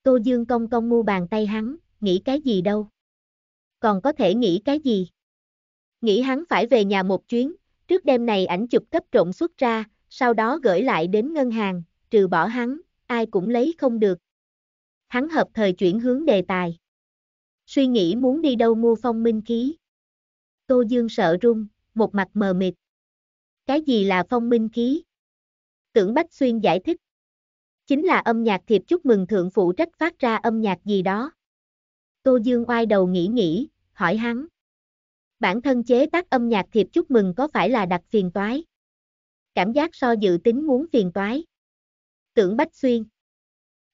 Tô Dương Công Công mu bàn tay hắn, nghĩ cái gì đâu. Còn có thể nghĩ cái gì? Nghĩ hắn phải về nhà một chuyến, trước đêm này ảnh chụp cấp trộn xuất ra, sau đó gửi lại đến ngân hàng, trừ bỏ hắn, ai cũng lấy không được. Hắn hợp thời chuyển hướng đề tài. Suy nghĩ muốn đi đâu mua phong minh khí. Tô Dương sợ run, một mặt mờ mịt. Cái gì là phong minh khí? Tưởng Bách Xuyên giải thích chính là âm nhạc thiệp chúc mừng thượng phụ trách phát ra âm nhạc gì đó. Tô Dương oai đầu nghĩ nghĩ, hỏi hắn. Bản thân chế tác âm nhạc thiệp chúc mừng có phải là đặc phiền toái? Cảm giác so dự tính muốn phiền toái. Tưởng Bách Xuyên.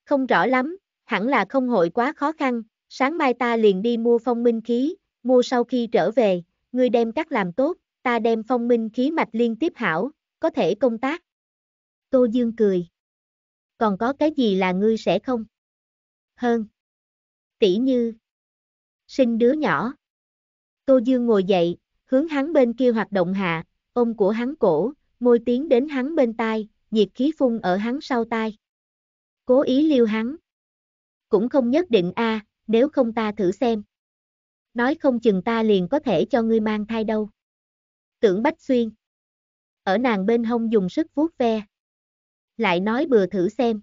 Không rõ lắm, hẳn là không hội quá khó khăn, sáng mai ta liền đi mua phong minh khí, mua sau khi trở về, ngươi đem các làm tốt, ta đem phong minh khí mạch liên tiếp hảo, có thể công tác. Tô Dương cười còn có cái gì là ngươi sẽ không? Hơn. Tỷ như. Sinh đứa nhỏ. Tô Dương ngồi dậy, hướng hắn bên kia hoạt động hạ, ôm của hắn cổ, môi tiến đến hắn bên tai, nhiệt khí phun ở hắn sau tai. Cố ý liêu hắn. Cũng không nhất định a, à, nếu không ta thử xem. Nói không chừng ta liền có thể cho ngươi mang thai đâu. Tưởng Bách Xuyên. Ở nàng bên hông dùng sức vuốt ve lại nói bừa thử xem.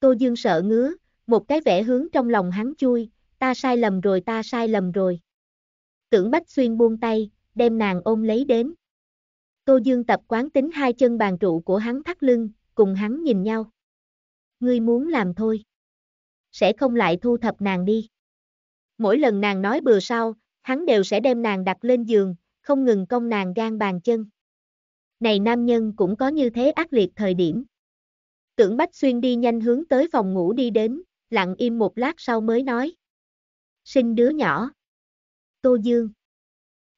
Tô Dương sợ ngứa, một cái vẻ hướng trong lòng hắn chui, ta sai lầm rồi ta sai lầm rồi. Tưởng Bách Xuyên buông tay, đem nàng ôm lấy đến. Tô Dương tập quán tính hai chân bàn trụ của hắn thắt lưng, cùng hắn nhìn nhau. Ngươi muốn làm thôi. Sẽ không lại thu thập nàng đi. Mỗi lần nàng nói bừa sau, hắn đều sẽ đem nàng đặt lên giường, không ngừng công nàng gan bàn chân. Này nam nhân cũng có như thế ác liệt thời điểm. Tưởng Bách Xuyên đi nhanh hướng tới phòng ngủ đi đến, lặng im một lát sau mới nói. Sinh đứa nhỏ. Tô Dương.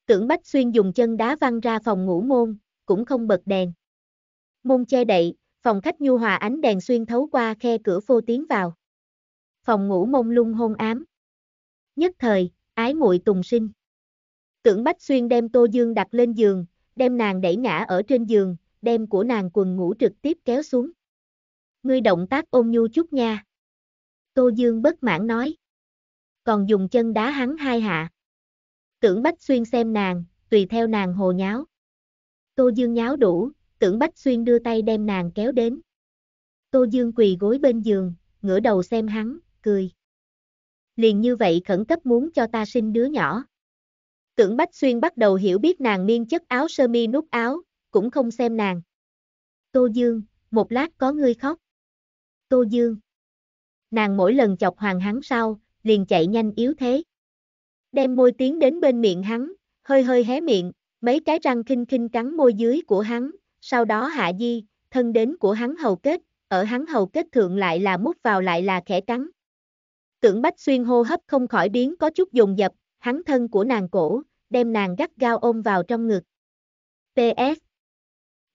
Tưởng Bách Xuyên dùng chân đá văng ra phòng ngủ môn, cũng không bật đèn. Môn che đậy, phòng khách nhu hòa ánh đèn xuyên thấu qua khe cửa phô tiến vào. Phòng ngủ mông lung hôn ám. Nhất thời, ái muội tùng sinh. Tưởng Bách Xuyên đem Tô Dương đặt lên giường, đem nàng đẩy ngã ở trên giường, đem của nàng quần ngủ trực tiếp kéo xuống ngươi động tác ôn nhu chút nha. Tô Dương bất mãn nói. Còn dùng chân đá hắn hai hạ. Tưởng Bách Xuyên xem nàng, tùy theo nàng hồ nháo. Tô Dương nháo đủ, tưởng Bách Xuyên đưa tay đem nàng kéo đến. Tô Dương quỳ gối bên giường, ngửa đầu xem hắn, cười. Liền như vậy khẩn cấp muốn cho ta sinh đứa nhỏ. Tưởng Bách Xuyên bắt đầu hiểu biết nàng miên chất áo sơ mi nút áo, cũng không xem nàng. Tô Dương, một lát có ngươi khóc. Tô Dương. Nàng mỗi lần chọc hoàng hắn sau, liền chạy nhanh yếu thế. Đem môi tiến đến bên miệng hắn, hơi hơi hé miệng, mấy cái răng khinh khinh cắn môi dưới của hắn, sau đó hạ di, thân đến của hắn hầu kết, ở hắn hầu kết thượng lại là mút vào lại là khẽ cắn. Tưởng Bách Xuyên hô hấp không khỏi biến có chút dùng dập, hắn thân của nàng cổ, đem nàng gắt gao ôm vào trong ngực. P.S.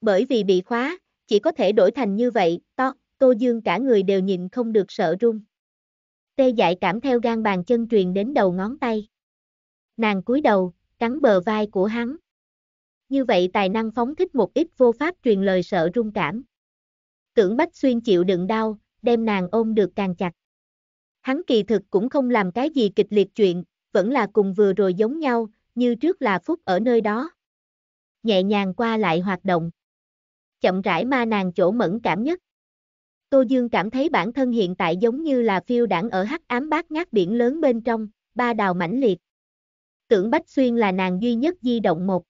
Bởi vì bị khóa, chỉ có thể đổi thành như vậy, to. Tô Dương cả người đều nhịn không được sợ run. Tê dại cảm theo gan bàn chân truyền đến đầu ngón tay. Nàng cúi đầu, cắn bờ vai của hắn. Như vậy tài năng phóng thích một ít vô pháp truyền lời sợ rung cảm. Tưởng Bách Xuyên chịu đựng đau, đem nàng ôm được càng chặt. Hắn kỳ thực cũng không làm cái gì kịch liệt chuyện, vẫn là cùng vừa rồi giống nhau, như trước là Phúc ở nơi đó. Nhẹ nhàng qua lại hoạt động. Chậm rãi ma nàng chỗ mẫn cảm nhất. Tô Dương cảm thấy bản thân hiện tại giống như là phiêu đảng ở hắc ám bát ngát biển lớn bên trong, ba đào mãnh liệt. Tưởng Bách Xuyên là nàng duy nhất di động một.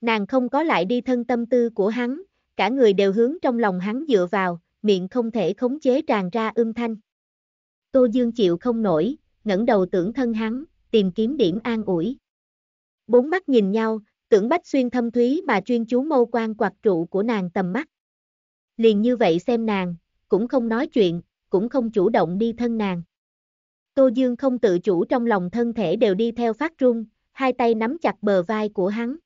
Nàng không có lại đi thân tâm tư của hắn, cả người đều hướng trong lòng hắn dựa vào, miệng không thể khống chế tràn ra âm thanh. Tô Dương chịu không nổi, ngẩng đầu tưởng thân hắn, tìm kiếm điểm an ủi. Bốn mắt nhìn nhau, tưởng Bách Xuyên thâm thúy mà chuyên chú mâu quan quạt trụ của nàng tầm mắt. Liền như vậy xem nàng, cũng không nói chuyện, cũng không chủ động đi thân nàng. Tô Dương không tự chủ trong lòng thân thể đều đi theo phát run, hai tay nắm chặt bờ vai của hắn.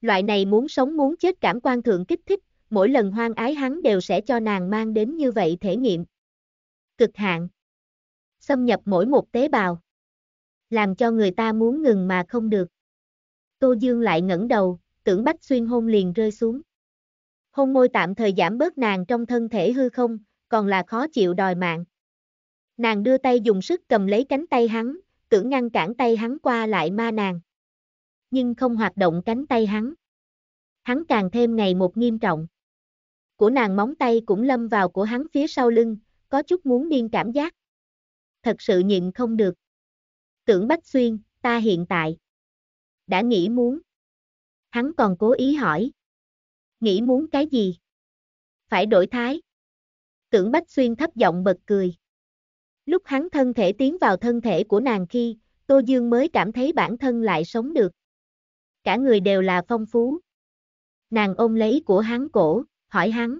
Loại này muốn sống muốn chết cảm quan thượng kích thích, mỗi lần hoang ái hắn đều sẽ cho nàng mang đến như vậy thể nghiệm. Cực hạn. Xâm nhập mỗi một tế bào. Làm cho người ta muốn ngừng mà không được. Tô Dương lại ngẩng đầu, tưởng Bách Xuyên hôn liền rơi xuống hôn môi tạm thời giảm bớt nàng trong thân thể hư không, còn là khó chịu đòi mạng. Nàng đưa tay dùng sức cầm lấy cánh tay hắn, tưởng ngăn cản tay hắn qua lại ma nàng. Nhưng không hoạt động cánh tay hắn. Hắn càng thêm ngày một nghiêm trọng. Của nàng móng tay cũng lâm vào của hắn phía sau lưng, có chút muốn điên cảm giác. Thật sự nhịn không được. Tưởng Bách Xuyên, ta hiện tại. Đã nghĩ muốn. Hắn còn cố ý hỏi nghĩ muốn cái gì? Phải đổi thái. Tưởng Bách Xuyên thấp giọng bật cười. Lúc hắn thân thể tiến vào thân thể của nàng khi, Tô Dương mới cảm thấy bản thân lại sống được. Cả người đều là phong phú. Nàng ôm lấy của hắn cổ, hỏi hắn.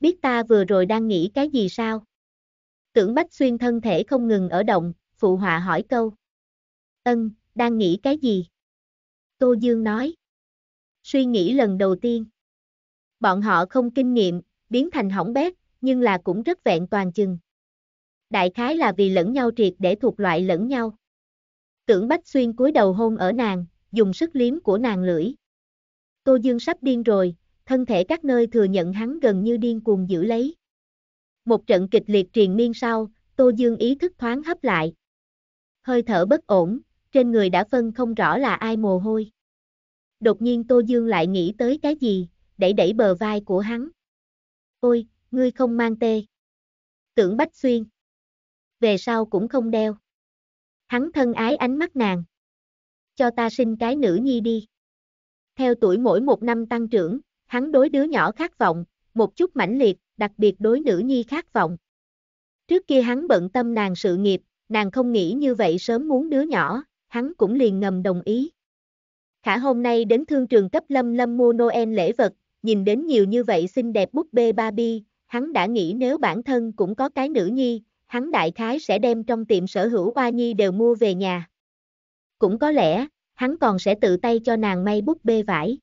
Biết ta vừa rồi đang nghĩ cái gì sao? Tưởng Bách Xuyên thân thể không ngừng ở động, phụ họa hỏi câu. Ân, đang nghĩ cái gì? Tô Dương nói. Suy nghĩ lần đầu tiên. Bọn họ không kinh nghiệm, biến thành hỏng bét, nhưng là cũng rất vẹn toàn chừng. Đại khái là vì lẫn nhau triệt để thuộc loại lẫn nhau. Tưởng Bách Xuyên cúi đầu hôn ở nàng, dùng sức liếm của nàng lưỡi. Tô Dương sắp điên rồi, thân thể các nơi thừa nhận hắn gần như điên cuồng giữ lấy. Một trận kịch liệt triền miên sau, Tô Dương ý thức thoáng hấp lại. Hơi thở bất ổn, trên người đã phân không rõ là ai mồ hôi. Đột nhiên Tô Dương lại nghĩ tới cái gì, đẩy đẩy bờ vai của hắn. Ôi, ngươi không mang tê. Tưởng Bách Xuyên. Về sau cũng không đeo. Hắn thân ái ánh mắt nàng. Cho ta sinh cái nữ nhi đi. Theo tuổi mỗi một năm tăng trưởng, hắn đối đứa nhỏ khát vọng, một chút mãnh liệt, đặc biệt đối nữ nhi khát vọng. Trước kia hắn bận tâm nàng sự nghiệp, nàng không nghĩ như vậy sớm muốn đứa nhỏ, hắn cũng liền ngầm đồng ý. Khả hôm nay đến thương trường cấp Lâm Lâm mua Noel lễ vật, nhìn đến nhiều như vậy xinh đẹp búp bê Barbie, hắn đã nghĩ nếu bản thân cũng có cái nữ nhi, hắn đại khái sẽ đem trong tiệm sở hữu Hoa Nhi đều mua về nhà. Cũng có lẽ, hắn còn sẽ tự tay cho nàng may búp bê vải.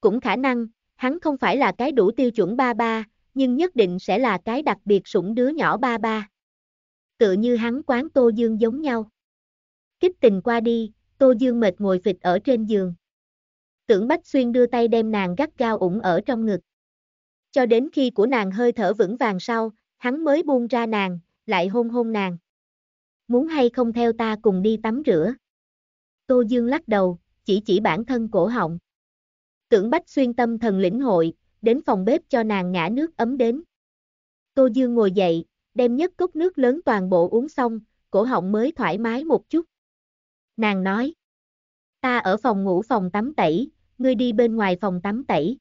Cũng khả năng, hắn không phải là cái đủ tiêu chuẩn ba ba, nhưng nhất định sẽ là cái đặc biệt sủng đứa nhỏ ba ba. Tự như hắn quán Tô Dương giống nhau. Kích tình qua đi, Tô Dương mệt ngồi phịch ở trên giường tưởng Bách Xuyên đưa tay đem nàng gắt gao ủng ở trong ngực. Cho đến khi của nàng hơi thở vững vàng sau, hắn mới buông ra nàng, lại hôn hôn nàng. Muốn hay không theo ta cùng đi tắm rửa. Tô Dương lắc đầu, chỉ chỉ bản thân cổ họng. Tưởng Bách Xuyên tâm thần lĩnh hội, đến phòng bếp cho nàng ngã nước ấm đến. Tô Dương ngồi dậy, đem nhất cốc nước lớn toàn bộ uống xong, cổ họng mới thoải mái một chút. Nàng nói, ta ở phòng ngủ phòng tắm tẩy, ngươi đi bên ngoài phòng tắm tẩy.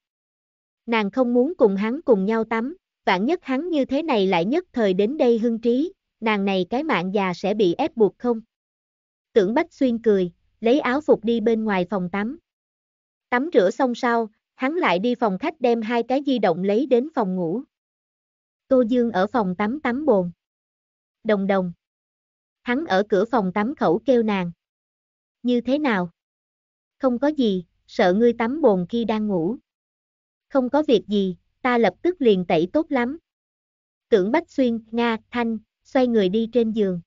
Nàng không muốn cùng hắn cùng nhau tắm, vạn nhất hắn như thế này lại nhất thời đến đây hưng trí, nàng này cái mạng già sẽ bị ép buộc không? Tưởng Bách Xuyên cười, lấy áo phục đi bên ngoài phòng tắm. Tắm rửa xong sau, hắn lại đi phòng khách đem hai cái di động lấy đến phòng ngủ. Tô Dương ở phòng tắm tắm bồn. Đồng đồng. Hắn ở cửa phòng tắm khẩu kêu nàng. Như thế nào? Không có gì, sợ ngươi tắm bồn khi đang ngủ. Không có việc gì, ta lập tức liền tẩy tốt lắm. Tưởng Bách Xuyên, Nga, Thanh, xoay người đi trên giường.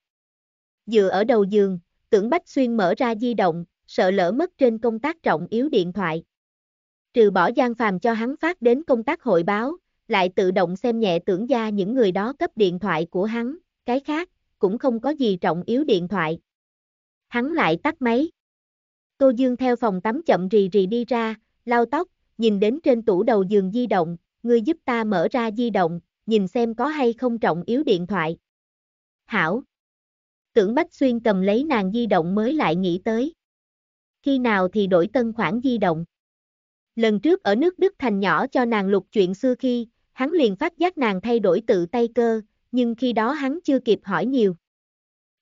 Dựa ở đầu giường, tưởng Bách Xuyên mở ra di động, sợ lỡ mất trên công tác trọng yếu điện thoại. Trừ bỏ gian Phàm cho hắn phát đến công tác hội báo, lại tự động xem nhẹ tưởng gia những người đó cấp điện thoại của hắn, cái khác, cũng không có gì trọng yếu điện thoại. Hắn lại tắt máy. Tô Dương theo phòng tắm chậm rì rì đi ra, lau tóc, nhìn đến trên tủ đầu giường di động, ngươi giúp ta mở ra di động, nhìn xem có hay không trọng yếu điện thoại. Hảo. Tưởng Bách Xuyên cầm lấy nàng di động mới lại nghĩ tới. Khi nào thì đổi tân khoản di động. Lần trước ở nước Đức Thành nhỏ cho nàng lục chuyện xưa khi, hắn liền phát giác nàng thay đổi tự tay cơ, nhưng khi đó hắn chưa kịp hỏi nhiều.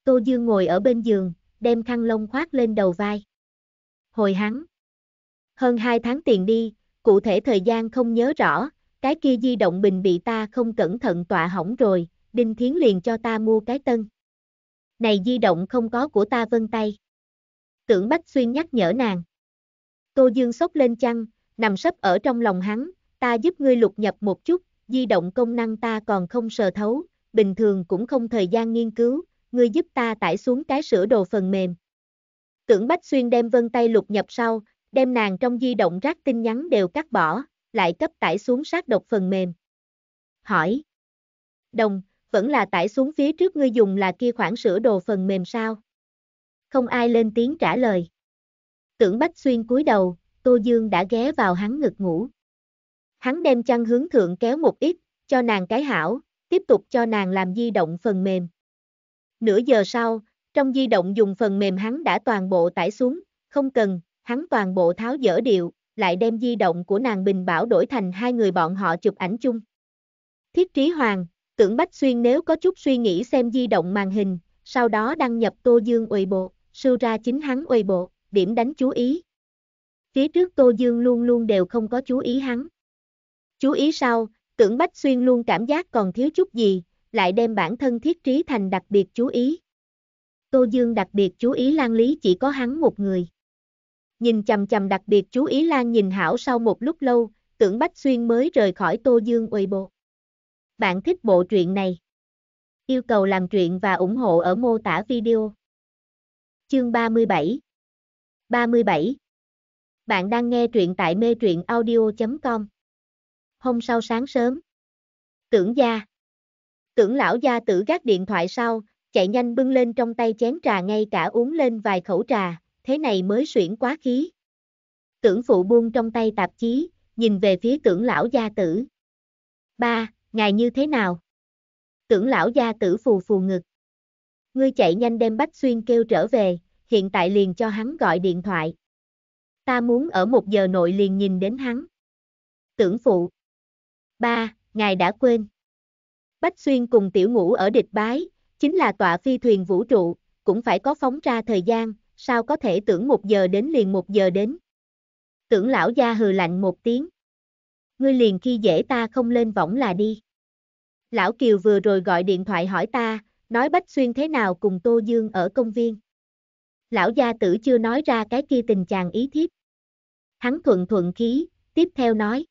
Tô Dương ngồi ở bên giường, đem khăn lông khoác lên đầu vai hồi hắn. Hơn 2 tháng tiền đi, cụ thể thời gian không nhớ rõ, cái kia di động bình bị ta không cẩn thận tọa hỏng rồi, Đinh Thiến liền cho ta mua cái tân. Này di động không có của ta vân tay. Tưởng Bách Xuyên nhắc nhở nàng. Tô Dương sốc lên chăng, nằm sấp ở trong lòng hắn, ta giúp ngươi lục nhập một chút, di động công năng ta còn không sờ thấu, bình thường cũng không thời gian nghiên cứu, ngươi giúp ta tải xuống cái sửa đồ phần mềm. Tưởng Bách Xuyên đem vân tay lục nhập sau, đem nàng trong di động rác tin nhắn đều cắt bỏ, lại cấp tải xuống sát độc phần mềm. Hỏi. Đồng, vẫn là tải xuống phía trước ngươi dùng là kia khoản sửa đồ phần mềm sao? Không ai lên tiếng trả lời. Tưởng Bách Xuyên cúi đầu, Tô Dương đã ghé vào hắn ngực ngủ. Hắn đem chăn hướng thượng kéo một ít, cho nàng cái hảo, tiếp tục cho nàng làm di động phần mềm. Nửa giờ sau, trong di động dùng phần mềm hắn đã toàn bộ tải xuống, không cần, hắn toàn bộ tháo dỡ điệu, lại đem di động của nàng Bình Bảo đổi thành hai người bọn họ chụp ảnh chung. Thiết Trí Hoàng, tưởng Bách Xuyên nếu có chút suy nghĩ xem di động màn hình, sau đó đăng nhập Tô Dương uầy bộ, sưu ra chính hắn uầy bộ, điểm đánh chú ý. Phía trước Tô Dương luôn luôn đều không có chú ý hắn. Chú ý sau, tưởng Bách Xuyên luôn cảm giác còn thiếu chút gì, lại đem bản thân thiết trí thành đặc biệt chú ý. Tô Dương đặc biệt chú ý Lan Lý chỉ có hắn một người. Nhìn chầm chầm đặc biệt chú ý Lan nhìn hảo sau một lúc lâu, tưởng Bách Xuyên mới rời khỏi Tô Dương uầy bộ. Bạn thích bộ truyện này? Yêu cầu làm truyện và ủng hộ ở mô tả video. Chương 37 37 Bạn đang nghe truyện tại mê truyện audio.com Hôm sau sáng sớm Tưởng gia Tưởng lão gia tử gác điện thoại sau, chạy nhanh bưng lên trong tay chén trà ngay cả uống lên vài khẩu trà, thế này mới xuyển quá khí. Tưởng phụ buông trong tay tạp chí, nhìn về phía tưởng lão gia tử. Ba, ngài như thế nào? Tưởng lão gia tử phù phù ngực. Ngươi chạy nhanh đem Bách Xuyên kêu trở về, hiện tại liền cho hắn gọi điện thoại. Ta muốn ở một giờ nội liền nhìn đến hắn. Tưởng phụ. Ba, ngài đã quên. Bách Xuyên cùng tiểu ngũ ở địch bái, chính là tọa phi thuyền vũ trụ, cũng phải có phóng ra thời gian, sao có thể tưởng một giờ đến liền một giờ đến. Tưởng lão gia hừ lạnh một tiếng. Ngươi liền khi dễ ta không lên võng là đi. Lão Kiều vừa rồi gọi điện thoại hỏi ta, nói Bách Xuyên thế nào cùng Tô Dương ở công viên. Lão gia tử chưa nói ra cái kia tình chàng ý thiếp. Hắn thuận thuận khí, tiếp theo nói.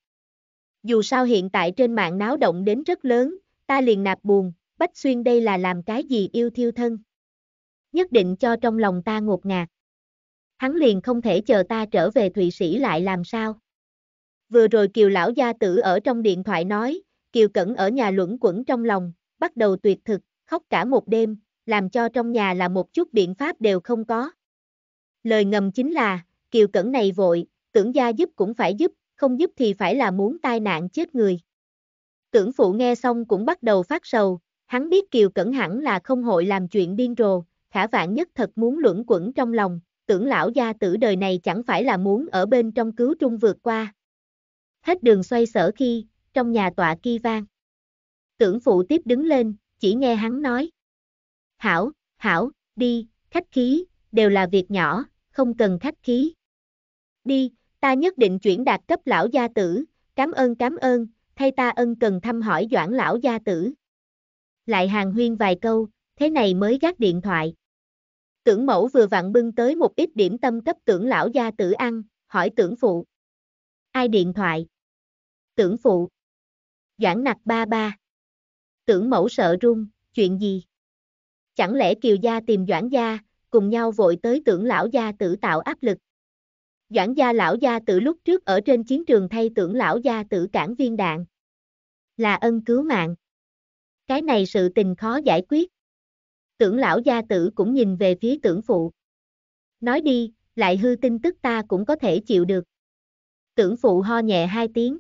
Dù sao hiện tại trên mạng náo động đến rất lớn, ta liền nạp buồn, Bách Xuyên đây là làm cái gì yêu thiêu thân. Nhất định cho trong lòng ta ngột ngạt. Hắn liền không thể chờ ta trở về Thụy Sĩ lại làm sao. Vừa rồi Kiều Lão Gia Tử ở trong điện thoại nói, Kiều Cẩn ở nhà luẩn quẩn trong lòng, bắt đầu tuyệt thực, khóc cả một đêm, làm cho trong nhà là một chút biện pháp đều không có. Lời ngầm chính là, Kiều Cẩn này vội, tưởng gia giúp cũng phải giúp, không giúp thì phải là muốn tai nạn chết người. Tưởng phụ nghe xong cũng bắt đầu phát sầu, Hắn biết Kiều Cẩn hẳn là không hội làm chuyện điên rồ, khả vạn nhất thật muốn luẩn quẩn trong lòng, tưởng lão gia tử đời này chẳng phải là muốn ở bên trong cứu trung vượt qua. Hết đường xoay sở khi, trong nhà tọa kia vang. Tưởng phụ tiếp đứng lên, chỉ nghe hắn nói. Hảo, hảo, đi, khách khí, đều là việc nhỏ, không cần khách khí. Đi, ta nhất định chuyển đạt cấp lão gia tử, cảm ơn cảm ơn, thay ta ân cần thăm hỏi doãn lão gia tử lại hàng huyên vài câu, thế này mới gác điện thoại. Tưởng mẫu vừa vặn bưng tới một ít điểm tâm cấp tưởng lão gia tử ăn, hỏi tưởng phụ. Ai điện thoại? Tưởng phụ. Doãn nặc ba ba. Tưởng mẫu sợ run, chuyện gì? Chẳng lẽ kiều gia tìm doãn gia, cùng nhau vội tới tưởng lão gia tử tạo áp lực. Doãn gia lão gia tử lúc trước ở trên chiến trường thay tưởng lão gia tử cản viên đạn. Là ân cứu mạng. Cái này sự tình khó giải quyết. Tưởng lão gia tử cũng nhìn về phía tưởng phụ. Nói đi, lại hư tin tức ta cũng có thể chịu được. Tưởng phụ ho nhẹ hai tiếng.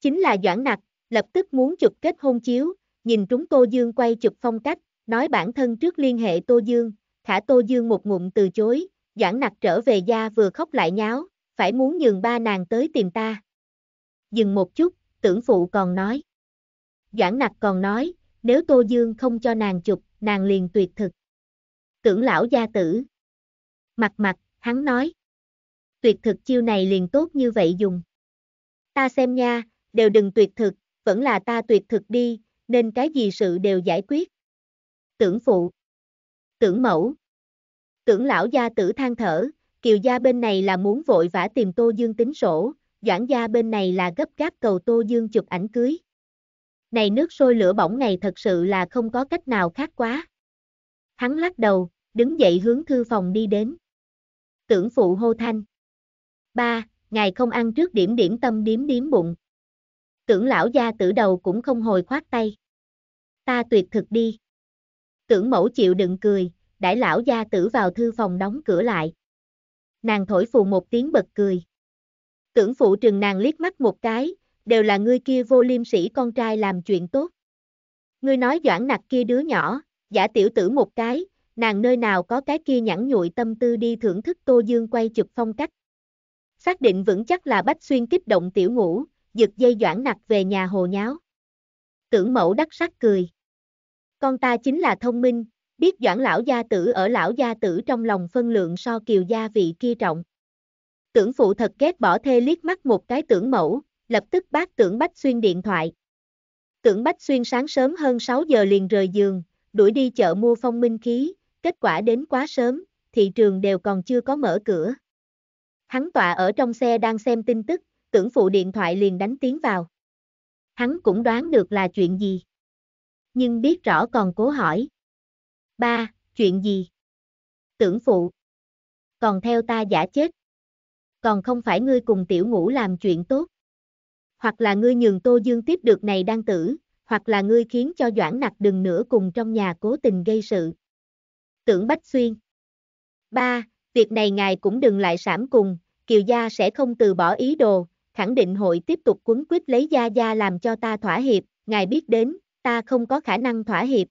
Chính là Doãn Nặc, lập tức muốn chụp kết hôn chiếu, nhìn trúng Tô Dương quay chụp phong cách, nói bản thân trước liên hệ Tô Dương, khả Tô Dương một ngụm từ chối, Doãn Nặc trở về gia vừa khóc lại nháo, phải muốn nhường ba nàng tới tìm ta. Dừng một chút, tưởng phụ còn nói. Doãn nặc còn nói, nếu Tô Dương không cho nàng chụp, nàng liền tuyệt thực. Tưởng lão gia tử. Mặt mặt, hắn nói. Tuyệt thực chiêu này liền tốt như vậy dùng. Ta xem nha, đều đừng tuyệt thực, vẫn là ta tuyệt thực đi, nên cái gì sự đều giải quyết. Tưởng phụ. Tưởng mẫu. Tưởng lão gia tử than thở, kiều gia bên này là muốn vội vã tìm Tô Dương tính sổ, doãn gia bên này là gấp gáp cầu Tô Dương chụp ảnh cưới này nước sôi lửa bỏng này thật sự là không có cách nào khác quá. Hắn lắc đầu, đứng dậy hướng thư phòng đi đến. Tưởng phụ hô thanh. Ba, ngài không ăn trước điểm điểm tâm điếm điếm bụng. Tưởng lão gia tử đầu cũng không hồi khoát tay. Ta tuyệt thực đi. Tưởng mẫu chịu đựng cười, đãi lão gia tử vào thư phòng đóng cửa lại. Nàng thổi phù một tiếng bật cười. Tưởng phụ trừng nàng liếc mắt một cái, đều là ngươi kia vô liêm sĩ con trai làm chuyện tốt. Ngươi nói doãn nặc kia đứa nhỏ, giả tiểu tử một cái, nàng nơi nào có cái kia nhẵn nhụi tâm tư đi thưởng thức Tô Dương quay chụp phong cách. Xác định vững chắc là Bách Xuyên kích động tiểu ngủ, giật dây doãn nặc về nhà hồ nháo. Tưởng mẫu đắc sắc cười. Con ta chính là thông minh, biết doãn lão gia tử ở lão gia tử trong lòng phân lượng so kiều gia vị kia trọng. Tưởng phụ thật ghét bỏ thê liếc mắt một cái tưởng mẫu, lập tức bác tưởng Bách Xuyên điện thoại. Tưởng Bách Xuyên sáng sớm hơn 6 giờ liền rời giường, đuổi đi chợ mua phong minh khí, kết quả đến quá sớm, thị trường đều còn chưa có mở cửa. Hắn tọa ở trong xe đang xem tin tức, tưởng phụ điện thoại liền đánh tiếng vào. Hắn cũng đoán được là chuyện gì. Nhưng biết rõ còn cố hỏi. Ba, chuyện gì? Tưởng phụ. Còn theo ta giả chết. Còn không phải ngươi cùng tiểu ngũ làm chuyện tốt hoặc là ngươi nhường Tô Dương tiếp được này đang tử, hoặc là ngươi khiến cho Doãn Nặc đừng nữa cùng trong nhà cố tình gây sự. Tưởng Bách Xuyên ba Việc này ngài cũng đừng lại sảm cùng, Kiều Gia sẽ không từ bỏ ý đồ, khẳng định hội tiếp tục quấn quýt lấy Gia Gia làm cho ta thỏa hiệp, ngài biết đến, ta không có khả năng thỏa hiệp.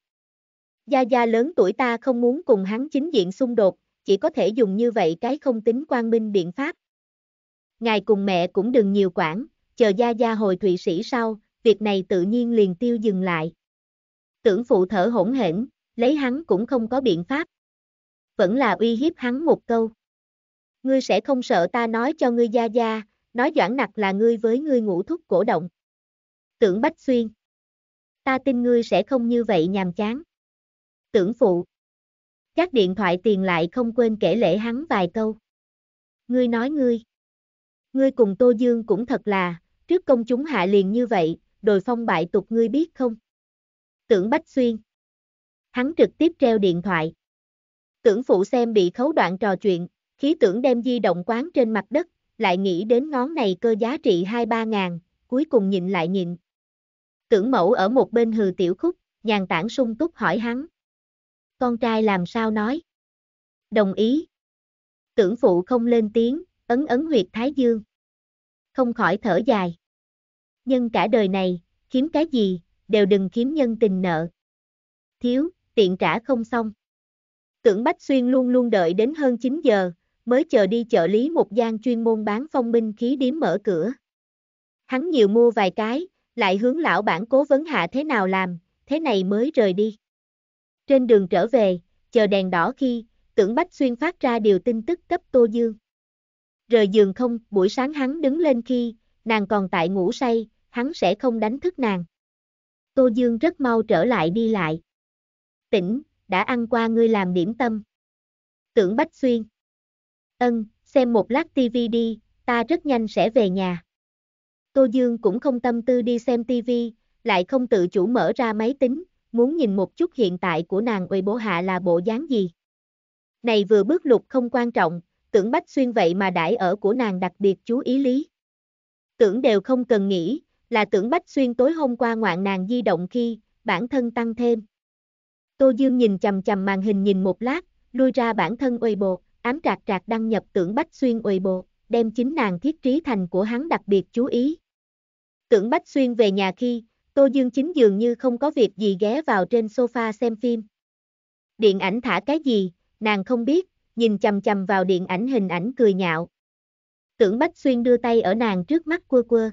Gia Gia lớn tuổi ta không muốn cùng hắn chính diện xung đột, chỉ có thể dùng như vậy cái không tính quan minh biện pháp. Ngài cùng mẹ cũng đừng nhiều quản, chờ Gia Gia hồi Thụy Sĩ sau, việc này tự nhiên liền tiêu dừng lại. Tưởng phụ thở hỗn hển, lấy hắn cũng không có biện pháp. Vẫn là uy hiếp hắn một câu. Ngươi sẽ không sợ ta nói cho ngươi Gia Gia, nói doãn nặc là ngươi với ngươi ngủ thúc cổ động. Tưởng Bách Xuyên. Ta tin ngươi sẽ không như vậy nhàm chán. Tưởng phụ. Các điện thoại tiền lại không quên kể lễ hắn vài câu. Ngươi nói ngươi. Ngươi cùng Tô Dương cũng thật là, trước công chúng hạ liền như vậy, đồi phong bại tục ngươi biết không? Tưởng Bách Xuyên. Hắn trực tiếp treo điện thoại. Tưởng phụ xem bị khấu đoạn trò chuyện, khí tưởng đem di động quán trên mặt đất, lại nghĩ đến ngón này cơ giá trị 2-3 ngàn, cuối cùng nhìn lại nhìn. Tưởng mẫu ở một bên hừ tiểu khúc, nhàn tản sung túc hỏi hắn. Con trai làm sao nói? Đồng ý. Tưởng phụ không lên tiếng, ấn ấn huyệt thái dương không khỏi thở dài. Nhân cả đời này, kiếm cái gì, đều đừng kiếm nhân tình nợ. Thiếu, tiện trả không xong. Tưởng Bách Xuyên luôn luôn đợi đến hơn 9 giờ, mới chờ đi chợ lý một gian chuyên môn bán phong minh khí điếm mở cửa. Hắn nhiều mua vài cái, lại hướng lão bản cố vấn hạ thế nào làm, thế này mới rời đi. Trên đường trở về, chờ đèn đỏ khi, tưởng Bách Xuyên phát ra điều tin tức cấp Tô Dương rời giường không, buổi sáng hắn đứng lên khi, nàng còn tại ngủ say, hắn sẽ không đánh thức nàng. Tô Dương rất mau trở lại đi lại. Tỉnh, đã ăn qua ngươi làm điểm tâm. Tưởng Bách Xuyên. Ân, xem một lát TV đi, ta rất nhanh sẽ về nhà. Tô Dương cũng không tâm tư đi xem TV, lại không tự chủ mở ra máy tính, muốn nhìn một chút hiện tại của nàng uy bố hạ là bộ dáng gì. Này vừa bước lục không quan trọng, tưởng Bách Xuyên vậy mà đãi ở của nàng đặc biệt chú ý lý. Tưởng đều không cần nghĩ, là tưởng Bách Xuyên tối hôm qua ngoạn nàng di động khi, bản thân tăng thêm. Tô Dương nhìn chầm chầm màn hình nhìn một lát, lui ra bản thân uầy bộ, ám trạc trạc đăng nhập tưởng Bách Xuyên uầy bộ, đem chính nàng thiết trí thành của hắn đặc biệt chú ý. Tưởng Bách Xuyên về nhà khi, Tô Dương chính dường như không có việc gì ghé vào trên sofa xem phim. Điện ảnh thả cái gì, nàng không biết, nhìn chầm chầm vào điện ảnh hình ảnh cười nhạo. Tưởng Bách Xuyên đưa tay ở nàng trước mắt quơ quơ.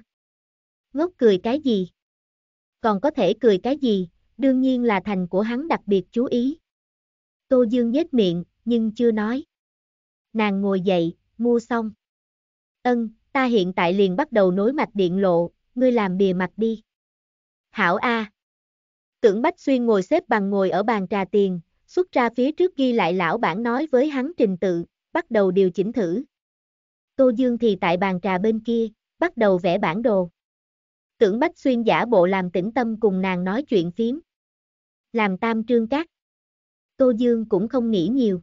Ngốc cười cái gì? Còn có thể cười cái gì? Đương nhiên là thành của hắn đặc biệt chú ý. Tô Dương nhếch miệng, nhưng chưa nói. Nàng ngồi dậy, mua xong. Ân, ta hiện tại liền bắt đầu nối mạch điện lộ, ngươi làm bìa mặt đi. Hảo A. Tưởng Bách Xuyên ngồi xếp bằng ngồi ở bàn trà tiền, xuất ra phía trước ghi lại lão bản nói với hắn trình tự, bắt đầu điều chỉnh thử. Tô Dương thì tại bàn trà bên kia, bắt đầu vẽ bản đồ. Tưởng Bách Xuyên giả bộ làm tĩnh tâm cùng nàng nói chuyện phím. Làm tam trương cát. Tô Dương cũng không nghĩ nhiều.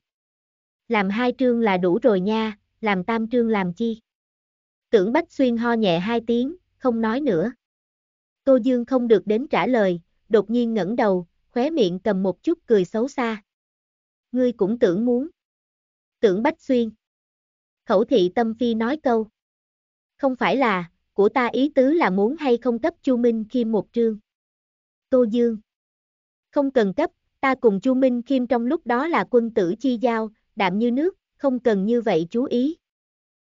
Làm hai trương là đủ rồi nha, làm tam trương làm chi. Tưởng Bách Xuyên ho nhẹ hai tiếng, không nói nữa. Tô Dương không được đến trả lời, đột nhiên ngẩng đầu, khóe miệng cầm một chút cười xấu xa. Ngươi cũng tưởng muốn. Tưởng Bách Xuyên. Khẩu thị tâm phi nói câu. Không phải là, của ta ý tứ là muốn hay không cấp Chu Minh Kim một trương. Tô Dương. Không cần cấp, ta cùng Chu Minh Kim trong lúc đó là quân tử chi giao, đạm như nước, không cần như vậy chú ý.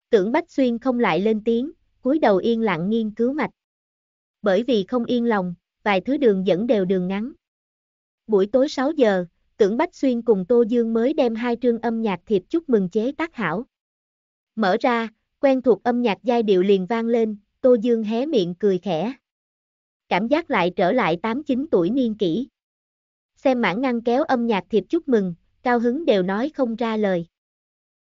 Tưởng Bách Xuyên không lại lên tiếng, cúi đầu yên lặng nghiên cứu mạch. Bởi vì không yên lòng, vài thứ đường dẫn đều đường ngắn. Buổi tối 6 giờ, tưởng Bách Xuyên cùng Tô Dương mới đem hai trương âm nhạc thiệp chúc mừng chế tác hảo. Mở ra, quen thuộc âm nhạc giai điệu liền vang lên, Tô Dương hé miệng cười khẽ. Cảm giác lại trở lại 8-9 tuổi niên kỷ. Xem mãn ngăn kéo âm nhạc thiệp chúc mừng, cao hứng đều nói không ra lời.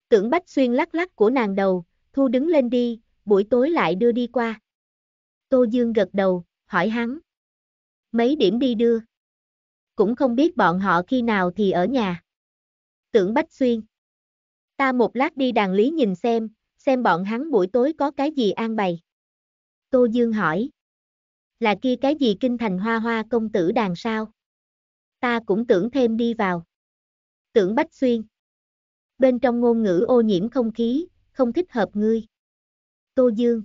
Tưởng Bách Xuyên lắc lắc của nàng đầu, thu đứng lên đi, buổi tối lại đưa đi qua. Tô Dương gật đầu, hỏi hắn. Mấy điểm đi đưa? cũng không biết bọn họ khi nào thì ở nhà. Tưởng Bách Xuyên Ta một lát đi đàn lý nhìn xem, xem bọn hắn buổi tối có cái gì an bày. Tô Dương hỏi Là kia cái gì kinh thành hoa hoa công tử đàn sao? Ta cũng tưởng thêm đi vào. Tưởng Bách Xuyên Bên trong ngôn ngữ ô nhiễm không khí, không thích hợp ngươi. Tô Dương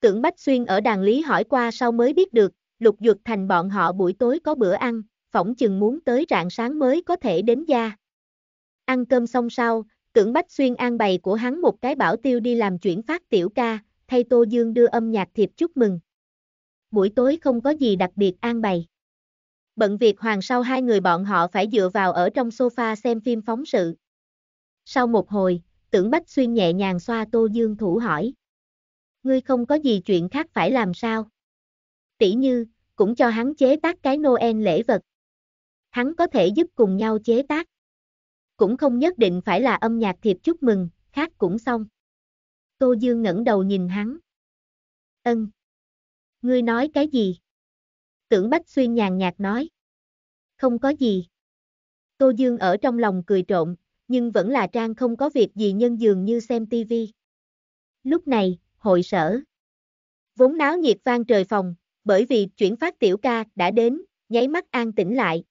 Tưởng Bách Xuyên ở đàn lý hỏi qua sau mới biết được, lục dược thành bọn họ buổi tối có bữa ăn, phỏng chừng muốn tới rạng sáng mới có thể đến gia. Ăn cơm xong sau, tưởng Bách Xuyên an bày của hắn một cái bảo tiêu đi làm chuyển phát tiểu ca, thay Tô Dương đưa âm nhạc thiệp chúc mừng. Buổi tối không có gì đặc biệt an bày. Bận việc hoàng sau hai người bọn họ phải dựa vào ở trong sofa xem phim phóng sự. Sau một hồi, tưởng Bách Xuyên nhẹ nhàng xoa Tô Dương thủ hỏi. Ngươi không có gì chuyện khác phải làm sao? Tỷ như, cũng cho hắn chế tác cái Noel lễ vật hắn có thể giúp cùng nhau chế tác. Cũng không nhất định phải là âm nhạc thiệp chúc mừng, khác cũng xong. Tô Dương ngẩng đầu nhìn hắn. Ân. Ngươi nói cái gì? Tưởng Bách Xuyên nhàn nhạt nói. Không có gì. Tô Dương ở trong lòng cười trộn, nhưng vẫn là trang không có việc gì nhân dường như xem tivi. Lúc này, hội sở. Vốn náo nhiệt vang trời phòng, bởi vì chuyển phát tiểu ca đã đến, nháy mắt an tĩnh lại,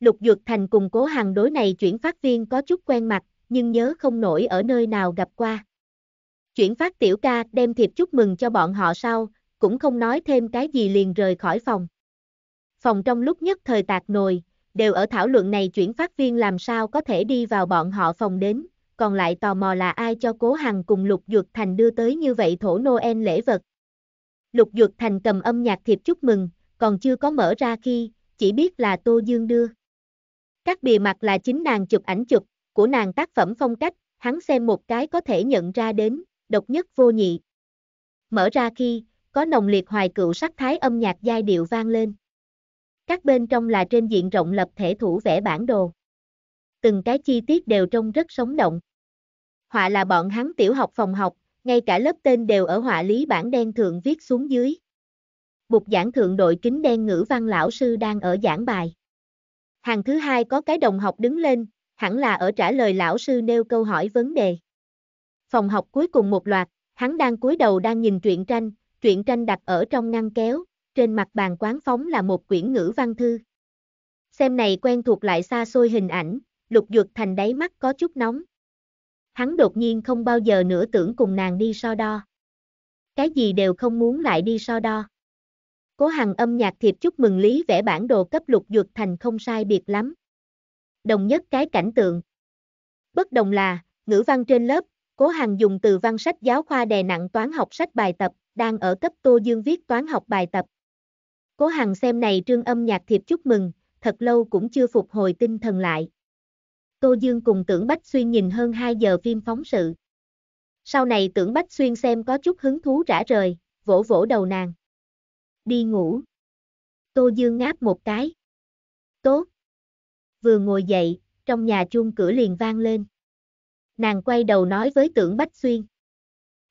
Lục Dược Thành cùng cố hàng đối này chuyển phát viên có chút quen mặt, nhưng nhớ không nổi ở nơi nào gặp qua. Chuyển phát tiểu ca đem thiệp chúc mừng cho bọn họ sau, cũng không nói thêm cái gì liền rời khỏi phòng. Phòng trong lúc nhất thời tạc nồi, đều ở thảo luận này chuyển phát viên làm sao có thể đi vào bọn họ phòng đến, còn lại tò mò là ai cho cố hằng cùng Lục Dược Thành đưa tới như vậy thổ Noel lễ vật. Lục Dược Thành cầm âm nhạc thiệp chúc mừng, còn chưa có mở ra khi, chỉ biết là Tô Dương đưa. Các bìa mặt là chính nàng chụp ảnh chụp, của nàng tác phẩm phong cách, hắn xem một cái có thể nhận ra đến, độc nhất vô nhị. Mở ra khi, có nồng liệt hoài cựu sắc thái âm nhạc giai điệu vang lên. Các bên trong là trên diện rộng lập thể thủ vẽ bản đồ. Từng cái chi tiết đều trông rất sống động. Họa là bọn hắn tiểu học phòng học, ngay cả lớp tên đều ở họa lý bản đen thượng viết xuống dưới. Bục giảng thượng đội kính đen ngữ văn lão sư đang ở giảng bài. Hàng thứ hai có cái đồng học đứng lên, hẳn là ở trả lời lão sư nêu câu hỏi vấn đề. Phòng học cuối cùng một loạt, hắn đang cúi đầu đang nhìn truyện tranh, truyện tranh đặt ở trong ngăn kéo, trên mặt bàn quán phóng là một quyển ngữ văn thư. Xem này quen thuộc lại xa xôi hình ảnh, lục dược thành đáy mắt có chút nóng. Hắn đột nhiên không bao giờ nữa tưởng cùng nàng đi so đo. Cái gì đều không muốn lại đi so đo. Cố Hằng âm nhạc thiệp chúc mừng Lý vẽ bản đồ cấp lục dược thành không sai biệt lắm. Đồng nhất cái cảnh tượng. Bất đồng là, ngữ văn trên lớp, Cố Hằng dùng từ văn sách giáo khoa đè nặng toán học sách bài tập, đang ở cấp Tô Dương viết toán học bài tập. Cố Hằng xem này trương âm nhạc thiệp chúc mừng, thật lâu cũng chưa phục hồi tinh thần lại. Tô Dương cùng tưởng Bách Xuyên nhìn hơn 2 giờ phim phóng sự. Sau này tưởng Bách Xuyên xem có chút hứng thú rã rời, vỗ vỗ đầu nàng đi ngủ. Tô Dương ngáp một cái. Tốt. Vừa ngồi dậy, trong nhà chuông cửa liền vang lên. Nàng quay đầu nói với tưởng Bách Xuyên.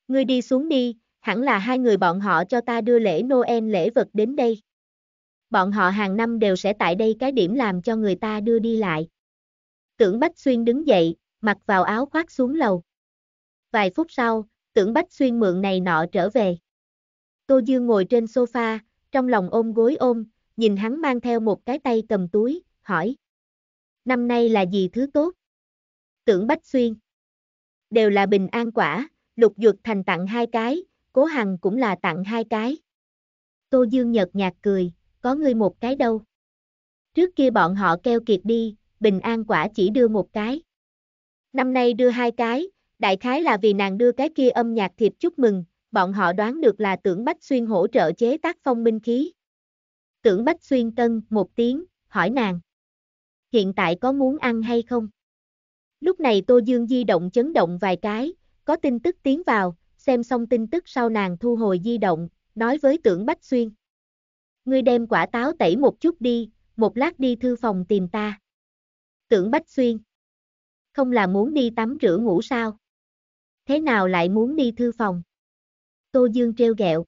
Ngươi đi xuống đi, hẳn là hai người bọn họ cho ta đưa lễ Noel lễ vật đến đây. Bọn họ hàng năm đều sẽ tại đây cái điểm làm cho người ta đưa đi lại. Tưởng Bách Xuyên đứng dậy, mặc vào áo khoác xuống lầu. Vài phút sau, tưởng Bách Xuyên mượn này nọ trở về. Tô Dương ngồi trên sofa, trong lòng ôm gối ôm, nhìn hắn mang theo một cái tay cầm túi, hỏi. Năm nay là gì thứ tốt? Tưởng Bách Xuyên. Đều là bình an quả, lục dược thành tặng hai cái, cố hằng cũng là tặng hai cái. Tô Dương nhợt nhạt cười, có ngươi một cái đâu. Trước kia bọn họ keo kiệt đi, bình an quả chỉ đưa một cái. Năm nay đưa hai cái, đại khái là vì nàng đưa cái kia âm nhạc thiệp chúc mừng, bọn họ đoán được là tưởng Bách Xuyên hỗ trợ chế tác phong minh khí. Tưởng Bách Xuyên tân một tiếng, hỏi nàng. Hiện tại có muốn ăn hay không? Lúc này Tô Dương di động chấn động vài cái, có tin tức tiến vào, xem xong tin tức sau nàng thu hồi di động, nói với tưởng Bách Xuyên. Ngươi đem quả táo tẩy một chút đi, một lát đi thư phòng tìm ta. Tưởng Bách Xuyên. Không là muốn đi tắm rửa ngủ sao? Thế nào lại muốn đi thư phòng? Tô Dương treo gẹo.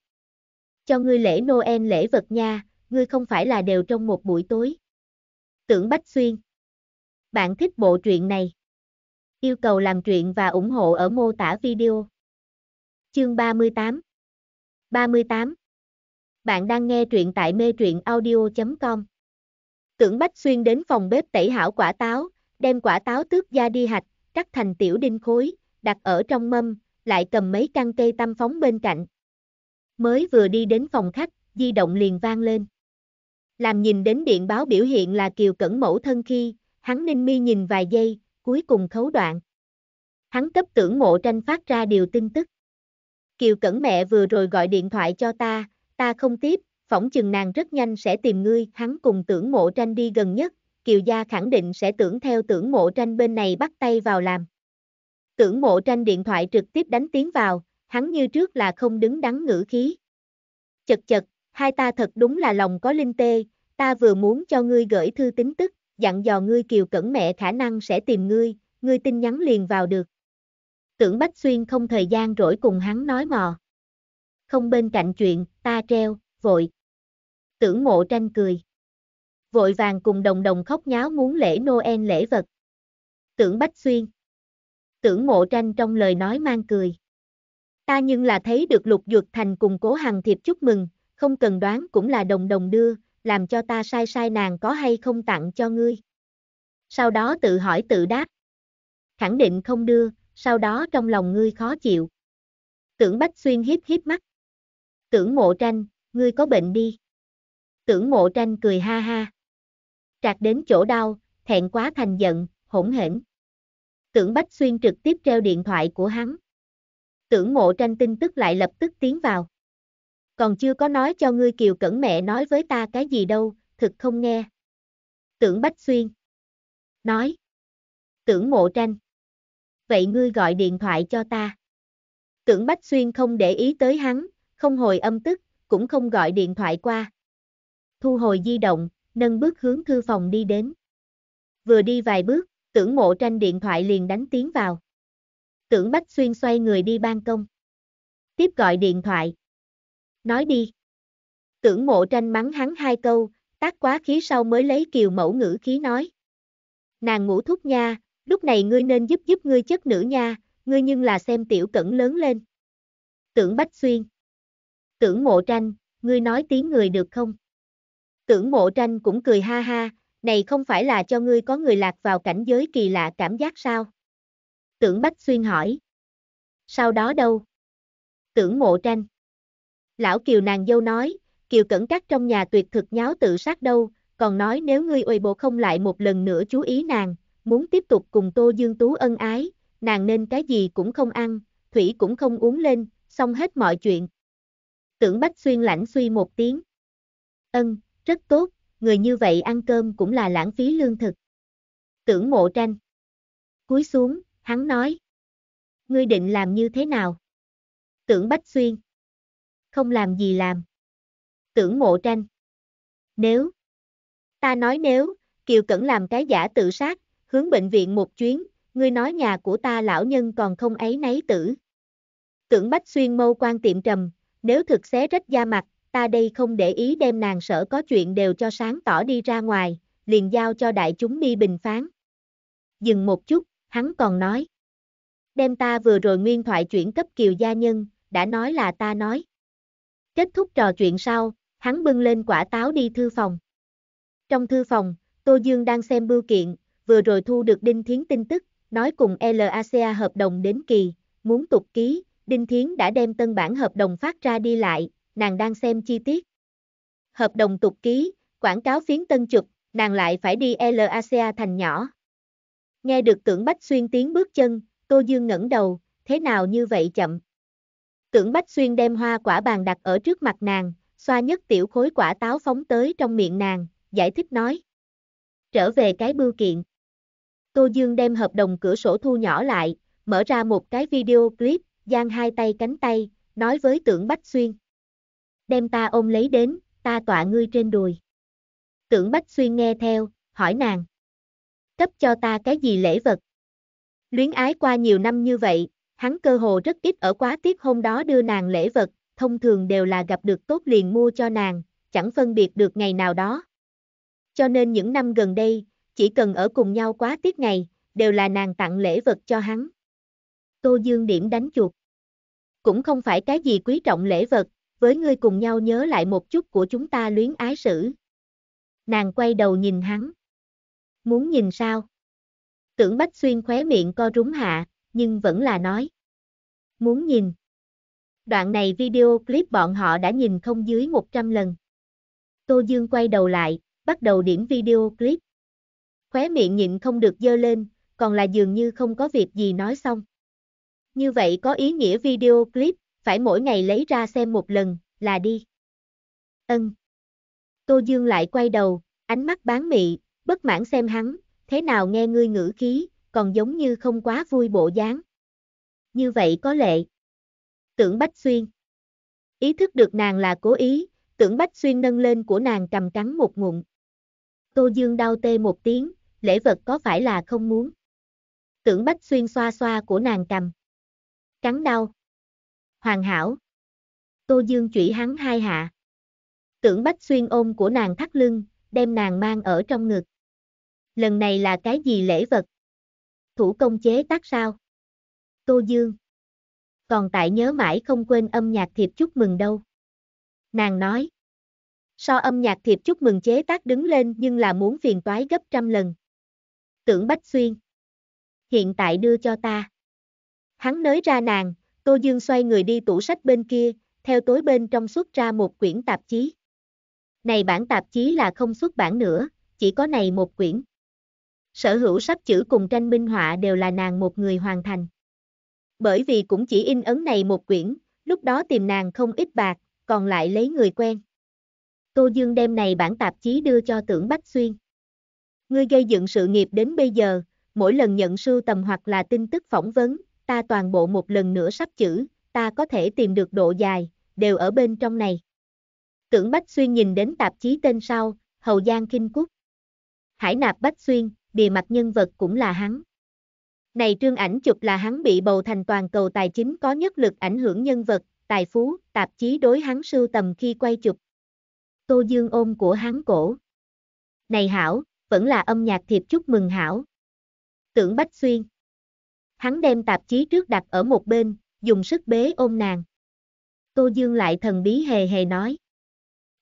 Cho ngươi lễ Noel lễ vật nha, ngươi không phải là đều trong một buổi tối. Tưởng Bách Xuyên. Bạn thích bộ truyện này. Yêu cầu làm truyện và ủng hộ ở mô tả video. Chương 38 38 Bạn đang nghe truyện tại mê truyện audio.com Tưởng Bách Xuyên đến phòng bếp tẩy hảo quả táo, đem quả táo tước ra đi hạch, cắt thành tiểu đinh khối, đặt ở trong mâm, lại cầm mấy căn cây tăm phóng bên cạnh. Mới vừa đi đến phòng khách, di động liền vang lên. Làm nhìn đến điện báo biểu hiện là Kiều Cẩn mẫu thân khi, hắn ninh mi nhìn vài giây, cuối cùng khấu đoạn. Hắn cấp tưởng mộ tranh phát ra điều tin tức. Kiều Cẩn mẹ vừa rồi gọi điện thoại cho ta, ta không tiếp, phỏng chừng nàng rất nhanh sẽ tìm ngươi, hắn cùng tưởng mộ tranh đi gần nhất, Kiều gia khẳng định sẽ tưởng theo tưởng mộ tranh bên này bắt tay vào làm. Tưởng mộ tranh điện thoại trực tiếp đánh tiếng vào, hắn như trước là không đứng đắn ngữ khí. Chật chật, hai ta thật đúng là lòng có linh tê, ta vừa muốn cho ngươi gửi thư tính tức, dặn dò ngươi kiều cẩn mẹ khả năng sẽ tìm ngươi, ngươi tin nhắn liền vào được. Tưởng Bách Xuyên không thời gian rỗi cùng hắn nói mò. Không bên cạnh chuyện, ta treo, vội. Tưởng mộ tranh cười. Vội vàng cùng đồng đồng khóc nháo muốn lễ Noel lễ vật. Tưởng Bách Xuyên tưởng mộ tranh trong lời nói mang cười. Ta nhưng là thấy được lục dược thành cùng cố hằng thiệp chúc mừng, không cần đoán cũng là đồng đồng đưa, làm cho ta sai sai nàng có hay không tặng cho ngươi. Sau đó tự hỏi tự đáp. Khẳng định không đưa, sau đó trong lòng ngươi khó chịu. Tưởng Bách Xuyên hiếp hiếp mắt. Tưởng mộ tranh, ngươi có bệnh đi. Tưởng mộ tranh cười ha ha. Trạc đến chỗ đau, thẹn quá thành giận, hỗn hển. Tưởng Bách Xuyên trực tiếp treo điện thoại của hắn. Tưởng mộ tranh tin tức lại lập tức tiến vào. Còn chưa có nói cho ngươi kiều cẩn mẹ nói với ta cái gì đâu, thực không nghe. Tưởng Bách Xuyên. Nói. Tưởng mộ tranh. Vậy ngươi gọi điện thoại cho ta. Tưởng Bách Xuyên không để ý tới hắn, không hồi âm tức, cũng không gọi điện thoại qua. Thu hồi di động, nâng bước hướng thư phòng đi đến. Vừa đi vài bước, tưởng mộ tranh điện thoại liền đánh tiếng vào. Tưởng Bách Xuyên xoay người đi ban công. Tiếp gọi điện thoại. Nói đi. Tưởng mộ tranh mắng hắn hai câu, tác quá khí sau mới lấy kiều mẫu ngữ khí nói. Nàng ngủ thúc nha, lúc này ngươi nên giúp giúp ngươi chất nữ nha, ngươi nhưng là xem tiểu cẩn lớn lên. Tưởng Bách Xuyên. Tưởng mộ tranh, ngươi nói tiếng người được không? Tưởng mộ tranh cũng cười ha ha, này không phải là cho ngươi có người lạc vào cảnh giới kỳ lạ cảm giác sao? Tưởng Bách Xuyên hỏi. Sau đó đâu? Tưởng mộ tranh. Lão Kiều nàng dâu nói, Kiều cẩn cắt trong nhà tuyệt thực nháo tự sát đâu, còn nói nếu ngươi uầy bộ không lại một lần nữa chú ý nàng, muốn tiếp tục cùng Tô Dương Tú ân ái, nàng nên cái gì cũng không ăn, thủy cũng không uống lên, xong hết mọi chuyện. Tưởng Bách Xuyên lãnh suy một tiếng. Ân, rất tốt, người như vậy ăn cơm cũng là lãng phí lương thực. Tưởng mộ tranh. Cúi xuống, hắn nói. Ngươi định làm như thế nào? Tưởng Bách Xuyên. Không làm gì làm. Tưởng mộ tranh. Nếu. Ta nói nếu, Kiều Cẩn làm cái giả tự sát, hướng bệnh viện một chuyến, ngươi nói nhà của ta lão nhân còn không ấy nấy tử. Tưởng Bách Xuyên mâu quan tiệm trầm, nếu thực xé rách da mặt, ta đây không để ý đem nàng sở có chuyện đều cho sáng tỏ đi ra ngoài, liền giao cho đại chúng đi bình phán. Dừng một chút, hắn còn nói. Đem ta vừa rồi nguyên thoại chuyển cấp kiều gia nhân, đã nói là ta nói. Kết thúc trò chuyện sau, hắn bưng lên quả táo đi thư phòng. Trong thư phòng, Tô Dương đang xem bưu kiện, vừa rồi thu được Đinh Thiến tin tức, nói cùng LACA hợp đồng đến kỳ, muốn tục ký, Đinh Thiến đã đem tân bản hợp đồng phát ra đi lại, nàng đang xem chi tiết. Hợp đồng tục ký, quảng cáo phiến tân chụp, nàng lại phải đi LACA thành nhỏ. Nghe được tưởng Bách Xuyên tiếng bước chân, Tô Dương ngẩng đầu, thế nào như vậy chậm. Tưởng Bách Xuyên đem hoa quả bàn đặt ở trước mặt nàng, xoa nhất tiểu khối quả táo phóng tới trong miệng nàng, giải thích nói. Trở về cái bưu kiện. Tô Dương đem hợp đồng cửa sổ thu nhỏ lại, mở ra một cái video clip, giang hai tay cánh tay, nói với tưởng Bách Xuyên đem ta ôm lấy đến, ta tọa ngươi trên đùi. Tưởng Bách Xuyên nghe theo, hỏi nàng. Cấp cho ta cái gì lễ vật? Luyến ái qua nhiều năm như vậy, hắn cơ hồ rất ít ở quá tiếc hôm đó đưa nàng lễ vật, thông thường đều là gặp được tốt liền mua cho nàng, chẳng phân biệt được ngày nào đó. Cho nên những năm gần đây, chỉ cần ở cùng nhau quá tiếc ngày, đều là nàng tặng lễ vật cho hắn. Tô Dương điểm đánh chuột. Cũng không phải cái gì quý trọng lễ vật, với ngươi cùng nhau nhớ lại một chút của chúng ta luyến ái sử. Nàng quay đầu nhìn hắn. Muốn nhìn sao? Tưởng Bách Xuyên khóe miệng co rúng hạ, nhưng vẫn là nói. Muốn nhìn. Đoạn này video clip bọn họ đã nhìn không dưới 100 lần. Tô Dương quay đầu lại, bắt đầu điểm video clip. Khóe miệng nhịn không được dơ lên, còn là dường như không có việc gì nói xong. Như vậy có ý nghĩa video clip, phải mỗi ngày lấy ra xem một lần, là đi. Ân. Tô Dương lại quay đầu, ánh mắt bán mị, bất mãn xem hắn, thế nào nghe ngươi ngữ khí, còn giống như không quá vui bộ dáng. Như vậy có lệ. Tưởng Bách Xuyên. Ý thức được nàng là cố ý, tưởng Bách Xuyên nâng lên của nàng cầm cắn một ngụm. Tô Dương đau tê một tiếng, lễ vật có phải là không muốn. Tưởng Bách Xuyên xoa xoa của nàng cầm. Cắn đau hoàn hảo. Tô Dương chủy hắn hai hạ. Tưởng Bách Xuyên ôm của nàng thắt lưng, đem nàng mang ở trong ngực. Lần này là cái gì lễ vật? Thủ công chế tác sao? Tô Dương. Còn tại nhớ mãi không quên âm nhạc thiệp chúc mừng đâu. Nàng nói. So âm nhạc thiệp chúc mừng chế tác đứng lên nhưng là muốn phiền toái gấp trăm lần. Tưởng Bách Xuyên. Hiện tại đưa cho ta. Hắn nới ra nàng, Tô Dương xoay người đi tủ sách bên kia, theo tối bên trong xuất ra một quyển tạp chí. Này bản tạp chí là không xuất bản nữa, chỉ có này một quyển. Sở hữu sách chữ cùng tranh minh họa đều là nàng một người hoàn thành. Bởi vì cũng chỉ in ấn này một quyển, lúc đó tìm nàng không ít bạc, còn lại lấy người quen. Tô Dương đem này bản tạp chí đưa cho tưởng Bách Xuyên. Ngươi gây dựng sự nghiệp đến bây giờ, mỗi lần nhận sưu tầm hoặc là tin tức phỏng vấn, ta toàn bộ một lần nữa sắp chữ, ta có thể tìm được độ dài, đều ở bên trong này. Tưởng Bách Xuyên nhìn đến tạp chí tên sau, Hầu Giang Kinh Quốc. Hải nạp Bách Xuyên, bìa mặt nhân vật cũng là hắn. Này trương ảnh chụp là hắn bị bầu thành toàn cầu tài chính có nhất lực ảnh hưởng nhân vật, tài phú, tạp chí đối hắn sưu tầm khi quay chụp. Tô Dương ôm của hắn cổ. Này Hảo, vẫn là âm nhạc thiệp chúc mừng Hảo. Tưởng Bách Xuyên hắn đem tạp chí trước đặt ở một bên, dùng sức bế ôm nàng. Tô Dương lại thần bí hề hề nói.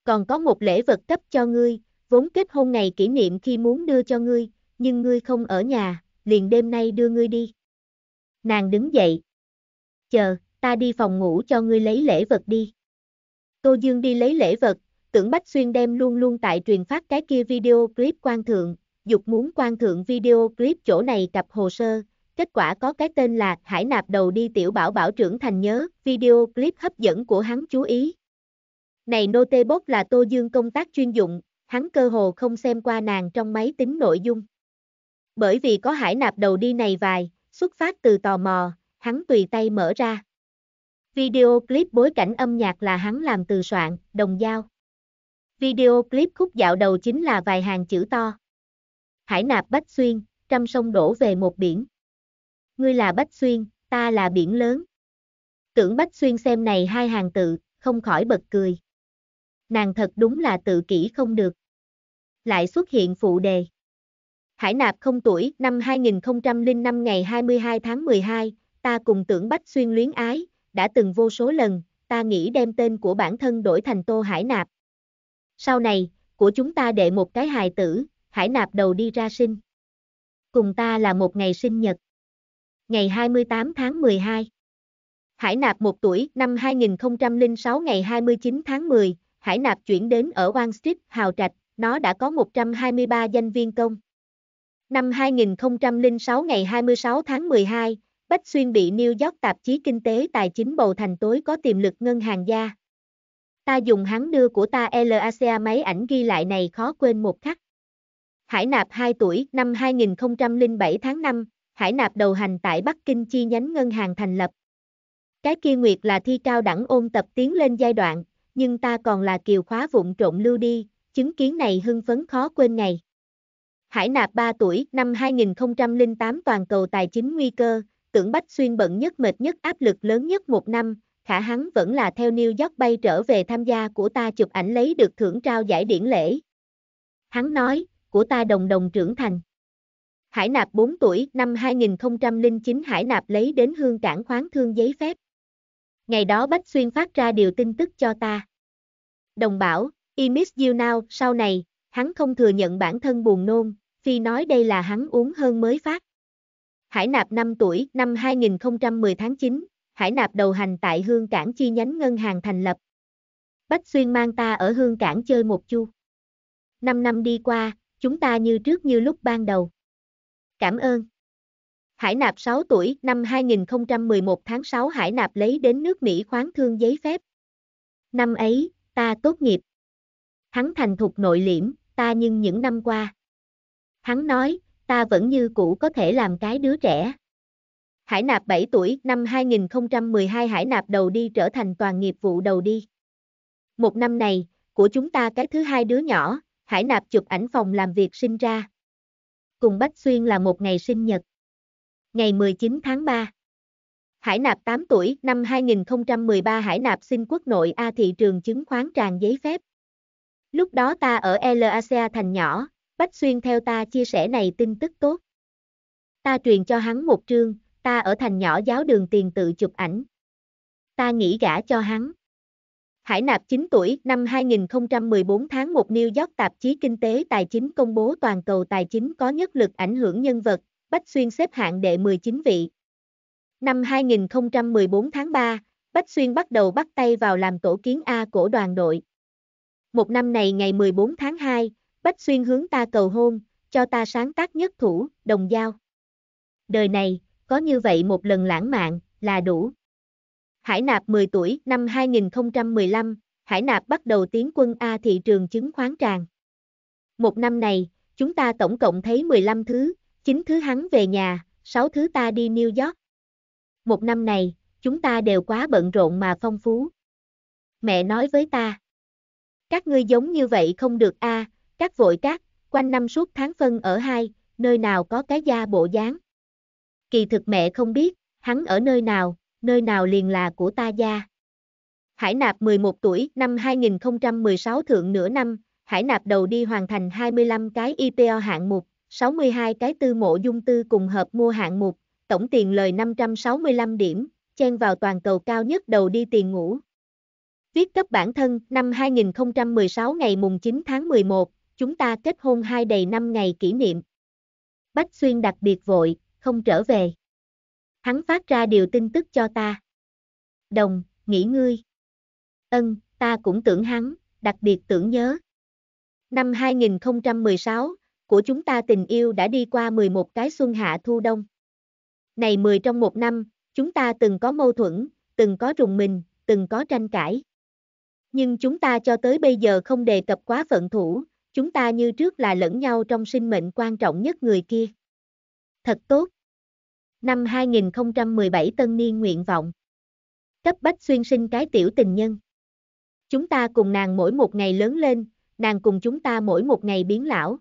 Còn có một lễ vật cấp cho ngươi, vốn kết hôn ngày kỷ niệm khi muốn đưa cho ngươi, nhưng ngươi không ở nhà, liền đêm nay đưa ngươi đi. Nàng đứng dậy. Chờ, ta đi phòng ngủ cho ngươi lấy lễ vật đi. Tô Dương đi lấy lễ vật, tưởng Bách Xuyên đem luôn luôn tại truyền phát cái kia video clip quan thượng, dục muốn quan thượng video clip chỗ này cặp hồ sơ, Kết quả có cái tên là Hải nạp đầu đi tiểu bảo bảo trưởng thành nhớ, video clip hấp dẫn của hắn chú ý. Này Notebook là Tô Dương công tác chuyên dụng, hắn cơ hồ không xem qua nàng trong máy tính nội dung. Bởi vì có hải nạp đầu đi này vài, xuất phát từ tò mò, hắn tùy tay mở ra. Video clip bối cảnh âm nhạc là hắn làm từ soạn, đồng dao. Video clip khúc dạo đầu chính là vài hàng chữ to. Hải nạp bách xuyên, trăm sông đổ về một biển ngươi là Bách Xuyên, ta là biển lớn. Tưởng Bách Xuyên xem này hai hàng tự, không khỏi bật cười. Nàng thật đúng là tự kỷ không được. Lại xuất hiện phụ đề. Hải nạp không tuổi, năm 2005 ngày 22 tháng 12, ta cùng tưởng Bách Xuyên luyến ái, đã từng vô số lần, ta nghĩ đem tên của bản thân đổi thành Tô Hải Nạp. Sau này, của chúng ta đệ một cái hài tử, Hải Nạp đầu đi ra sinh. Cùng ta là một ngày sinh nhật ngày 28 tháng 12. Hải Nạp 1 tuổi, năm 2006 ngày 29 tháng 10, Hải Nạp chuyển đến ở Wall Street, Hào Trạch, nó đã có 123 danh viên công. Năm 2006 ngày 26 tháng 12, Bách Xuyên bị New York tạp chí kinh tế tài chính bầu thành tối có tiềm lực ngân hàng gia. Ta dùng hắn đưa của ta LACA máy ảnh ghi lại này khó quên một khắc. Hải Nạp 2 tuổi, năm 2007 tháng 5, Hải Nạp đầu hành tại Bắc Kinh chi nhánh ngân hàng thành lập. Cái kia nguyệt là thi cao đẳng ôn tập tiến lên giai đoạn, nhưng ta còn là kiều khóa vụn trộn lưu đi, chứng kiến này hưng phấn khó quên ngày. Hải Nạp 3 tuổi, năm 2008 toàn cầu tài chính nguy cơ, tưởng Bách Xuyên bận nhất mệt nhất áp lực lớn nhất một năm, khả hắn vẫn là theo New York bay trở về tham gia của ta chụp ảnh lấy được thưởng trao giải điển lễ. Hắn nói, của ta đồng đồng trưởng thành. Hải Nạp 4 tuổi, năm 2009 Hải Nạp lấy đến hương cảng khoáng thương giấy phép. Ngày đó Bách Xuyên phát ra điều tin tức cho ta. Đồng bảo, Imis e Now, sau này, hắn không thừa nhận bản thân buồn nôn, phi nói đây là hắn uống hơn mới phát. Hải Nạp 5 tuổi, năm 2010 tháng 9, Hải Nạp đầu hành tại Hương Cảng chi nhánh ngân hàng thành lập. Bách Xuyên mang ta ở Hương Cảng chơi một chu. 5 năm đi qua, chúng ta như trước như lúc ban đầu. Cảm ơn. Hải Nạp 6 tuổi, năm 2011 tháng 6 Hải Nạp lấy đến nước Mỹ khoáng thương giấy phép. Năm ấy, ta tốt nghiệp. Hắn thành thục nội liễm, ta nhưng những năm qua. Hắn nói, ta vẫn như cũ có thể làm cái đứa trẻ. Hải Nạp 7 tuổi, năm 2012 Hải Nạp đầu đi trở thành toàn nghiệp vụ đầu đi. Một năm này, của chúng ta cái thứ hai đứa nhỏ, Hải Nạp chụp ảnh phòng làm việc sinh ra cùng Bách Xuyên là một ngày sinh nhật. Ngày 19 tháng 3 Hải Nạp 8 tuổi, năm 2013 Hải Nạp xin quốc nội A thị trường chứng khoán tràn giấy phép. Lúc đó ta ở LACA thành nhỏ, Bách Xuyên theo ta chia sẻ này tin tức tốt. Ta truyền cho hắn một trương, ta ở thành nhỏ giáo đường tiền tự chụp ảnh. Ta nghĩ gả cho hắn. Hải Nạp 9 tuổi, năm 2014 tháng 1 New York tạp chí Kinh tế Tài chính công bố toàn cầu tài chính có nhất lực ảnh hưởng nhân vật, Bách Xuyên xếp hạng đệ 19 vị. Năm 2014 tháng 3, Bách Xuyên bắt đầu bắt tay vào làm tổ kiến A của đoàn đội. Một năm này ngày 14 tháng 2, Bách Xuyên hướng ta cầu hôn, cho ta sáng tác nhất thủ, đồng giao. Đời này, có như vậy một lần lãng mạn, là đủ. Hải Nạp 10 tuổi, năm 2015, Hải Nạp bắt đầu tiến quân A thị trường chứng khoán tràn. Một năm này, chúng ta tổng cộng thấy 15 thứ, 9 thứ hắn về nhà, 6 thứ ta đi New York. Một năm này, chúng ta đều quá bận rộn mà phong phú. Mẹ nói với ta, các ngươi giống như vậy không được a, các vội các, quanh năm suốt tháng phân ở hai, nơi nào có cái da bộ dáng. Kỳ thực mẹ không biết, hắn ở nơi nào, nơi nào liền là của ta gia. Hải nạp 11 tuổi, năm 2016 thượng nửa năm, hải nạp đầu đi hoàn thành 25 cái IPO hạng mục, 62 cái tư mộ dung tư cùng hợp mua hạng mục, tổng tiền lời 565 điểm, chen vào toàn cầu cao nhất đầu đi tiền ngủ. Viết cấp bản thân, năm 2016 ngày mùng 9 tháng 11, chúng ta kết hôn hai đầy năm ngày kỷ niệm. Bách Xuyên đặc biệt vội, không trở về hắn phát ra điều tin tức cho ta. Đồng, nghỉ ngươi. Ân, ta cũng tưởng hắn, đặc biệt tưởng nhớ. Năm 2016, của chúng ta tình yêu đã đi qua 11 cái xuân hạ thu đông. Này 10 trong một năm, chúng ta từng có mâu thuẫn, từng có rùng mình, từng có tranh cãi. Nhưng chúng ta cho tới bây giờ không đề cập quá phận thủ, chúng ta như trước là lẫn nhau trong sinh mệnh quan trọng nhất người kia. Thật tốt năm 2017 tân niên nguyện vọng. Cấp bách xuyên sinh cái tiểu tình nhân. Chúng ta cùng nàng mỗi một ngày lớn lên, nàng cùng chúng ta mỗi một ngày biến lão.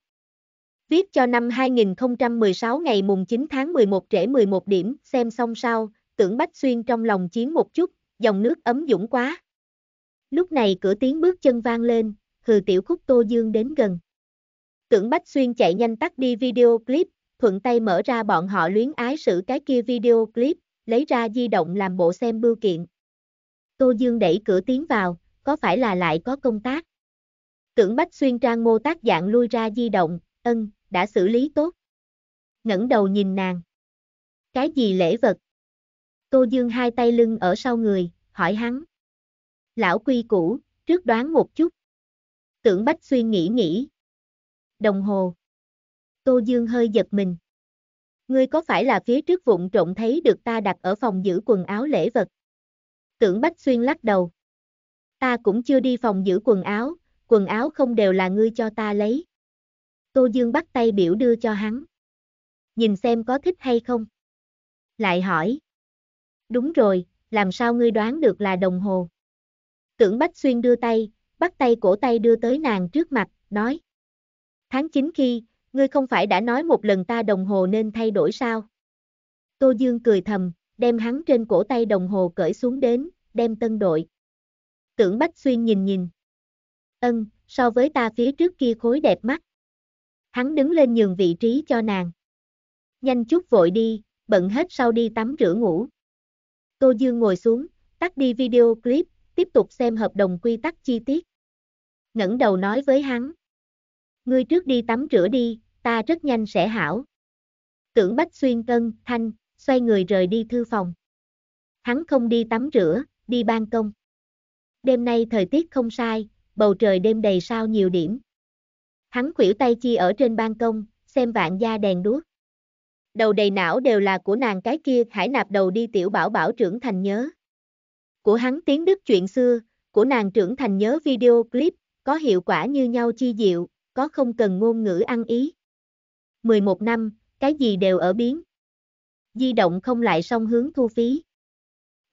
Viết cho năm 2016 ngày mùng 9 tháng 11 trễ 11 điểm, xem xong sau, tưởng Bách Xuyên trong lòng chiến một chút, dòng nước ấm dũng quá. Lúc này cửa tiếng bước chân vang lên, hừ tiểu khúc Tô Dương đến gần. Tưởng Bách Xuyên chạy nhanh tắt đi video clip, thuận tay mở ra bọn họ luyến ái sự cái kia video clip, lấy ra di động làm bộ xem bưu kiện. Tô Dương đẩy cửa tiến vào, có phải là lại có công tác? Tưởng Bách Xuyên trang mô tác dạng lui ra di động, ân, đã xử lý tốt. ngẩng đầu nhìn nàng. Cái gì lễ vật? Tô Dương hai tay lưng ở sau người, hỏi hắn. Lão quy cũ, trước đoán một chút. Tưởng Bách Xuyên nghĩ nghĩ. Đồng hồ. Tô Dương hơi giật mình. Ngươi có phải là phía trước vụn trộn thấy được ta đặt ở phòng giữ quần áo lễ vật? Tưởng Bách Xuyên lắc đầu. Ta cũng chưa đi phòng giữ quần áo, quần áo không đều là ngươi cho ta lấy. Tô Dương bắt tay biểu đưa cho hắn. Nhìn xem có thích hay không? Lại hỏi. Đúng rồi, làm sao ngươi đoán được là đồng hồ? Tưởng Bách Xuyên đưa tay, bắt tay cổ tay đưa tới nàng trước mặt, nói. Tháng 9 khi, ngươi không phải đã nói một lần ta đồng hồ nên thay đổi sao? Tô Dương cười thầm, đem hắn trên cổ tay đồng hồ cởi xuống đến, đem tân đội. Tưởng Bách Xuyên nhìn nhìn. Ân, so với ta phía trước kia khối đẹp mắt. Hắn đứng lên nhường vị trí cho nàng. Nhanh chút vội đi, bận hết sau đi tắm rửa ngủ. Tô Dương ngồi xuống, tắt đi video clip, tiếp tục xem hợp đồng quy tắc chi tiết. ngẩng đầu nói với hắn. Ngươi trước đi tắm rửa đi, ta rất nhanh sẽ hảo. Tưởng Bách Xuyên cân, thanh, xoay người rời đi thư phòng. Hắn không đi tắm rửa, đi ban công. Đêm nay thời tiết không sai, bầu trời đêm đầy sao nhiều điểm. Hắn khuỷu tay chi ở trên ban công, xem vạn gia đèn đuốc. Đầu đầy não đều là của nàng cái kia, hải nạp đầu đi tiểu bảo bảo trưởng thành nhớ. Của hắn tiếng đức chuyện xưa, của nàng trưởng thành nhớ video clip, có hiệu quả như nhau chi diệu, có không cần ngôn ngữ ăn ý. 11 năm, cái gì đều ở biến. Di động không lại song hướng thu phí.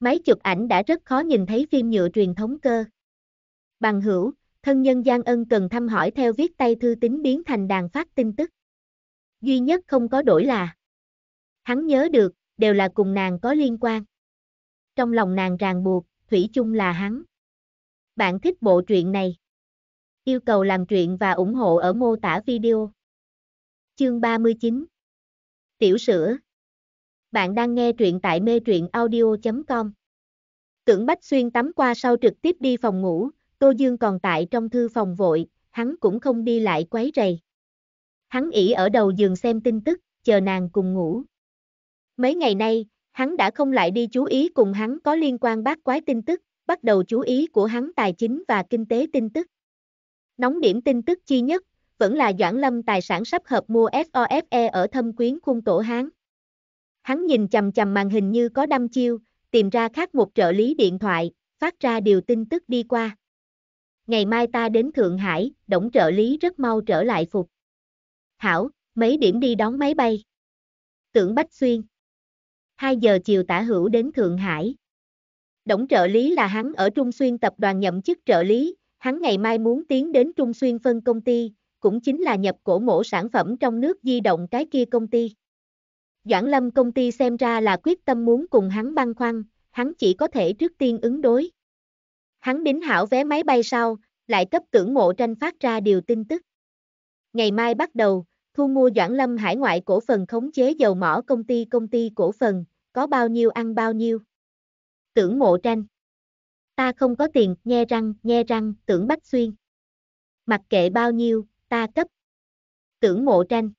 Máy chụp ảnh đã rất khó nhìn thấy phim nhựa truyền thống cơ. Bằng hữu, thân nhân Giang Ân cần thăm hỏi theo viết tay thư tín biến thành đàn phát tin tức. Duy nhất không có đổi là Hắn nhớ được, đều là cùng nàng có liên quan. Trong lòng nàng ràng buộc, Thủy chung là hắn. Bạn thích bộ truyện này? Yêu cầu làm truyện và ủng hộ ở mô tả video. Chương 39 Tiểu sữa Bạn đang nghe truyện tại mê truyện audio.com Tưởng Bách Xuyên tắm qua sau trực tiếp đi phòng ngủ, Tô Dương còn tại trong thư phòng vội, hắn cũng không đi lại quấy rầy. Hắn ỉ ở đầu giường xem tin tức, chờ nàng cùng ngủ. Mấy ngày nay, hắn đã không lại đi chú ý cùng hắn có liên quan bác quái tin tức, bắt đầu chú ý của hắn tài chính và kinh tế tin tức. Nóng điểm tin tức chi nhất vẫn là Doãn Lâm tài sản sắp hợp mua SOFE ở thâm quyến khung tổ Hán. Hắn nhìn chầm chầm màn hình như có đâm chiêu, tìm ra khác một trợ lý điện thoại, phát ra điều tin tức đi qua. Ngày mai ta đến Thượng Hải, đổng trợ lý rất mau trở lại phục. Hảo, mấy điểm đi đón máy bay. Tưởng Bách Xuyên. 2 giờ chiều tả hữu đến Thượng Hải. Đổng trợ lý là hắn ở Trung Xuyên tập đoàn nhậm chức trợ lý, hắn ngày mai muốn tiến đến Trung Xuyên phân công ty, cũng chính là nhập cổ mổ sản phẩm trong nước di động cái kia công ty. Doãn Lâm công ty xem ra là quyết tâm muốn cùng hắn băng khoăn, hắn chỉ có thể trước tiên ứng đối. Hắn đính hảo vé máy bay sau, lại cấp tưởng mộ tranh phát ra điều tin tức. Ngày mai bắt đầu, thu mua Doãn Lâm hải ngoại cổ phần khống chế dầu mỏ công ty công ty cổ phần, có bao nhiêu ăn bao nhiêu. Tưởng mộ tranh. Ta không có tiền, nghe răng, nghe răng, tưởng Bách Xuyên. Mặc kệ bao nhiêu, ta cấp. Tưởng mộ tranh.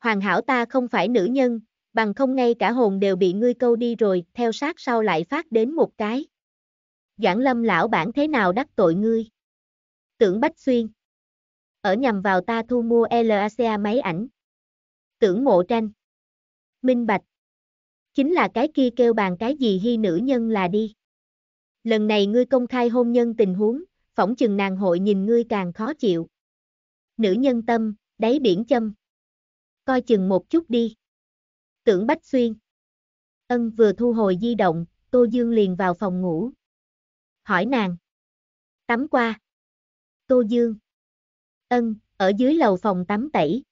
Hoàn hảo ta không phải nữ nhân, bằng không ngay cả hồn đều bị ngươi câu đi rồi, theo sát sau lại phát đến một cái. Doãn lâm lão bản thế nào đắc tội ngươi? Tưởng Bách Xuyên. Ở nhằm vào ta thu mua LACA máy ảnh. Tưởng mộ tranh. Minh Bạch. Chính là cái kia kêu bàn cái gì hy nữ nhân là đi. Lần này ngươi công khai hôn nhân tình huống, phỏng chừng nàng hội nhìn ngươi càng khó chịu nữ nhân tâm, đáy biển châm. Coi chừng một chút đi. Tưởng Bách Xuyên. Ân vừa thu hồi di động, Tô Dương liền vào phòng ngủ. Hỏi nàng. Tắm qua. Tô Dương. Ân, ở dưới lầu phòng tắm tẩy.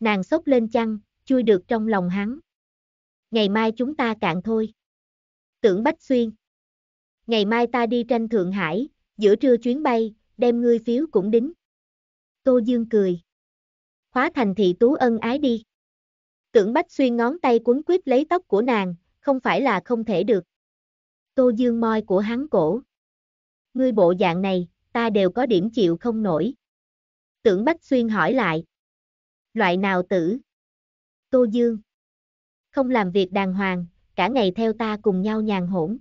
Nàng sốc lên chăn, chui được trong lòng hắn. Ngày mai chúng ta cạn thôi. Tưởng Bách Xuyên. Ngày mai ta đi tranh Thượng Hải, giữa trưa chuyến bay, đem ngươi phiếu cũng đính. Tô Dương cười. Hóa thành thị tú ân ái đi. Tưởng Bách Xuyên ngón tay quấn quyết lấy tóc của nàng, không phải là không thể được. Tô Dương moi của hắn cổ. Ngươi bộ dạng này, ta đều có điểm chịu không nổi. Tưởng Bách Xuyên hỏi lại. Loại nào tử? Tô Dương. Không làm việc đàng hoàng, cả ngày theo ta cùng nhau nhàn hỗn.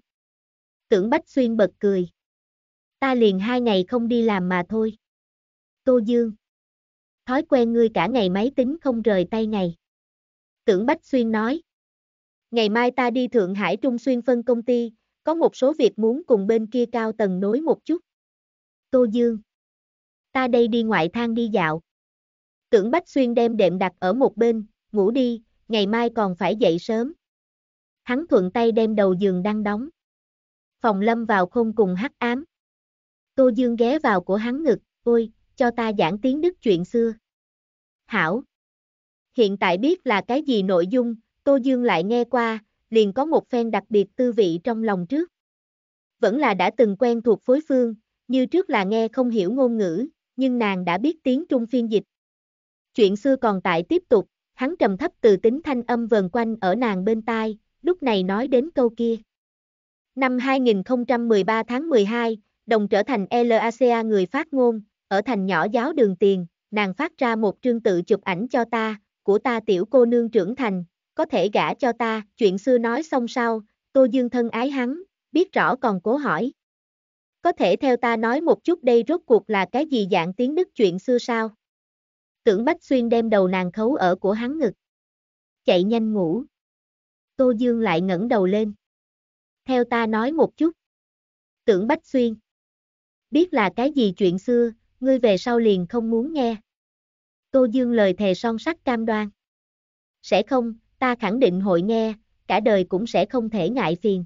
Tưởng Bách Xuyên bật cười. Ta liền hai ngày không đi làm mà thôi. Tô Dương. Thói quen ngươi cả ngày máy tính không rời tay này. Tưởng Bách Xuyên nói. Ngày mai ta đi Thượng Hải Trung Xuyên phân công ty, có một số việc muốn cùng bên kia cao tầng nối một chút. Tô Dương. Ta đây đi ngoại thang đi dạo. Tưởng Bách Xuyên đem đệm đặt ở một bên, ngủ đi, ngày mai còn phải dậy sớm. Hắn thuận tay đem đầu giường đang đóng. Phòng lâm vào không cùng hắc ám. Tô Dương ghé vào của hắn ngực, ôi, cho ta giảng tiếng Đức chuyện xưa. Hảo. Hiện tại biết là cái gì nội dung, Tô Dương lại nghe qua, liền có một phen đặc biệt tư vị trong lòng trước. Vẫn là đã từng quen thuộc phối phương, như trước là nghe không hiểu ngôn ngữ, nhưng nàng đã biết tiếng Trung phiên dịch. Chuyện xưa còn tại tiếp tục, hắn trầm thấp từ tính thanh âm vần quanh ở nàng bên tai, lúc này nói đến câu kia. Năm 2013 tháng 12, đồng trở thành LACA người phát ngôn, ở thành nhỏ giáo đường tiền, nàng phát ra một trương tự chụp ảnh cho ta, của ta tiểu cô nương trưởng thành, có thể gả cho ta, chuyện xưa nói xong sau, Tô Dương thân ái hắn, biết rõ còn cố hỏi. Có thể theo ta nói một chút đây rốt cuộc là cái gì dạng tiếng Đức chuyện xưa sao? Tưởng Bách Xuyên đem đầu nàng khấu ở của hắn ngực. Chạy nhanh ngủ. Tô Dương lại ngẩng đầu lên. Theo ta nói một chút. Tưởng Bách Xuyên. Biết là cái gì chuyện xưa, ngươi về sau liền không muốn nghe. Tô Dương lời thề son sắt cam đoan. Sẽ không, ta khẳng định hội nghe, cả đời cũng sẽ không thể ngại phiền.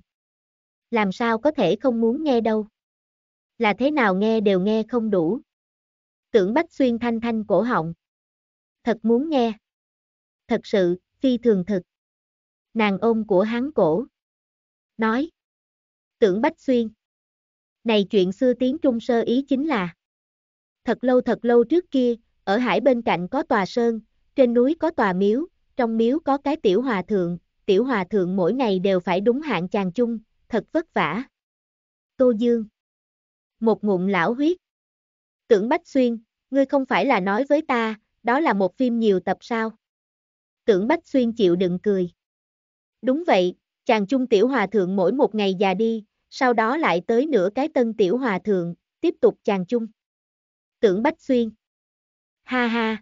Làm sao có thể không muốn nghe đâu. Là thế nào nghe đều nghe không đủ. Tưởng Bách Xuyên thanh thanh cổ họng. Thật muốn nghe. Thật sự, phi thường thực. Nàng ôm của hắn cổ. Nói. Tưởng Bách Xuyên. Này chuyện xưa tiếng Trung sơ ý chính là thật lâu thật lâu trước kia, ở hải bên cạnh có tòa sơn, trên núi có tòa miếu, trong miếu có cái tiểu hòa thượng, tiểu hòa thượng mỗi ngày đều phải đúng hạn chàng chung, thật vất vả. Tô Dương Một ngụm lão huyết Tưởng Bách Xuyên, ngươi không phải là nói với ta, đó là một phim nhiều tập sao? Tưởng Bách Xuyên chịu đựng cười. Đúng vậy, chàng chung tiểu hòa thượng mỗi một ngày già đi, sau đó lại tới nửa cái tân tiểu hòa thượng, tiếp tục chàng chung tưởng Bách Xuyên. Ha ha.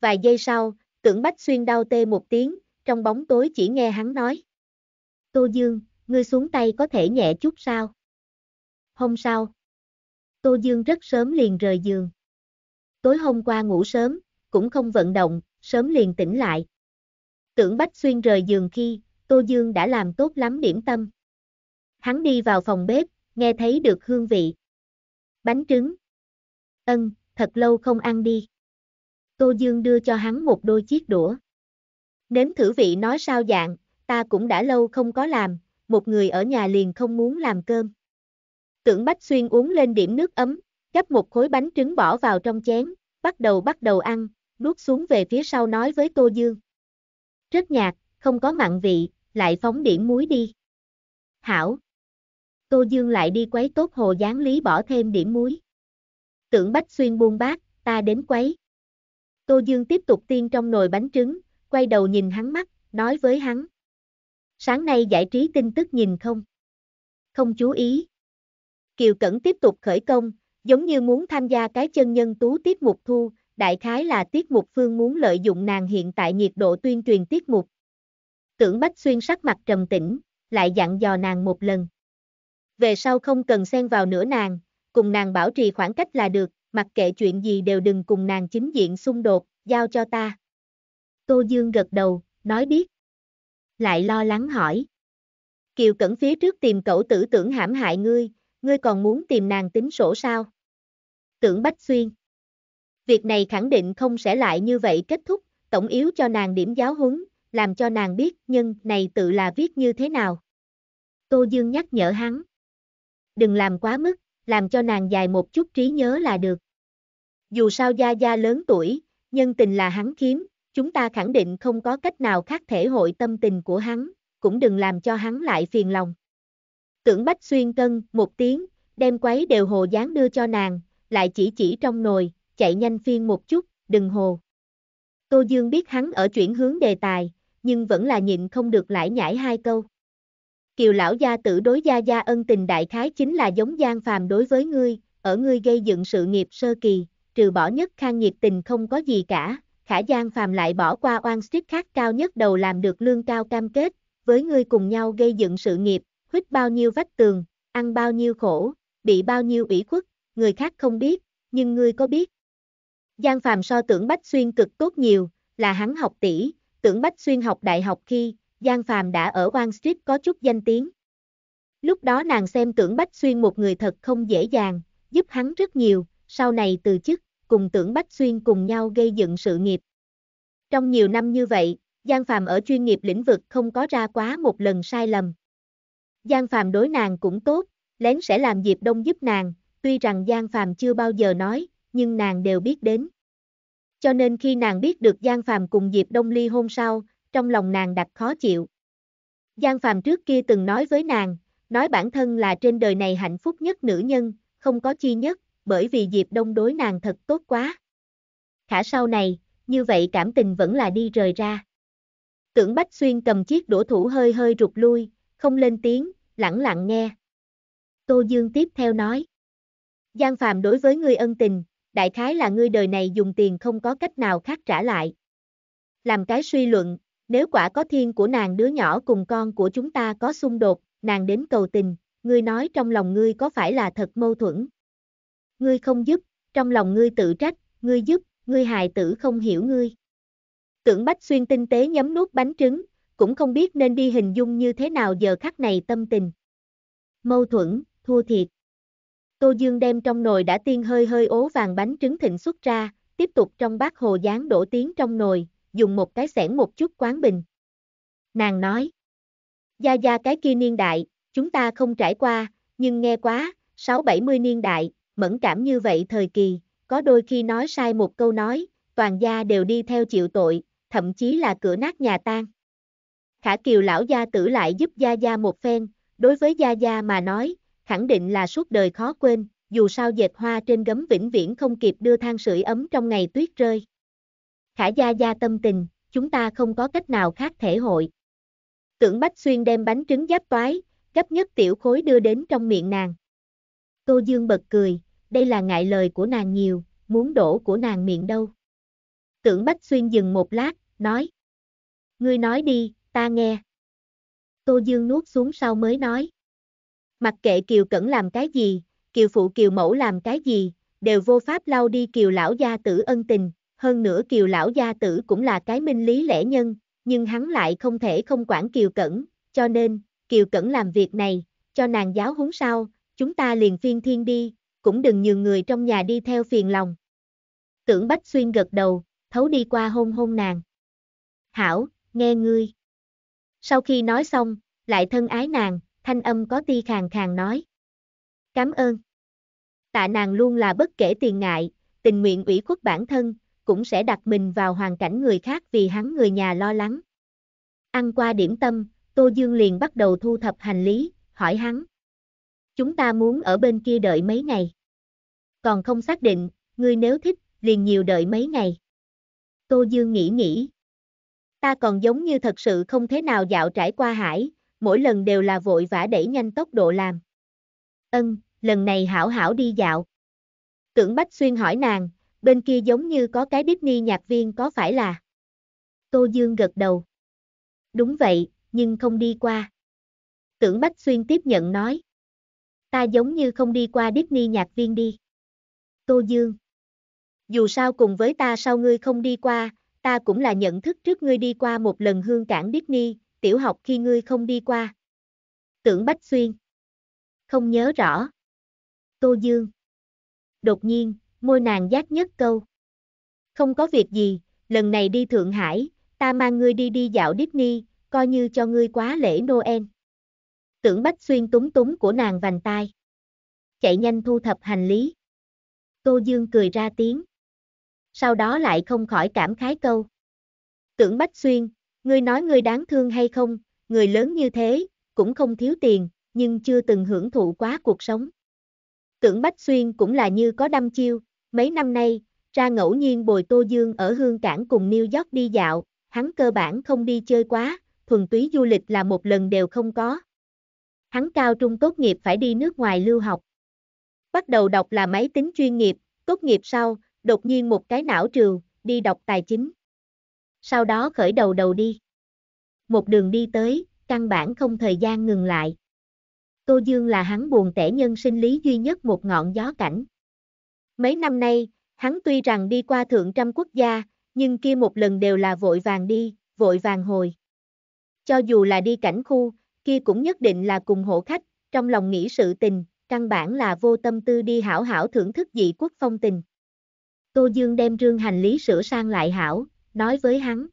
Vài giây sau, tưởng Bách Xuyên đau tê một tiếng, trong bóng tối chỉ nghe hắn nói. Tô Dương, ngươi xuống tay có thể nhẹ chút sao? Hôm sau. Tô Dương rất sớm liền rời giường. Tối hôm qua ngủ sớm, cũng không vận động, sớm liền tỉnh lại. Tưởng Bách Xuyên rời giường khi, Tô Dương đã làm tốt lắm điểm tâm. Hắn đi vào phòng bếp, nghe thấy được hương vị. Bánh trứng, Ân, thật lâu không ăn đi. Tô Dương đưa cho hắn một đôi chiếc đũa. Nếm thử vị nói sao dạng, ta cũng đã lâu không có làm, một người ở nhà liền không muốn làm cơm. Tưởng Bách Xuyên uống lên điểm nước ấm, gấp một khối bánh trứng bỏ vào trong chén, bắt đầu bắt đầu ăn, nuốt xuống về phía sau nói với Tô Dương. Rất nhạt, không có mặn vị, lại phóng điểm muối đi. Hảo. Tô Dương lại đi quấy tốt hồ gián lý bỏ thêm điểm muối tưởng Bách Xuyên buông bát, ta đến quấy. Tô Dương tiếp tục tiên trong nồi bánh trứng, quay đầu nhìn hắn mắt, nói với hắn. Sáng nay giải trí tin tức nhìn không? Không chú ý. Kiều Cẩn tiếp tục khởi công, giống như muốn tham gia cái chân nhân tú tiết mục thu, đại khái là tiết mục phương muốn lợi dụng nàng hiện tại nhiệt độ tuyên truyền tiết mục. Tưởng Bách Xuyên sắc mặt trầm tĩnh, lại dặn dò nàng một lần. Về sau không cần xen vào nữa nàng, cùng nàng bảo trì khoảng cách là được, mặc kệ chuyện gì đều đừng cùng nàng chính diện xung đột, giao cho ta. Tô Dương gật đầu, nói biết. Lại lo lắng hỏi. Kiều Cẩn phía trước tìm cậu tử tưởng hãm hại ngươi, ngươi còn muốn tìm nàng tính sổ sao? Tưởng Bách Xuyên. Việc này khẳng định không sẽ lại như vậy kết thúc, tổng yếu cho nàng điểm giáo huấn, làm cho nàng biết nhân này tự là viết như thế nào. Tô Dương nhắc nhở hắn. Đừng làm quá mức, làm cho nàng dài một chút trí nhớ là được. Dù sao Gia Gia lớn tuổi, nhân tình là hắn kiếm, chúng ta khẳng định không có cách nào khác thể hội tâm tình của hắn, cũng đừng làm cho hắn lại phiền lòng. Tưởng Bách Xuyên cân, một tiếng, đem quấy đều hồ dáng đưa cho nàng, lại chỉ chỉ trong nồi, chạy nhanh phiên một chút, đừng hồ. Tô Dương biết hắn ở chuyển hướng đề tài, nhưng vẫn là nhịn không được lại nhảy hai câu kiều lão gia tử đối gia gia ân tình đại khái chính là giống gian phàm đối với ngươi, ở ngươi gây dựng sự nghiệp sơ kỳ, trừ bỏ nhất khang nhiệt tình không có gì cả, khả gian phàm lại bỏ qua oan suýt khác cao nhất đầu làm được lương cao cam kết, với ngươi cùng nhau gây dựng sự nghiệp, huyết bao nhiêu vách tường, ăn bao nhiêu khổ, bị bao nhiêu ủy khuất, người khác không biết, nhưng ngươi có biết. Giang Phàm so tưởng Bách Xuyên cực tốt nhiều, là hắn học tỷ, tưởng Bách Xuyên học đại học khi, Giang Phàm đã ở Wall Street có chút danh tiếng. Lúc đó nàng xem tưởng Bách Xuyên một người thật không dễ dàng, giúp hắn rất nhiều, sau này từ chức, cùng tưởng Bách Xuyên cùng nhau gây dựng sự nghiệp. Trong nhiều năm như vậy, Giang Phàm ở chuyên nghiệp lĩnh vực không có ra quá một lần sai lầm. Giang Phàm đối nàng cũng tốt, lén sẽ làm dịp đông giúp nàng, tuy rằng Giang Phàm chưa bao giờ nói, nhưng nàng đều biết đến. Cho nên khi nàng biết được Giang Phàm cùng Diệp Đông ly hôn sau, trong lòng nàng đặt khó chịu. Giang Phàm trước kia từng nói với nàng, nói bản thân là trên đời này hạnh phúc nhất nữ nhân, không có chi nhất, bởi vì Diệp Đông đối nàng thật tốt quá. Khả sau này, như vậy cảm tình vẫn là đi rời ra. Tưởng Bách Xuyên cầm chiếc đũa thủ hơi hơi rụt lui, không lên tiếng, lặng lặng nghe. Tô Dương tiếp theo nói. Giang Phàm đối với người ân tình, đại khái là ngươi đời này dùng tiền không có cách nào khác trả lại. Làm cái suy luận, nếu quả có thiên của nàng đứa nhỏ cùng con của chúng ta có xung đột, nàng đến cầu tình, ngươi nói trong lòng ngươi có phải là thật mâu thuẫn? Ngươi không giúp, trong lòng ngươi tự trách, ngươi giúp, ngươi hài tử không hiểu ngươi. Tưởng Bách Xuyên tinh tế nhấm nuốt bánh trứng, cũng không biết nên đi hình dung như thế nào giờ khắc này tâm tình. Mâu thuẫn, thua thiệt. Tô Dương đem trong nồi đã tiên hơi hơi ố vàng bánh trứng thịnh xuất ra, tiếp tục trong bát hồ dán đổ tiếng trong nồi, dùng một cái xẻng một chút quán bình. Nàng nói, Gia Gia cái kia niên đại, chúng ta không trải qua, nhưng nghe quá, 6-70 niên đại, mẫn cảm như vậy thời kỳ, có đôi khi nói sai một câu nói, toàn gia đều đi theo chịu tội, thậm chí là cửa nát nhà tan. Khả Kiều lão gia tử lại giúp Gia Gia một phen, đối với Gia Gia mà nói, khẳng định là suốt đời khó quên, dù sao dệt hoa trên gấm vĩnh viễn không kịp đưa than sưởi ấm trong ngày tuyết rơi khả gia gia tâm tình, chúng ta không có cách nào khác thể hội. Tưởng Bách Xuyên đem bánh trứng giáp toái, gấp nhất tiểu khối đưa đến trong miệng nàng. Tô Dương bật cười, đây là ngại lời của nàng nhiều, muốn đổ của nàng miệng đâu. Tưởng Bách Xuyên dừng một lát, nói. Ngươi nói đi, ta nghe. Tô Dương nuốt xuống sau mới nói. Mặc kệ Kiều Cẩn làm cái gì, Kiều Phụ Kiều Mẫu làm cái gì, đều vô pháp lau đi Kiều Lão Gia tử ân tình, hơn nữa Kiều lão gia tử cũng là cái minh lý lẽ nhân, nhưng hắn lại không thể không quản Kiều Cẩn, cho nên, Kiều Cẩn làm việc này, cho nàng giáo huấn sau, chúng ta liền phiên thiên đi, cũng đừng nhường người trong nhà đi theo phiền lòng. Tưởng Bách Xuyên gật đầu, thấu đi qua hôn hôn nàng. Hảo, nghe ngươi. Sau khi nói xong, lại thân ái nàng, thanh âm có ti khàn khàn nói. Cảm ơn. Tạ nàng luôn là bất kể tiền ngại, tình nguyện ủy khuất bản thân, cũng sẽ đặt mình vào hoàn cảnh người khác vì hắn người nhà lo lắng. Ăn qua điểm tâm, Tô Dương liền bắt đầu thu thập hành lý, hỏi hắn. Chúng ta muốn ở bên kia đợi mấy ngày. Còn không xác định, ngươi nếu thích, liền nhiều đợi mấy ngày. Tô Dương nghĩ nghĩ. Ta còn giống như thật sự không thế nào dạo trải qua hải, mỗi lần đều là vội vã đẩy nhanh tốc độ làm. Ân, lần này hảo hảo đi dạo. Tưởng Bách Xuyên hỏi nàng, bên kia giống như có cái Disney nhạc viên có phải là? Tô Dương gật đầu. Đúng vậy, nhưng không đi qua. Tưởng Bách Xuyên tiếp nhận nói. Ta giống như không đi qua Disney nhạc viên đi. Tô Dương. Dù sao cùng với ta sau ngươi không đi qua, ta cũng là nhận thức trước ngươi đi qua một lần hương cảng Disney, tiểu học khi ngươi không đi qua. Tưởng Bách Xuyên. Không nhớ rõ. Tô Dương. Đột nhiên, môi nàng giác nhất câu. Không có việc gì, lần này đi Thượng Hải, ta mang ngươi đi đi dạo Disney, coi như cho ngươi quá lễ Noel. Tưởng Bách Xuyên túng túng của nàng vành tai. Chạy nhanh thu thập hành lý. cô Dương cười ra tiếng. Sau đó lại không khỏi cảm khái câu. Tưởng Bách Xuyên, ngươi nói ngươi đáng thương hay không, người lớn như thế, cũng không thiếu tiền, nhưng chưa từng hưởng thụ quá cuộc sống. Tưởng Bách Xuyên cũng là như có đâm chiêu, Mấy năm nay, ra ngẫu nhiên bồi Tô Dương ở hương cảng cùng New York đi dạo, hắn cơ bản không đi chơi quá, thuần túy du lịch là một lần đều không có. Hắn cao trung tốt nghiệp phải đi nước ngoài lưu học. Bắt đầu đọc là máy tính chuyên nghiệp, tốt nghiệp sau, đột nhiên một cái não trường, đi đọc tài chính. Sau đó khởi đầu đầu đi. Một đường đi tới, căn bản không thời gian ngừng lại. Tô Dương là hắn buồn tẻ nhân sinh lý duy nhất một ngọn gió cảnh. Mấy năm nay, hắn tuy rằng đi qua thượng trăm quốc gia, nhưng kia một lần đều là vội vàng đi, vội vàng hồi. Cho dù là đi cảnh khu, kia cũng nhất định là cùng hộ khách, trong lòng nghĩ sự tình, căn bản là vô tâm tư đi hảo hảo thưởng thức dị quốc phong tình. Tô Dương đem rương hành lý sửa sang lại hảo, nói với hắn.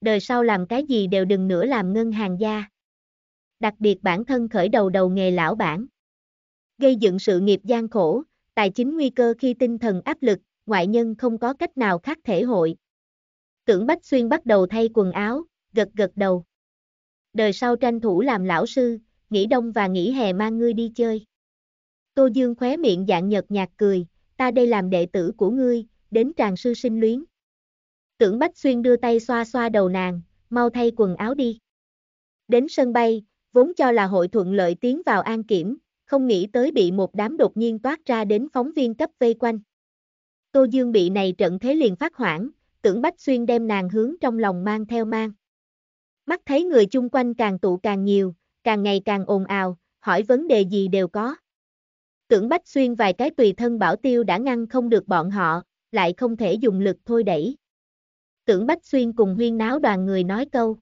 Đời sau làm cái gì đều đừng nữa làm ngân hàng gia. Đặc biệt bản thân khởi đầu đầu nghề lão bản. Gây dựng sự nghiệp gian khổ, tài chính nguy cơ khi tinh thần áp lực, ngoại nhân không có cách nào khác thể hội. Tưởng Bách Xuyên bắt đầu thay quần áo, gật gật đầu. Đời sau tranh thủ làm lão sư, nghỉ đông và nghỉ hè mang ngươi đi chơi. Tô Dương khóe miệng dạng nhợt nhạt cười, ta đây làm đệ tử của ngươi, đến tràng sư sinh luyến. Tưởng Bách Xuyên đưa tay xoa xoa đầu nàng, mau thay quần áo đi. Đến sân bay, vốn cho là hội thuận lợi tiến vào an kiểm, không nghĩ tới bị một đám đột nhiên toát ra đến phóng viên cấp vây quanh. Tô Dương bị này trận thế liền phát hoảng, tưởng Bách Xuyên đem nàng hướng trong lòng mang theo mang. Mắt thấy người chung quanh càng tụ càng nhiều, càng ngày càng ồn ào, hỏi vấn đề gì đều có. Tưởng Bách Xuyên vài cái tùy thân bảo tiêu đã ngăn không được bọn họ, lại không thể dùng lực thôi đẩy. Tưởng Bách Xuyên cùng huyên náo đoàn người nói câu.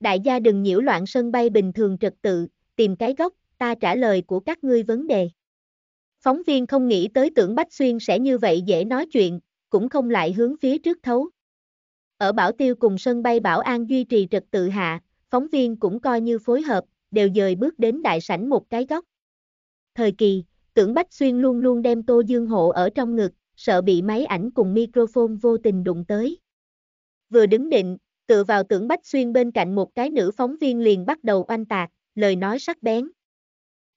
Đại gia đừng nhiễu loạn sân bay bình thường trật tự, tìm cái góc, ta trả lời của các ngươi vấn đề. Phóng viên không nghĩ tới tưởng Bách Xuyên sẽ như vậy dễ nói chuyện, cũng không lại hướng phía trước thấu. Ở Bảo Tiêu cùng sân bay Bảo An duy trì trật tự hạ, phóng viên cũng coi như phối hợp, đều dời bước đến đại sảnh một cái góc. Thời kỳ, tưởng Bách Xuyên luôn luôn đem Tô Dương Hộ ở trong ngực, sợ bị máy ảnh cùng microphone vô tình đụng tới. Vừa đứng định, tựa vào tưởng Bách Xuyên bên cạnh một cái nữ phóng viên liền bắt đầu oanh tạc, lời nói sắc bén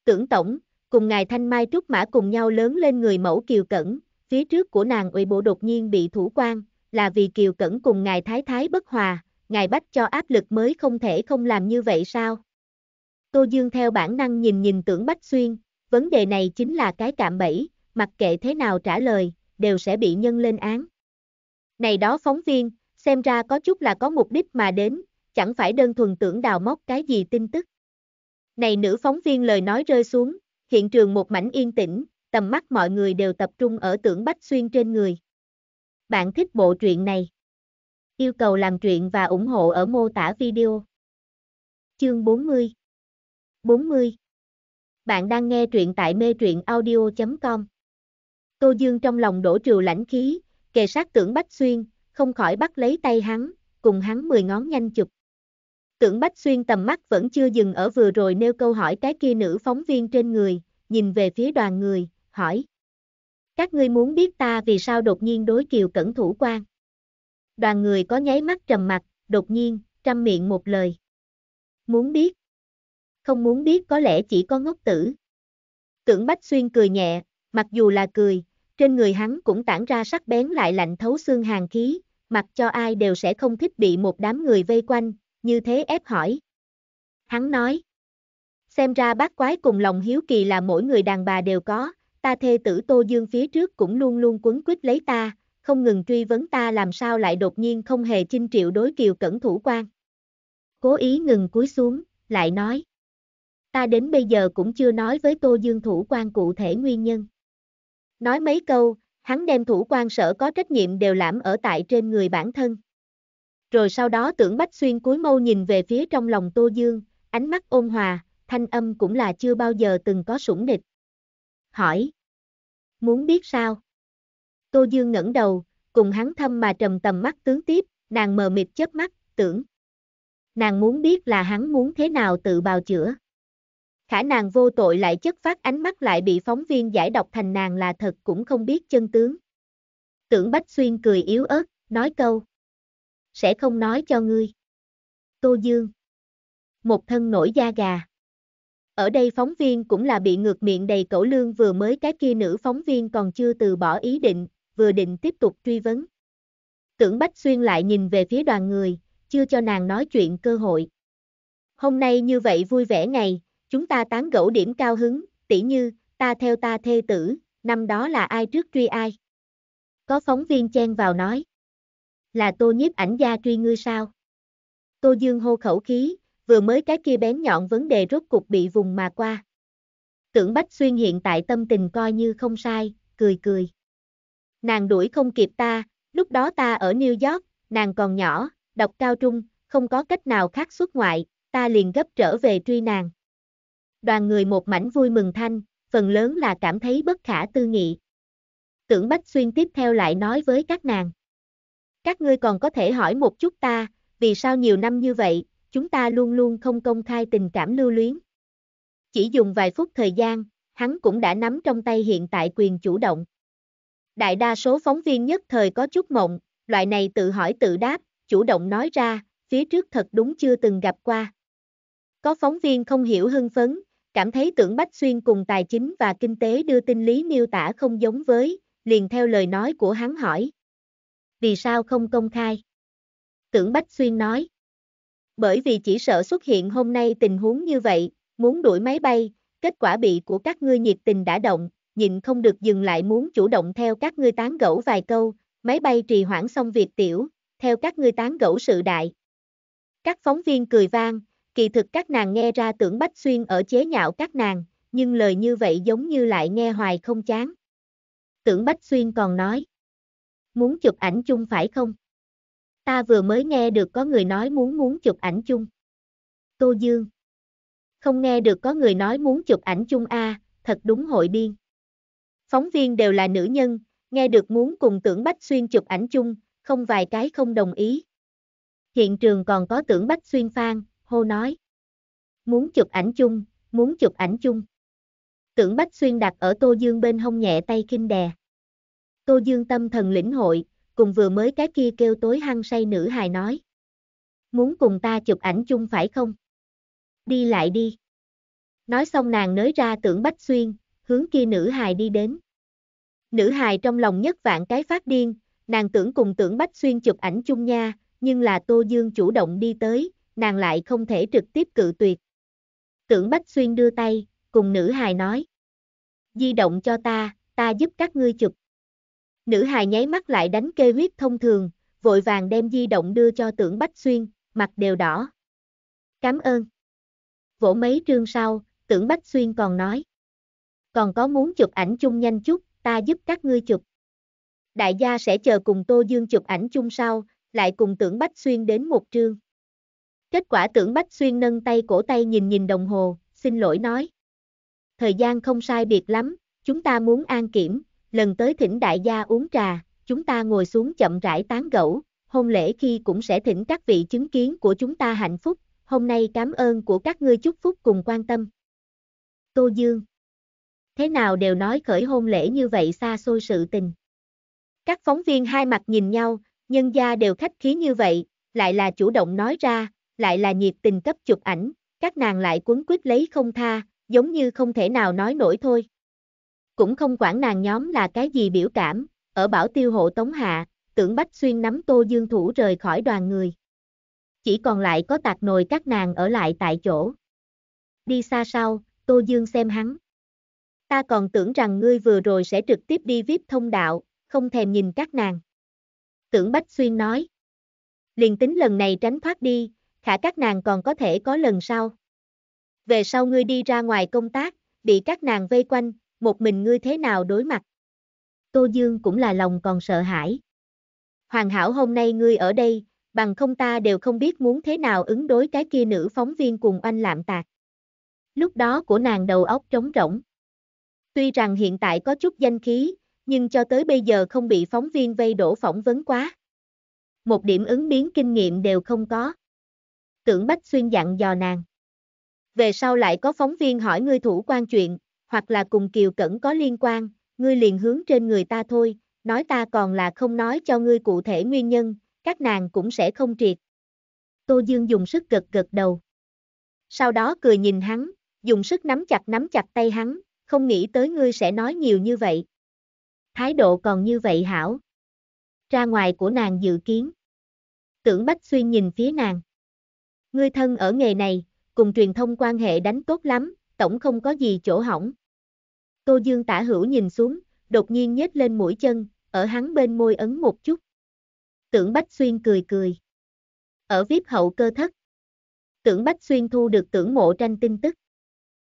tưởng tổng, cùng ngài Thanh Mai Trúc Mã cùng nhau lớn lên người mẫu Kiều Cẩn, phía trước của nàng ủy bộ đột nhiên bị thủ quan, là vì Kiều Cẩn cùng ngài Thái Thái bất hòa, ngài bách cho áp lực mới không thể không làm như vậy sao? Tô Dương theo bản năng nhìn nhìn tưởng Bách Xuyên, vấn đề này chính là cái cạm bẫy, mặc kệ thế nào trả lời, đều sẽ bị nhân lên án. Này đó phóng viên, xem ra có chút là có mục đích mà đến, chẳng phải đơn thuần tưởng đào móc cái gì tin tức. Này nữ phóng viên lời nói rơi xuống, hiện trường một mảnh yên tĩnh, tầm mắt mọi người đều tập trung ở tưởng Bách Xuyên trên người. Bạn thích bộ truyện này? Yêu cầu làm truyện và ủng hộ ở mô tả video. Chương 40 40 Bạn đang nghe truyện tại mê truyện audio.com cô Dương trong lòng đổ trừ lãnh khí, kề sát tưởng Bách Xuyên, không khỏi bắt lấy tay hắn, cùng hắn mười ngón nhanh chụp. Tưởng Bách Xuyên tầm mắt vẫn chưa dừng ở vừa rồi nêu câu hỏi cái kia nữ phóng viên trên người, nhìn về phía đoàn người, hỏi. Các ngươi muốn biết ta vì sao đột nhiên đối kiều cẩn thủ quan. Đoàn người có nháy mắt trầm mặt, đột nhiên, trăm miệng một lời. Muốn biết. Không muốn biết có lẽ chỉ có ngốc tử. Tưởng Bách Xuyên cười nhẹ, mặc dù là cười, trên người hắn cũng tản ra sắc bén lại lạnh thấu xương hàng khí, mặc cho ai đều sẽ không thích bị một đám người vây quanh, như thế ép hỏi. Hắn nói, xem ra bác quái cùng lòng hiếu kỳ là mỗi người đàn bà đều có, ta thê tử Tô Dương phía trước cũng luôn luôn quấn quýt lấy ta, không ngừng truy vấn ta làm sao lại đột nhiên không hề chinh triệu đối kiều cẩn thủ quan. Cố ý ngừng cúi xuống, lại nói. Ta đến bây giờ cũng chưa nói với Tô Dương thủ quan cụ thể nguyên nhân. Nói mấy câu, hắn đem thủ quan sở có trách nhiệm đều lãm ở tại trên người bản thân rồi sau đó tưởng Bách Xuyên cúi mâu nhìn về phía trong lòng Tô Dương, ánh mắt ôn hòa, thanh âm cũng là chưa bao giờ từng có sủng địch. Hỏi. Muốn biết sao? Tô Dương ngẩng đầu, cùng hắn thâm mà trầm tầm mắt tướng tiếp, nàng mờ mịt chớp mắt, tưởng. Nàng muốn biết là hắn muốn thế nào tự bào chữa. Khả nàng vô tội lại chất phát ánh mắt lại bị phóng viên giải độc thành nàng là thật cũng không biết chân tướng. Tưởng Bách Xuyên cười yếu ớt, nói câu sẽ không nói cho ngươi. Tô Dương Một thân nổi da gà Ở đây phóng viên cũng là bị ngược miệng đầy cẩu lương vừa mới cái kia nữ phóng viên còn chưa từ bỏ ý định, vừa định tiếp tục truy vấn. Tưởng Bách Xuyên lại nhìn về phía đoàn người, chưa cho nàng nói chuyện cơ hội. Hôm nay như vậy vui vẻ ngày, chúng ta tán gẫu điểm cao hứng, tỉ như, ta theo ta thê tử, năm đó là ai trước truy ai. Có phóng viên chen vào nói là tô nhiếp ảnh gia truy ngươi sao? Tô Dương hô khẩu khí, vừa mới cái kia bén nhọn vấn đề rốt cục bị vùng mà qua. Tưởng Bách Xuyên hiện tại tâm tình coi như không sai, cười cười. Nàng đuổi không kịp ta, lúc đó ta ở New York, nàng còn nhỏ, đọc cao trung, không có cách nào khác xuất ngoại, ta liền gấp trở về truy nàng. Đoàn người một mảnh vui mừng thanh, phần lớn là cảm thấy bất khả tư nghị. Tưởng Bách Xuyên tiếp theo lại nói với các nàng. Các ngươi còn có thể hỏi một chút ta, vì sao nhiều năm như vậy, chúng ta luôn luôn không công khai tình cảm lưu luyến. Chỉ dùng vài phút thời gian, hắn cũng đã nắm trong tay hiện tại quyền chủ động. Đại đa số phóng viên nhất thời có chút mộng, loại này tự hỏi tự đáp, chủ động nói ra, phía trước thật đúng chưa từng gặp qua. Có phóng viên không hiểu hưng phấn, cảm thấy tưởng Bách Xuyên cùng tài chính và kinh tế đưa tin lý miêu tả không giống với, liền theo lời nói của hắn hỏi vì sao không công khai? Tưởng Bách Xuyên nói. Bởi vì chỉ sợ xuất hiện hôm nay tình huống như vậy, muốn đuổi máy bay, kết quả bị của các ngươi nhiệt tình đã động, nhịn không được dừng lại muốn chủ động theo các ngươi tán gẫu vài câu, máy bay trì hoãn xong việc tiểu, theo các ngươi tán gẫu sự đại. Các phóng viên cười vang, kỳ thực các nàng nghe ra tưởng Bách Xuyên ở chế nhạo các nàng, nhưng lời như vậy giống như lại nghe hoài không chán. Tưởng Bách Xuyên còn nói, muốn chụp ảnh chung phải không? Ta vừa mới nghe được có người nói muốn muốn chụp ảnh chung. Tô Dương. Không nghe được có người nói muốn chụp ảnh chung a, à, thật đúng hội điên. Phóng viên đều là nữ nhân, nghe được muốn cùng tưởng Bách Xuyên chụp ảnh chung, không vài cái không đồng ý. Hiện trường còn có tưởng Bách Xuyên phan, hô nói. Muốn chụp ảnh chung, muốn chụp ảnh chung. Tưởng Bách Xuyên đặt ở Tô Dương bên hông nhẹ tay kinh đè. Tô Dương tâm thần lĩnh hội, cùng vừa mới cái kia kêu tối hăng say nữ hài nói. Muốn cùng ta chụp ảnh chung phải không? Đi lại đi. Nói xong nàng nới ra tưởng Bách Xuyên, hướng kia nữ hài đi đến. Nữ hài trong lòng nhất vạn cái phát điên, nàng tưởng cùng tưởng Bách Xuyên chụp ảnh chung nha, nhưng là Tô Dương chủ động đi tới, nàng lại không thể trực tiếp cự tuyệt. Tưởng Bách Xuyên đưa tay, cùng nữ hài nói. Di động cho ta, ta giúp các ngươi chụp. Nữ hài nháy mắt lại đánh kê huyết thông thường, vội vàng đem di động đưa cho tưởng Bách Xuyên, mặt đều đỏ. Cảm ơn. Vỗ mấy trương sau, tưởng Bách Xuyên còn nói. Còn có muốn chụp ảnh chung nhanh chút, ta giúp các ngươi chụp. Đại gia sẽ chờ cùng Tô Dương chụp ảnh chung sau, lại cùng tưởng Bách Xuyên đến một trương. Kết quả tưởng Bách Xuyên nâng tay cổ tay nhìn nhìn đồng hồ, xin lỗi nói. Thời gian không sai biệt lắm, chúng ta muốn an kiểm, lần tới thỉnh đại gia uống trà, chúng ta ngồi xuống chậm rãi tán gẫu, hôn lễ khi cũng sẽ thỉnh các vị chứng kiến của chúng ta hạnh phúc, hôm nay cảm ơn của các ngươi chúc phúc cùng quan tâm. Tô Dương Thế nào đều nói khởi hôn lễ như vậy xa xôi sự tình. Các phóng viên hai mặt nhìn nhau, nhân gia đều khách khí như vậy, lại là chủ động nói ra, lại là nhiệt tình cấp chụp ảnh, các nàng lại quấn quýt lấy không tha, giống như không thể nào nói nổi thôi cũng không quản nàng nhóm là cái gì biểu cảm, ở bảo tiêu hộ tống hạ, tưởng Bách Xuyên nắm Tô Dương Thủ rời khỏi đoàn người. Chỉ còn lại có tạc nồi các nàng ở lại tại chỗ. Đi xa sau, Tô Dương xem hắn. Ta còn tưởng rằng ngươi vừa rồi sẽ trực tiếp đi VIP thông đạo, không thèm nhìn các nàng. Tưởng Bách Xuyên nói. Liền tính lần này tránh thoát đi, khả các nàng còn có thể có lần sau. Về sau ngươi đi ra ngoài công tác, bị các nàng vây quanh, một mình ngươi thế nào đối mặt? Tô Dương cũng là lòng còn sợ hãi. Hoàn hảo hôm nay ngươi ở đây, bằng không ta đều không biết muốn thế nào ứng đối cái kia nữ phóng viên cùng anh lạm tạc. Lúc đó của nàng đầu óc trống rỗng. Tuy rằng hiện tại có chút danh khí, nhưng cho tới bây giờ không bị phóng viên vây đổ phỏng vấn quá. Một điểm ứng biến kinh nghiệm đều không có. Tưởng Bách Xuyên dặn dò nàng. Về sau lại có phóng viên hỏi ngươi thủ quan chuyện, hoặc là cùng Kiều Cẩn có liên quan, ngươi liền hướng trên người ta thôi, nói ta còn là không nói cho ngươi cụ thể nguyên nhân, các nàng cũng sẽ không triệt. Tô Dương dùng sức gật gật đầu. Sau đó cười nhìn hắn, dùng sức nắm chặt nắm chặt tay hắn, không nghĩ tới ngươi sẽ nói nhiều như vậy. Thái độ còn như vậy hảo. Ra ngoài của nàng dự kiến. Tưởng Bách Xuyên nhìn phía nàng. Ngươi thân ở nghề này, cùng truyền thông quan hệ đánh tốt lắm, tổng không có gì chỗ hỏng. Tô Dương tả hữu nhìn xuống, đột nhiên nhếch lên mũi chân, ở hắn bên môi ấn một chút. Tưởng Bách Xuyên cười cười. Ở viếp hậu cơ thất. Tưởng Bách Xuyên thu được tưởng mộ tranh tin tức.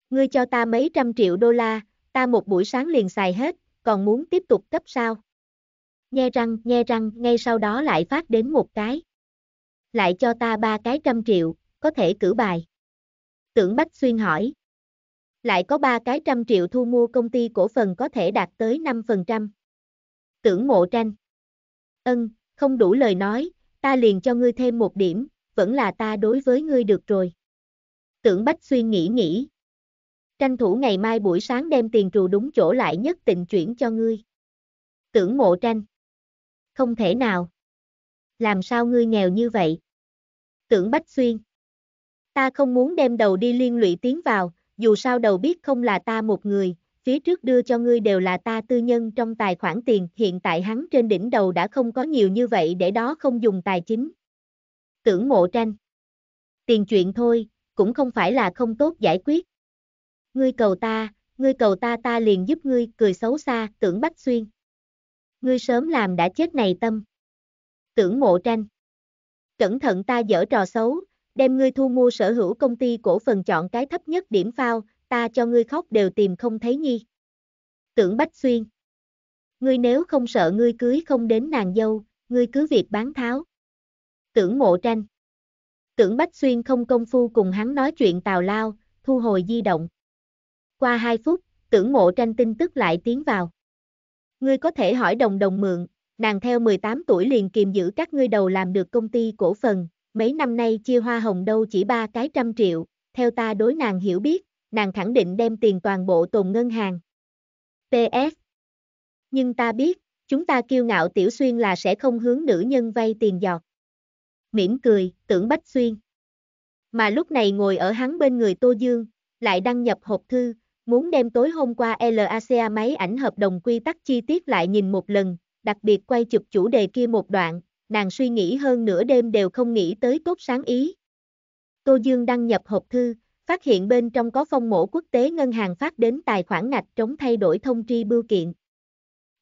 Ngươi cho ta mấy trăm triệu đô la, ta một buổi sáng liền xài hết, còn muốn tiếp tục cấp sao? Nghe răng, nghe răng, ngay sau đó lại phát đến một cái. Lại cho ta ba cái trăm triệu, có thể cử bài. Tưởng Bách Xuyên hỏi lại có ba cái trăm triệu thu mua công ty cổ phần có thể đạt tới 5%. Tưởng mộ tranh. Ân, không đủ lời nói, ta liền cho ngươi thêm một điểm, vẫn là ta đối với ngươi được rồi. Tưởng Bách suy nghĩ nghĩ. Tranh thủ ngày mai buổi sáng đem tiền trù đúng chỗ lại nhất tình chuyển cho ngươi. Tưởng mộ tranh. Không thể nào. Làm sao ngươi nghèo như vậy? Tưởng Bách Xuyên. Ta không muốn đem đầu đi liên lụy tiến vào, dù sao đầu biết không là ta một người, phía trước đưa cho ngươi đều là ta tư nhân trong tài khoản tiền, hiện tại hắn trên đỉnh đầu đã không có nhiều như vậy để đó không dùng tài chính. Tưởng mộ tranh. Tiền chuyện thôi, cũng không phải là không tốt giải quyết. Ngươi cầu ta, ngươi cầu ta ta liền giúp ngươi, cười xấu xa, tưởng bách xuyên. Ngươi sớm làm đã chết này tâm. Tưởng mộ tranh. Cẩn thận ta dở trò xấu, đem ngươi thu mua sở hữu công ty cổ phần chọn cái thấp nhất điểm phao, ta cho ngươi khóc đều tìm không thấy nhi. Tưởng Bách Xuyên Ngươi nếu không sợ ngươi cưới không đến nàng dâu, ngươi cứ việc bán tháo. Tưởng Mộ Tranh Tưởng Bách Xuyên không công phu cùng hắn nói chuyện tào lao, thu hồi di động. Qua 2 phút, tưởng mộ tranh tin tức lại tiến vào. Ngươi có thể hỏi đồng đồng mượn, nàng theo 18 tuổi liền kiềm giữ các ngươi đầu làm được công ty cổ phần, mấy năm nay chia hoa hồng đâu chỉ ba cái trăm triệu, theo ta đối nàng hiểu biết, nàng khẳng định đem tiền toàn bộ tồn ngân hàng. PS Nhưng ta biết, chúng ta kiêu ngạo Tiểu Xuyên là sẽ không hướng nữ nhân vay tiền giọt. Mỉm cười, tưởng Bách Xuyên. Mà lúc này ngồi ở hắn bên người Tô Dương, lại đăng nhập hộp thư, muốn đem tối hôm qua LACA máy ảnh hợp đồng quy tắc chi tiết lại nhìn một lần, đặc biệt quay chụp chủ đề kia một đoạn, nàng suy nghĩ hơn nửa đêm đều không nghĩ tới cốt sáng ý. Tô Dương đăng nhập hộp thư, phát hiện bên trong có phong mổ quốc tế ngân hàng phát đến tài khoản ngạch chống thay đổi thông tri bưu kiện.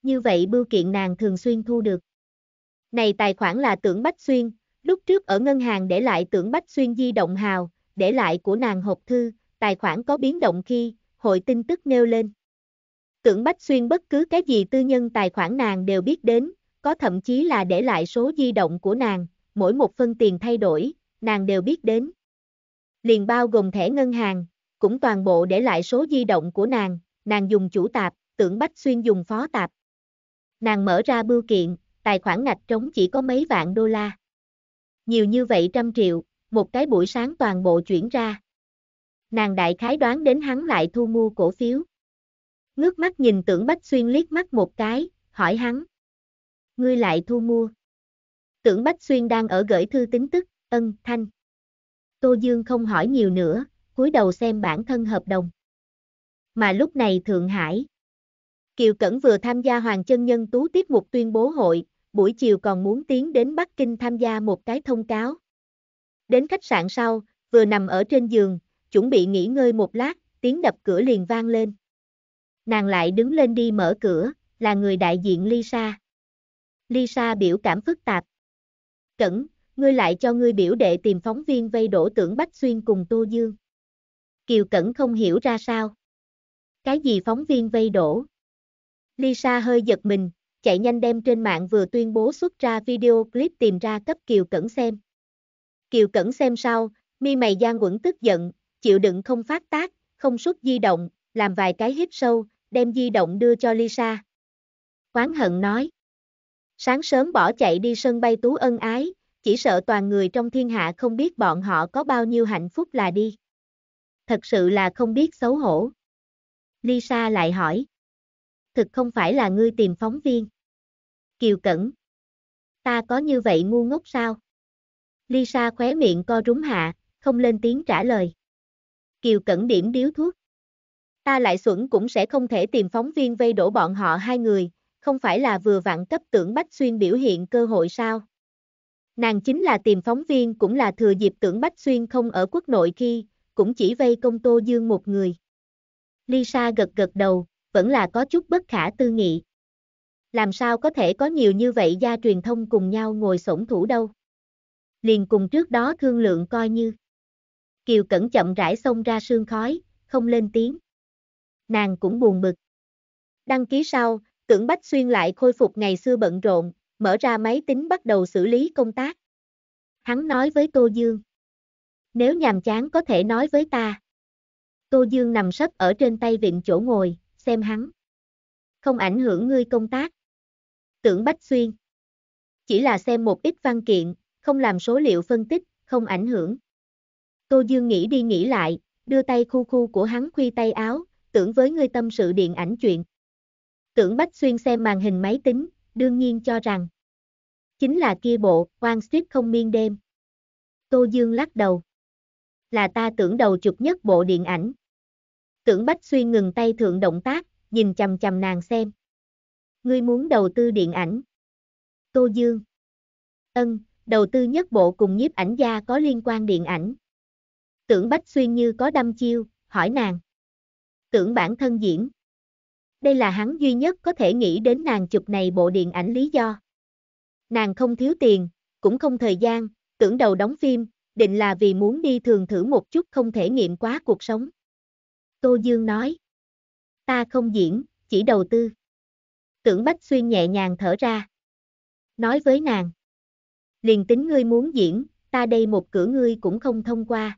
Như vậy bưu kiện nàng thường xuyên thu được. Này tài khoản là tưởng Bách Xuyên, lúc trước ở ngân hàng để lại tưởng Bách Xuyên di động hào, để lại của nàng hộp thư, tài khoản có biến động khi, hội tin tức nêu lên. Tưởng Bách Xuyên bất cứ cái gì tư nhân tài khoản nàng đều biết đến, có thậm chí là để lại số di động của nàng, mỗi một phân tiền thay đổi, nàng đều biết đến. Liền bao gồm thẻ ngân hàng, cũng toàn bộ để lại số di động của nàng, nàng dùng chủ tạp, tưởng Bách Xuyên dùng phó tạp. Nàng mở ra bưu kiện, tài khoản ngạch trống chỉ có mấy vạn đô la. Nhiều như vậy trăm triệu, một cái buổi sáng toàn bộ chuyển ra. Nàng đại khái đoán đến hắn lại thu mua cổ phiếu. Ngước mắt nhìn tưởng Bách Xuyên liếc mắt một cái, hỏi hắn ngươi lại thu mua. Tưởng Bách Xuyên đang ở gửi thư tính tức, ân, thanh. Tô Dương không hỏi nhiều nữa, cúi đầu xem bản thân hợp đồng. Mà lúc này Thượng Hải. Kiều Cẩn vừa tham gia Hoàng Chân Nhân Tú tiết mục tuyên bố hội, buổi chiều còn muốn tiến đến Bắc Kinh tham gia một cái thông cáo. Đến khách sạn sau, vừa nằm ở trên giường, chuẩn bị nghỉ ngơi một lát, tiếng đập cửa liền vang lên. Nàng lại đứng lên đi mở cửa, là người đại diện Lisa. Lisa biểu cảm phức tạp. Cẩn, ngươi lại cho ngươi biểu đệ tìm phóng viên vây đổ tưởng Bách Xuyên cùng Tô Dương. Kiều Cẩn không hiểu ra sao. Cái gì phóng viên vây đổ? Lisa hơi giật mình, chạy nhanh đem trên mạng vừa tuyên bố xuất ra video clip tìm ra cấp Kiều Cẩn xem. Kiều Cẩn xem sau, mi mày gian quẩn tức giận, chịu đựng không phát tác, không xuất di động, làm vài cái hít sâu, đem di động đưa cho Lisa. Quán hận nói. Sáng sớm bỏ chạy đi sân bay Tú Ân Ái, chỉ sợ toàn người trong thiên hạ không biết bọn họ có bao nhiêu hạnh phúc là đi. Thật sự là không biết xấu hổ. Lisa lại hỏi. Thực không phải là ngươi tìm phóng viên. Kiều Cẩn. Ta có như vậy ngu ngốc sao? Lisa khóe miệng co rúm hạ, không lên tiếng trả lời. Kiều Cẩn điểm điếu thuốc. Ta lại xuẩn cũng sẽ không thể tìm phóng viên vây đổ bọn họ hai người, không phải là vừa vặn cấp tưởng Bách Xuyên biểu hiện cơ hội sao? Nàng chính là tìm phóng viên cũng là thừa dịp tưởng Bách Xuyên không ở quốc nội khi, cũng chỉ vây công Tô Dương một người. Lisa gật gật đầu, vẫn là có chút bất khả tư nghị. Làm sao có thể có nhiều như vậy gia truyền thông cùng nhau ngồi sổng thủ đâu? Liền cùng trước đó thương lượng coi như. Kiều Cẩn chậm rãi xông ra sương khói, không lên tiếng. Nàng cũng buồn bực. Đăng ký sau, Tưởng Bách Xuyên lại khôi phục ngày xưa bận rộn, mở ra máy tính bắt đầu xử lý công tác. Hắn nói với Tô Dương. Nếu nhàm chán có thể nói với ta. Tô Dương nằm sấp ở trên tay vịn chỗ ngồi, xem hắn. Không ảnh hưởng ngươi công tác. Tưởng Bách Xuyên. Chỉ là xem một ít văn kiện, không làm số liệu phân tích, không ảnh hưởng. Tô Dương nghĩ đi nghĩ lại, đưa tay khu khu của hắn khuy tay áo, tưởng với ngươi tâm sự điện ảnh chuyện. Tưởng Bách Xuyên xem màn hình máy tính, đương nhiên cho rằng. Chính là kia bộ, quan strip không miên đêm. Tô Dương lắc đầu. Là ta tưởng đầu chụp nhất bộ điện ảnh. Tưởng Bách Xuyên ngừng tay thượng động tác, nhìn chầm chầm nàng xem. Ngươi muốn đầu tư điện ảnh. Tô Dương. Ân, đầu tư nhất bộ cùng nhiếp ảnh gia có liên quan điện ảnh. Tưởng Bách Xuyên như có đâm chiêu, hỏi nàng. Tưởng bản thân diễn đây là hắn duy nhất có thể nghĩ đến nàng chụp này bộ điện ảnh lý do. Nàng không thiếu tiền, cũng không thời gian, tưởng đầu đóng phim, định là vì muốn đi thường thử một chút không thể nghiệm quá cuộc sống. Tô Dương nói, ta không diễn, chỉ đầu tư. Tưởng Bách Xuyên nhẹ nhàng thở ra. Nói với nàng, liền tính ngươi muốn diễn, ta đây một cửa ngươi cũng không thông qua.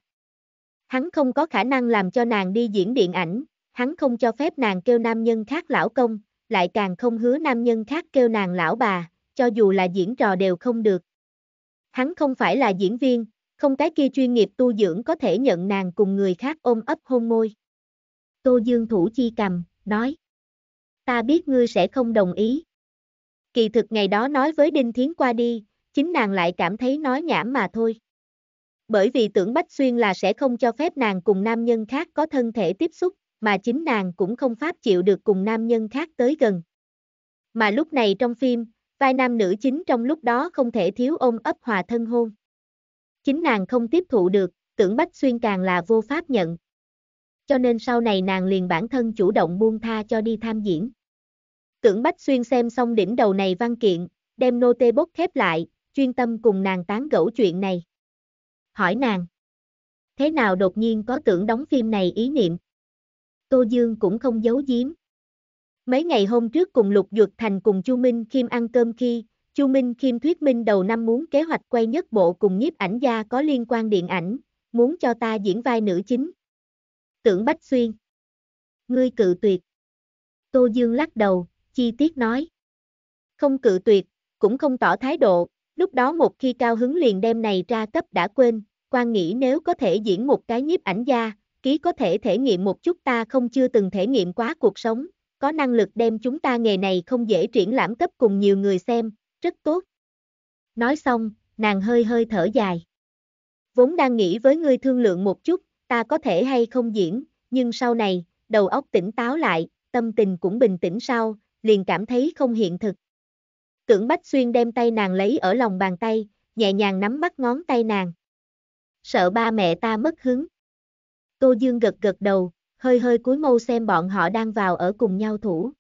Hắn không có khả năng làm cho nàng đi diễn điện ảnh, hắn không cho phép nàng kêu nam nhân khác lão công, lại càng không hứa nam nhân khác kêu nàng lão bà, cho dù là diễn trò đều không được. Hắn không phải là diễn viên, không cái kia chuyên nghiệp tu dưỡng có thể nhận nàng cùng người khác ôm ấp hôn môi. Tô Dương Thủ Chi cầm, nói. Ta biết ngươi sẽ không đồng ý. Kỳ thực ngày đó nói với Đinh Thiến qua đi, chính nàng lại cảm thấy nói nhảm mà thôi. Bởi vì tưởng Bách Xuyên là sẽ không cho phép nàng cùng nam nhân khác có thân thể tiếp xúc, mà chính nàng cũng không pháp chịu được cùng nam nhân khác tới gần. Mà lúc này trong phim, vai nam nữ chính trong lúc đó không thể thiếu ôm ấp hòa thân hôn. Chính nàng không tiếp thụ được, tưởng Bách Xuyên càng là vô pháp nhận. Cho nên sau này nàng liền bản thân chủ động buông tha cho đi tham diễn. Tưởng Bách Xuyên xem xong đỉnh đầu này văn kiện, đem nô tê bốt khép lại, chuyên tâm cùng nàng tán gẫu chuyện này. Hỏi nàng, thế nào đột nhiên có tưởng đóng phim này ý niệm? Tô Dương cũng không giấu giếm. Mấy ngày hôm trước cùng Lục Duật Thành cùng Chu Minh Kim ăn cơm khi, Chu Minh Kim thuyết minh đầu năm muốn kế hoạch quay nhất bộ cùng nhiếp ảnh gia có liên quan điện ảnh, muốn cho ta diễn vai nữ chính. Tưởng Bách Xuyên. Ngươi cự tuyệt. Tô Dương lắc đầu, chi tiết nói. Không cự tuyệt, cũng không tỏ thái độ, lúc đó một khi cao hứng liền đem này ra cấp đã quên, quan nghĩ nếu có thể diễn một cái nhiếp ảnh gia, ký có thể thể nghiệm một chút ta không chưa từng thể nghiệm quá cuộc sống, có năng lực đem chúng ta nghề này không dễ triển lãm cấp cùng nhiều người xem, rất tốt. Nói xong, nàng hơi hơi thở dài. Vốn đang nghĩ với ngươi thương lượng một chút, ta có thể hay không diễn, nhưng sau này, đầu óc tỉnh táo lại, tâm tình cũng bình tĩnh sau, liền cảm thấy không hiện thực. Tưởng Bách Xuyên đem tay nàng lấy ở lòng bàn tay, nhẹ nhàng nắm bắt ngón tay nàng. Sợ ba mẹ ta mất hứng. Tô Dương gật gật đầu, hơi hơi cúi mâu xem bọn họ đang vào ở cùng nhau thủ.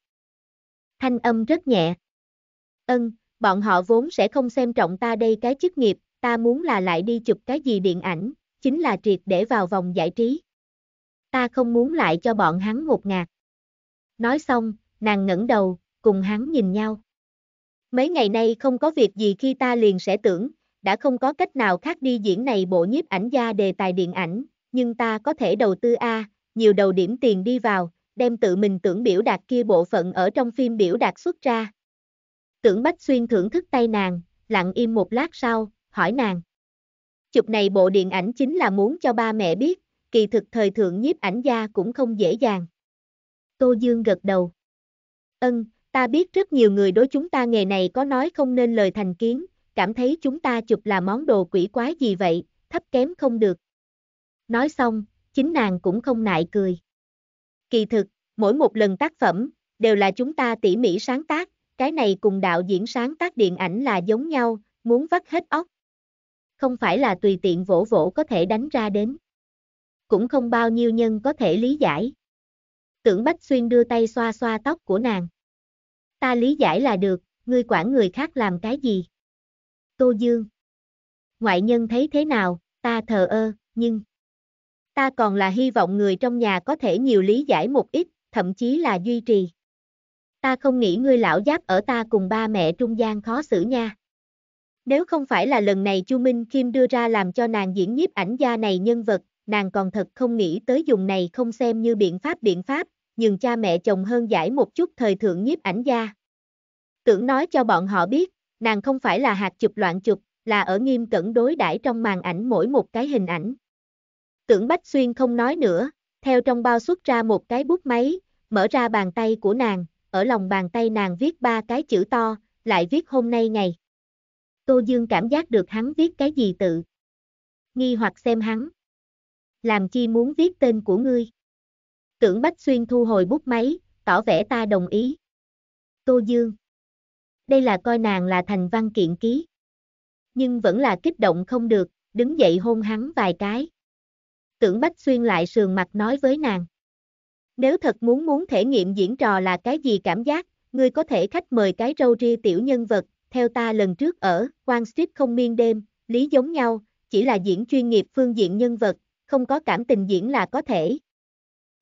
Thanh âm rất nhẹ. Ân, bọn họ vốn sẽ không xem trọng ta đây cái chức nghiệp, ta muốn là lại đi chụp cái gì điện ảnh, chính là triệt để vào vòng giải trí. Ta không muốn lại cho bọn hắn ngột ngạt. Nói xong, nàng ngẩng đầu, cùng hắn nhìn nhau. Mấy ngày nay không có việc gì khi ta liền sẽ tưởng, đã không có cách nào khác đi diễn này bộ nhiếp ảnh gia đề tài điện ảnh, nhưng ta có thể đầu tư A, nhiều đầu điểm tiền đi vào, đem tự mình tưởng biểu đạt kia bộ phận ở trong phim biểu đạt xuất ra. Tưởng Bách Xuyên thưởng thức tay nàng, lặng im một lát sau, hỏi nàng. Chụp này bộ điện ảnh chính là muốn cho ba mẹ biết, kỳ thực thời thượng nhiếp ảnh gia cũng không dễ dàng. Tô Dương gật đầu. Ân, ta biết rất nhiều người đối chúng ta nghề này có nói không nên lời thành kiến, cảm thấy chúng ta chụp là món đồ quỷ quái gì vậy, thấp kém không được. Nói xong, chính nàng cũng không nại cười. Kỳ thực, mỗi một lần tác phẩm, đều là chúng ta tỉ mỉ sáng tác, cái này cùng đạo diễn sáng tác điện ảnh là giống nhau, muốn vắt hết óc. Không phải là tùy tiện vỗ vỗ có thể đánh ra đến. Cũng không bao nhiêu nhân có thể lý giải. Tưởng Bách Xuyên đưa tay xoa xoa tóc của nàng. Ta lý giải là được, ngươi quản người khác làm cái gì? Tô Dương. Ngoại nhân thấy thế nào, ta thờ ơ, nhưng ta còn là hy vọng người trong nhà có thể nhiều lý giải một ít, thậm chí là duy trì. Ta không nghĩ ngươi lão giáp ở ta cùng ba mẹ trung gian khó xử nha. Nếu không phải là lần này Chu Minh Kim đưa ra làm cho nàng diễn nhiếp ảnh gia này nhân vật, nàng còn thật không nghĩ tới dùng này không xem như biện pháp biện pháp, nhưng cha mẹ chồng hơn giải một chút thời thượng nhiếp ảnh gia. Tưởng nói cho bọn họ biết, nàng không phải là hạt chụp loạn chụp, là ở nghiêm cẩn đối đãi trong màn ảnh mỗi một cái hình ảnh. Tưởng Bách Xuyên không nói nữa, theo trong bao xuất ra một cái bút máy, mở ra bàn tay của nàng, ở lòng bàn tay nàng viết ba cái chữ to, lại viết hôm nay ngày. Tô Dương cảm giác được hắn viết cái gì tự. Nghi hoặc xem hắn. Làm chi muốn viết tên của ngươi. Tưởng Bách Xuyên thu hồi bút máy, tỏ vẻ ta đồng ý. Tô Dương. Đây là coi nàng là thành văn kiện ký. Nhưng vẫn là kích động không được, đứng dậy hôn hắn vài cái tưởng Bách Xuyên lại sườn mặt nói với nàng. Nếu thật muốn muốn thể nghiệm diễn trò là cái gì cảm giác, ngươi có thể khách mời cái râu ria tiểu nhân vật, theo ta lần trước ở, quan Street không miên đêm, lý giống nhau, chỉ là diễn chuyên nghiệp phương diện nhân vật, không có cảm tình diễn là có thể.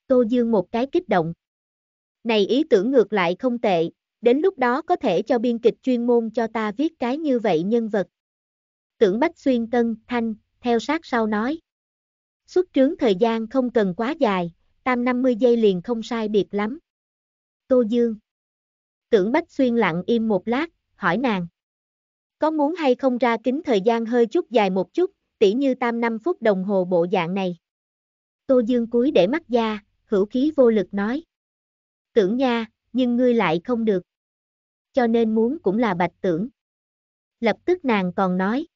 Tô Dương một cái kích động. Này ý tưởng ngược lại không tệ, đến lúc đó có thể cho biên kịch chuyên môn cho ta viết cái như vậy nhân vật. Tưởng Bách Xuyên Tân, Thanh, theo sát sau nói. Xuất trướng thời gian không cần quá dài, tam 50 giây liền không sai biệt lắm. Tô Dương Tưởng Bách Xuyên lặng im một lát, hỏi nàng. Có muốn hay không ra kính thời gian hơi chút dài một chút, tỉ như tam 5 phút đồng hồ bộ dạng này. Tô Dương cúi để mắt ra, hữu khí vô lực nói. Tưởng nha, nhưng ngươi lại không được. Cho nên muốn cũng là bạch tưởng. Lập tức nàng còn nói.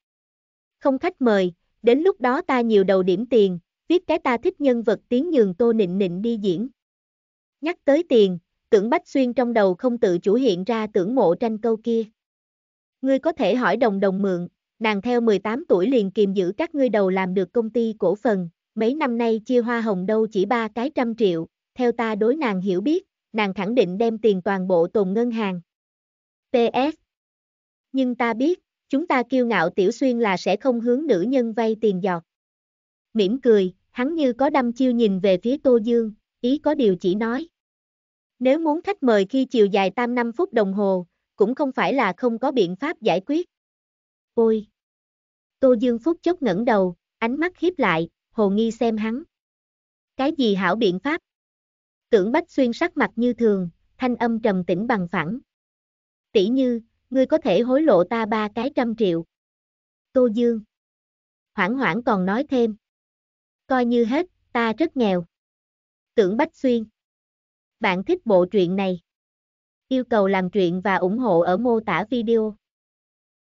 Không khách mời, đến lúc đó ta nhiều đầu điểm tiền, viết cái ta thích nhân vật tiếng nhường tô nịnh nịnh đi diễn. Nhắc tới tiền, tưởng Bách Xuyên trong đầu không tự chủ hiện ra tưởng mộ tranh câu kia. Ngươi có thể hỏi đồng đồng mượn, nàng theo 18 tuổi liền kiềm giữ các ngươi đầu làm được công ty cổ phần, mấy năm nay chia hoa hồng đâu chỉ ba cái trăm triệu, theo ta đối nàng hiểu biết, nàng khẳng định đem tiền toàn bộ tồn ngân hàng. PS Nhưng ta biết, chúng ta kiêu ngạo tiểu xuyên là sẽ không hướng nữ nhân vay tiền giọt mỉm cười, hắn như có đâm chiêu nhìn về phía Tô Dương, ý có điều chỉ nói. Nếu muốn khách mời khi chiều dài tam năm phút đồng hồ, cũng không phải là không có biện pháp giải quyết. Ôi! Tô Dương phút chốc ngẩng đầu, ánh mắt hiếp lại, hồ nghi xem hắn. Cái gì hảo biện pháp? Tưởng Bách Xuyên sắc mặt như thường, thanh âm trầm tĩnh bằng phẳng. Tỷ như, ngươi có thể hối lộ ta ba cái trăm triệu. Tô Dương. Hoảng hoảng còn nói thêm. Coi như hết, ta rất nghèo. Tưởng Bách Xuyên Bạn thích bộ truyện này? Yêu cầu làm truyện và ủng hộ ở mô tả video.